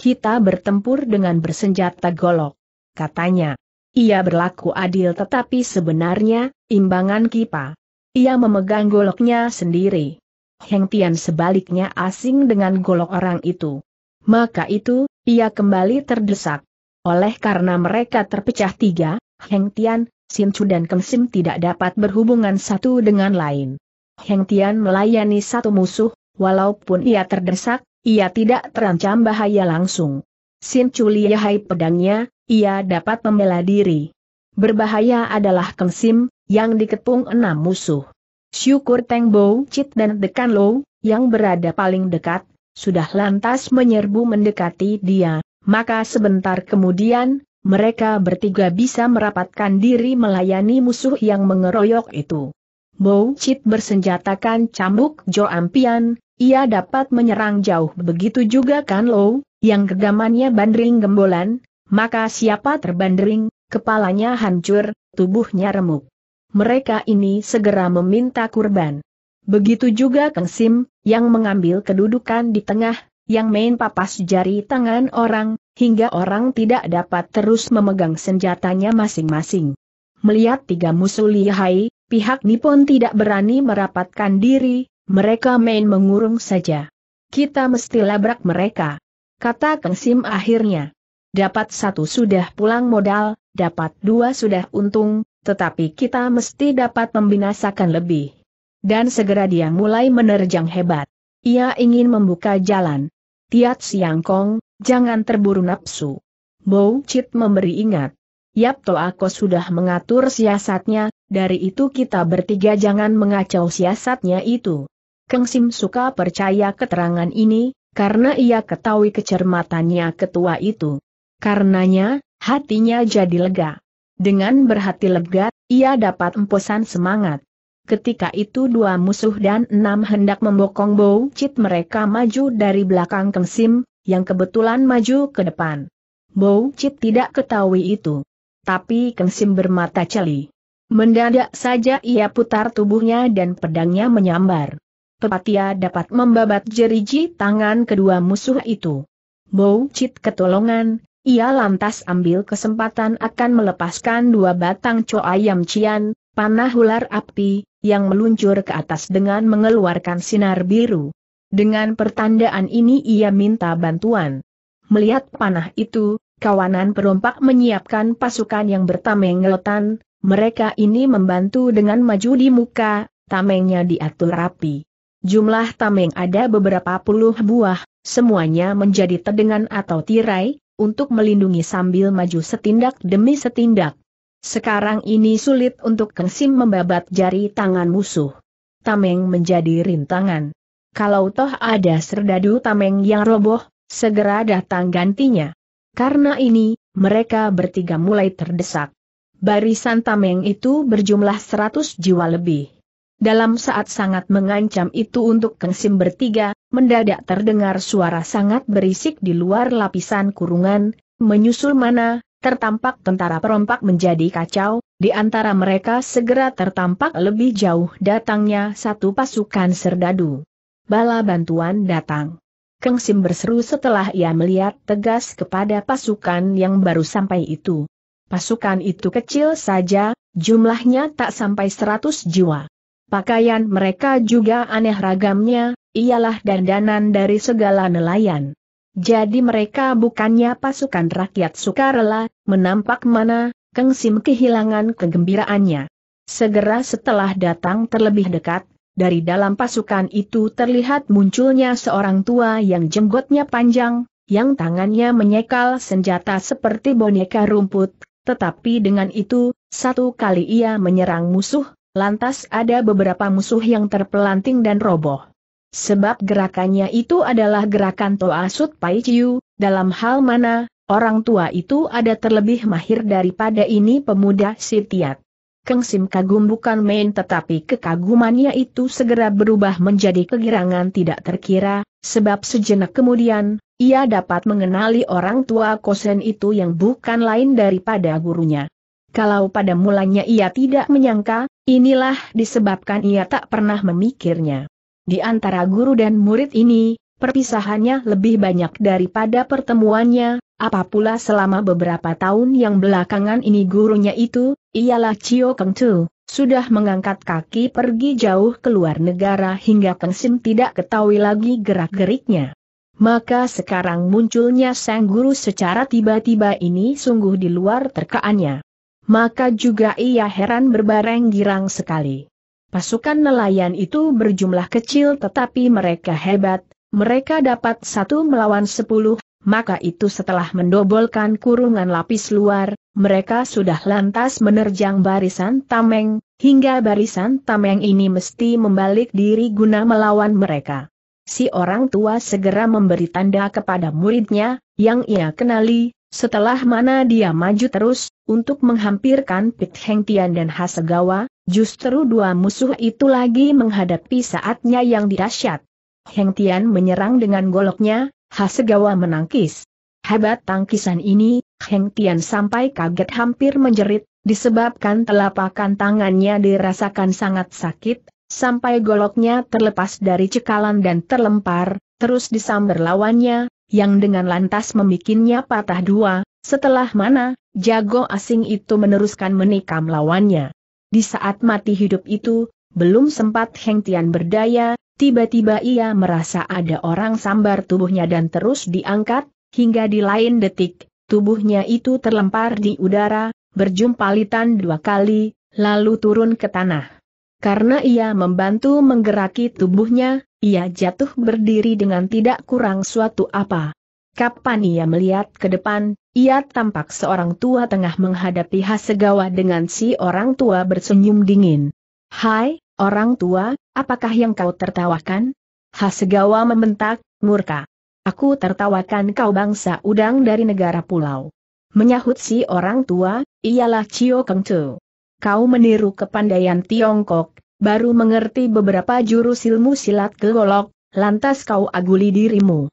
A: Kita bertempur dengan bersenjata golok. Katanya. Ia berlaku adil tetapi sebenarnya, imbangan kipa. Ia memegang goloknya sendiri. Heng Tian sebaliknya asing dengan golok orang itu. Maka itu, ia kembali terdesak. Oleh karena mereka terpecah tiga, Heng Tian, Sin Chu dan Keng Sim tidak dapat berhubungan satu dengan lain. Heng Tian melayani satu musuh, walaupun ia terdesak, ia tidak terancam bahaya langsung. Sin Chu lihai pedangnya, ia dapat membela diri. Berbahaya adalah Keng Sim, yang dikepung enam musuh. Syukur Teng Bo Chit dan Dekan Low, yang berada paling dekat, sudah lantas menyerbu mendekati dia, maka sebentar kemudian, mereka bertiga bisa merapatkan diri melayani musuh yang mengeroyok itu. Bow Chit bersenjatakan cambuk Jo Ampian, ia dapat menyerang jauh begitu juga Kan Lo, yang kegamannya bandring gembolan, maka siapa terbandring, kepalanya hancur, tubuhnya remuk. Mereka ini segera meminta kurban. Begitu juga Kang Sim, yang mengambil kedudukan di tengah, yang main papas jari tangan orang, hingga orang tidak dapat terus memegang senjatanya masing-masing. Melihat tiga musuh lihai, pihak Nippon tidak berani merapatkan diri, mereka main mengurung saja. Kita mesti labrak mereka. Kata Kang Sim akhirnya. Dapat satu sudah pulang modal, dapat dua sudah untung, tetapi kita mesti dapat membinasakan lebih. Dan segera dia mulai menerjang hebat. Ia ingin membuka jalan. Tiat Siang Kong, jangan terburu nafsu. Bou Chit memberi ingat. Yap To aku sudah mengatur siasatnya, dari itu kita bertiga jangan mengacau siasatnya itu. Keng Sim suka percaya keterangan ini, karena ia ketahui kecermatannya ketua itu. Karenanya, hatinya jadi lega. Dengan berhati lega, ia dapat emposan semangat. Ketika itu dua musuh dan enam hendak membokong Bau Cit mereka maju dari belakang Keng yang kebetulan maju ke depan. Bau Cit tidak ketahui itu. Tapi Keng Sim bermata celi. Mendadak saja ia putar tubuhnya dan pedangnya menyambar. Pepatia dapat membabat jeriji tangan kedua musuh itu. Bau Cit ketolongan, ia lantas ambil kesempatan akan melepaskan dua batang co ayam cian, panah ular api, yang meluncur ke atas dengan mengeluarkan sinar biru. Dengan pertandaan ini ia minta bantuan. Melihat panah itu, kawanan perompak menyiapkan pasukan yang bertameng lotan, mereka ini membantu dengan maju di muka, tamengnya diatur rapi. Jumlah tameng ada beberapa puluh buah, semuanya menjadi tedengan atau tirai, untuk melindungi sambil maju setindak demi setindak. Sekarang ini sulit untuk Kensim membabat jari tangan musuh. Tameng menjadi rintangan. Kalau toh ada serdadu tameng yang roboh, segera datang gantinya. Karena ini, mereka bertiga mulai terdesak. Barisan tameng itu berjumlah 100 jiwa lebih. Dalam saat sangat mengancam itu untuk Kensim bertiga, mendadak terdengar suara sangat berisik di luar lapisan kurungan, menyusul mana, Tertampak tentara perompak menjadi kacau, di antara mereka segera tertampak lebih jauh datangnya satu pasukan serdadu. Bala bantuan datang. Keng Sim berseru setelah ia melihat tegas kepada pasukan yang baru sampai itu. Pasukan itu kecil saja, jumlahnya tak sampai seratus jiwa. Pakaian mereka juga aneh ragamnya, ialah dandanan dari segala nelayan. Jadi mereka bukannya pasukan rakyat sukarela, menampak mana, Keng Sim kehilangan kegembiraannya. Segera setelah datang terlebih dekat, dari dalam pasukan itu terlihat munculnya seorang tua yang jenggotnya panjang, yang tangannya menyekal senjata seperti boneka rumput, tetapi dengan itu, satu kali ia menyerang musuh, lantas ada beberapa musuh yang terpelanting dan roboh sebab gerakannya itu adalah gerakan Toa Sut Pai Chiu, dalam hal mana, orang tua itu ada terlebih mahir daripada ini pemuda Sitiat. Keng Sim kagum bukan main tetapi kekagumannya itu segera berubah menjadi kegirangan tidak terkira, sebab sejenak kemudian, ia dapat mengenali orang tua Kosen itu yang bukan lain daripada gurunya. Kalau pada mulanya ia tidak menyangka, inilah disebabkan ia tak pernah memikirnya. Di antara guru dan murid ini, perpisahannya lebih banyak daripada pertemuannya, Apapula selama beberapa tahun yang belakangan ini gurunya itu, ialah Chio Keng Tu, sudah mengangkat kaki pergi jauh ke luar negara hingga Keng Sim tidak ketahui lagi gerak-geriknya. Maka sekarang munculnya sang guru secara tiba-tiba ini sungguh di luar terkaannya. Maka juga ia heran berbareng girang sekali. Pasukan nelayan itu berjumlah kecil tetapi mereka hebat, mereka dapat satu melawan sepuluh, maka itu setelah mendobolkan kurungan lapis luar, mereka sudah lantas menerjang barisan tameng, hingga barisan tameng ini mesti membalik diri guna melawan mereka. Si orang tua segera memberi tanda kepada muridnya, yang ia kenali, setelah mana dia maju terus, untuk menghampirkan Pit Heng Tian dan Hasegawa, Justru dua musuh itu lagi menghadapi saatnya yang dirasyat. Heng Tian menyerang dengan goloknya, Hasegawa menangkis. Hebat tangkisan ini, Heng Tian sampai kaget hampir menjerit, disebabkan telapakan tangannya dirasakan sangat sakit, sampai goloknya terlepas dari cekalan dan terlempar, terus disambar lawannya, yang dengan lantas membikinnya patah dua, setelah mana, jago asing itu meneruskan menikam lawannya. Di saat mati hidup itu, belum sempat Heng Tian berdaya, tiba-tiba ia merasa ada orang sambar tubuhnya dan terus diangkat, hingga di lain detik, tubuhnya itu terlempar di udara, berjumpa litan dua kali, lalu turun ke tanah. Karena ia membantu menggeraki tubuhnya, ia jatuh berdiri dengan tidak kurang suatu apa. Kapan ia melihat ke depan, ia tampak seorang tua tengah menghadapi Hasegawa dengan si orang tua bersenyum dingin. Hai, orang tua, apakah yang kau tertawakan? Hasegawa membentak, murka. Aku tertawakan kau bangsa udang dari negara pulau. Menyahut si orang tua, ialah Cio Tu. Kau meniru kepandaian Tiongkok, baru mengerti beberapa jurus ilmu silat golok, lantas kau aguli dirimu.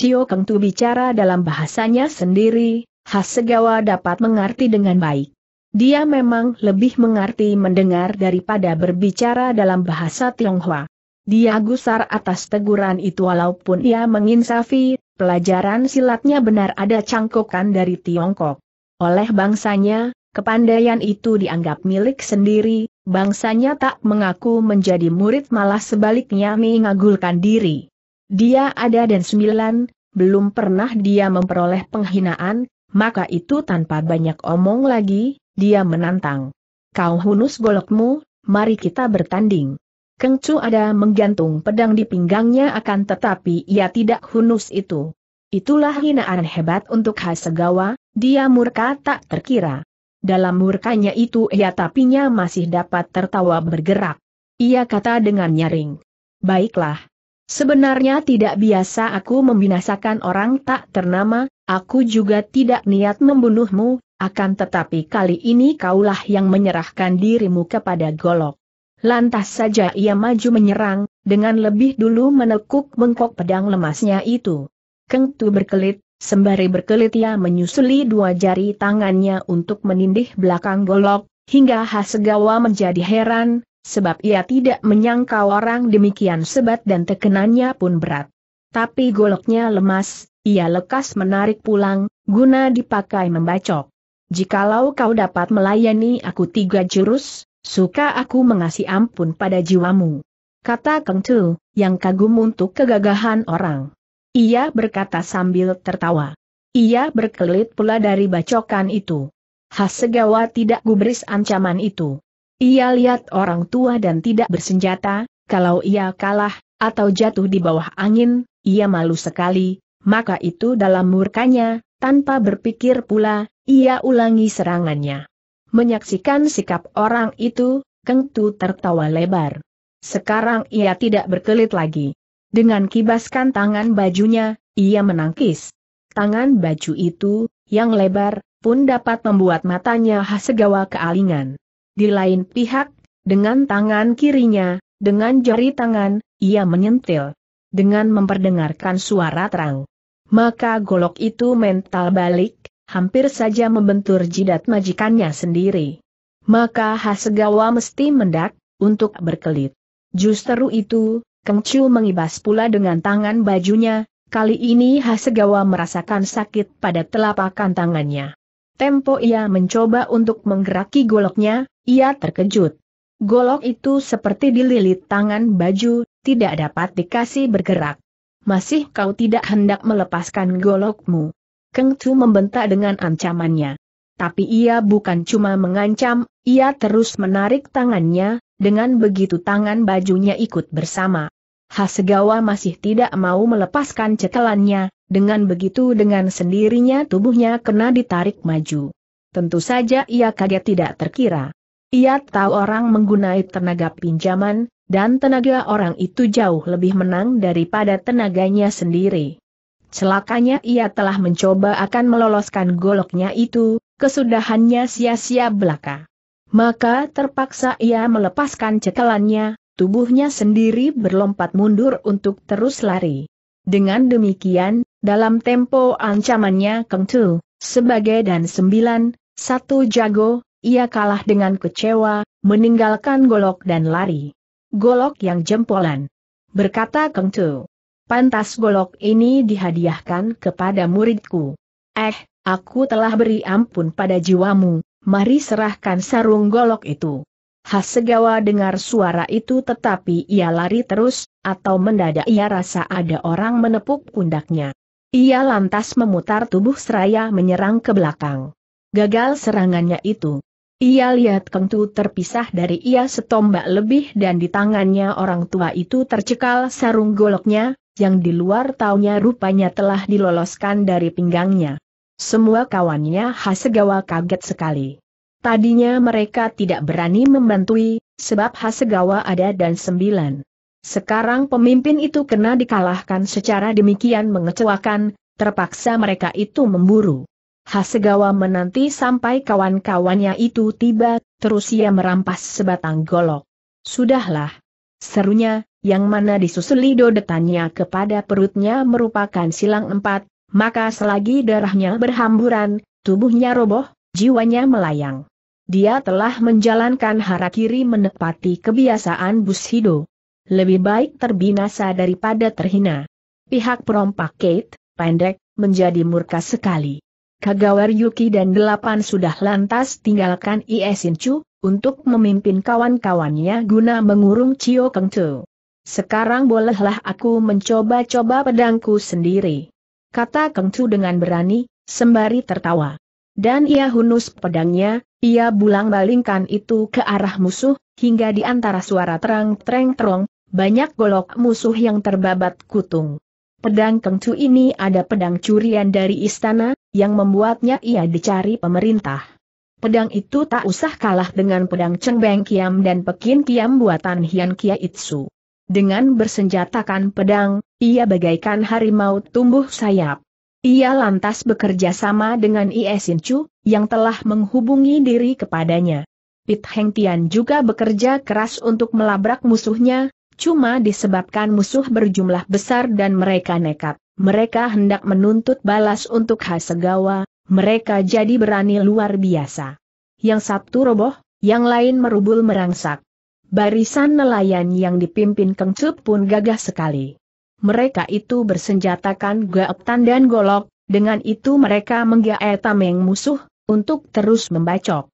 A: Cio Keng Tu bicara dalam bahasanya sendiri, Hasegawa dapat mengerti dengan baik. Dia memang lebih mengerti mendengar daripada berbicara dalam bahasa Tionghoa. Dia gusar atas teguran itu walaupun ia menginsafi, pelajaran silatnya benar ada cangkokan dari Tiongkok. Oleh bangsanya, kepandaian itu dianggap milik sendiri, bangsanya tak mengaku menjadi murid malah sebaliknya mengagulkan diri. Dia ada dan sembilan, belum pernah dia memperoleh penghinaan, maka itu tanpa banyak omong lagi, dia menantang. Kau hunus golokmu, mari kita bertanding. Kengcu ada menggantung pedang di pinggangnya akan tetapi ia tidak hunus itu. Itulah hinaan hebat untuk Hasegawa, dia murka tak terkira. Dalam murkanya itu ia tapinya masih dapat tertawa bergerak. Ia kata dengan nyaring. Baiklah, Sebenarnya tidak biasa aku membinasakan orang tak ternama, aku juga tidak niat membunuhmu, akan tetapi kali ini kaulah yang menyerahkan dirimu kepada golok. Lantas saja ia maju menyerang, dengan lebih dulu menekuk bengkok pedang lemasnya itu. Kengtu berkelit, sembari berkelit ia menyusuli dua jari tangannya untuk menindih belakang golok, hingga Hasegawa menjadi heran, sebab ia tidak menyangka orang demikian sebat dan tekenannya pun berat. Tapi goloknya lemas, ia lekas menarik pulang, guna dipakai membacok. Jikalau kau dapat melayani aku tiga jurus, suka aku mengasih ampun pada jiwamu. Kata Keng Tu, yang kagum untuk kegagahan orang. Ia berkata sambil tertawa. Ia berkelit pula dari bacokan itu. Hasegawa tidak gubris ancaman itu. Ia lihat orang tua dan tidak bersenjata, kalau ia kalah, atau jatuh di bawah angin, ia malu sekali, maka itu dalam murkanya, tanpa berpikir pula, ia ulangi serangannya. Menyaksikan sikap orang itu, Keng Tu tertawa lebar. Sekarang ia tidak berkelit lagi. Dengan kibaskan tangan bajunya, ia menangkis. Tangan baju itu, yang lebar, pun dapat membuat matanya Hasegawa kealingan. Di lain pihak, dengan tangan kirinya, dengan jari tangan, ia menyentil. Dengan memperdengarkan suara terang. Maka golok itu mental balik, hampir saja membentur jidat majikannya sendiri. Maka Hasegawa mesti mendak, untuk berkelit. Justru itu, Kengcu mengibas pula dengan tangan bajunya, kali ini Hasegawa merasakan sakit pada telapak tangannya. Tempo ia mencoba untuk menggeraki goloknya, ia terkejut. Golok itu seperti dililit tangan baju, tidak dapat dikasih bergerak. Masih kau tidak hendak melepaskan golokmu. Keng Tu membentak dengan ancamannya. Tapi ia bukan cuma mengancam, ia terus menarik tangannya, dengan begitu tangan bajunya ikut bersama. Hasegawa masih tidak mau melepaskan cekelannya, dengan begitu dengan sendirinya tubuhnya kena ditarik maju. Tentu saja ia kaget tidak terkira. Ia tahu orang menggunai tenaga pinjaman, dan tenaga orang itu jauh lebih menang daripada tenaganya sendiri. Celakanya ia telah mencoba akan meloloskan goloknya itu, kesudahannya sia-sia belaka. Maka terpaksa ia melepaskan cekelannya, tubuhnya sendiri berlompat mundur untuk terus lari. Dengan demikian, dalam tempo ancamannya tu sebagai dan sembilan, satu jago, ia kalah dengan kecewa, meninggalkan golok dan lari. Golok yang jempolan. Berkata tu. pantas golok ini dihadiahkan kepada muridku. Eh, aku telah beri ampun pada jiwamu, mari serahkan sarung golok itu. Hasegawa dengar suara itu tetapi ia lari terus, atau mendadak ia rasa ada orang menepuk pundaknya. Ia lantas memutar tubuh seraya menyerang ke belakang. Gagal serangannya itu. Ia lihat kentut terpisah dari ia setombak lebih dan di tangannya orang tua itu tercekal sarung goloknya, yang di luar taunya rupanya telah diloloskan dari pinggangnya. Semua kawannya Hasegawa kaget sekali. Tadinya mereka tidak berani membantui, sebab Hasegawa ada dan sembilan. Sekarang pemimpin itu kena dikalahkan secara demikian mengecewakan, terpaksa mereka itu memburu. Hasegawa menanti sampai kawan-kawannya itu tiba, terus ia merampas sebatang golok. Sudahlah. Serunya, yang mana disusuli dodetannya kepada perutnya merupakan silang empat, maka selagi darahnya berhamburan, tubuhnya roboh, jiwanya melayang. Dia telah menjalankan harakiri menepati kebiasaan Bushido. Lebih baik terbinasa daripada terhina. Pihak perompak Kate, pendek, menjadi murka sekali. Kagawar Yuki dan delapan sudah lantas tinggalkan Chu, untuk memimpin kawan-kawannya guna mengurung Keng Kengcu. Sekarang bolehlah aku mencoba-coba pedangku sendiri. Kata Keng Kengcu dengan berani, sembari tertawa. Dan ia hunus pedangnya, ia bulang-balingkan itu ke arah musuh, hingga di antara suara terang terang terong banyak golok musuh yang terbabat kutung. Pedang Kengcu ini ada pedang curian dari istana, yang membuatnya ia dicari pemerintah. Pedang itu tak usah kalah dengan pedang Cengbeng Kiam dan Pekin Kiam buatan Hian Kia Itsu. Dengan bersenjatakan pedang, ia bagaikan harimau tumbuh sayap. Ia lantas bekerja sama dengan Iesin Chu, yang telah menghubungi diri kepadanya. Pit Heng Tian juga bekerja keras untuk melabrak musuhnya, cuma disebabkan musuh berjumlah besar dan mereka nekat. Mereka hendak menuntut balas untuk Hasegawa, mereka jadi berani luar biasa. Yang satu roboh, yang lain merubul merangsak. Barisan nelayan yang dipimpin Kengcup pun gagah sekali mereka itu bersenjatakan gaetan dan golok, dengan itu mereka menggaet tameng musuh, untuk terus membacok.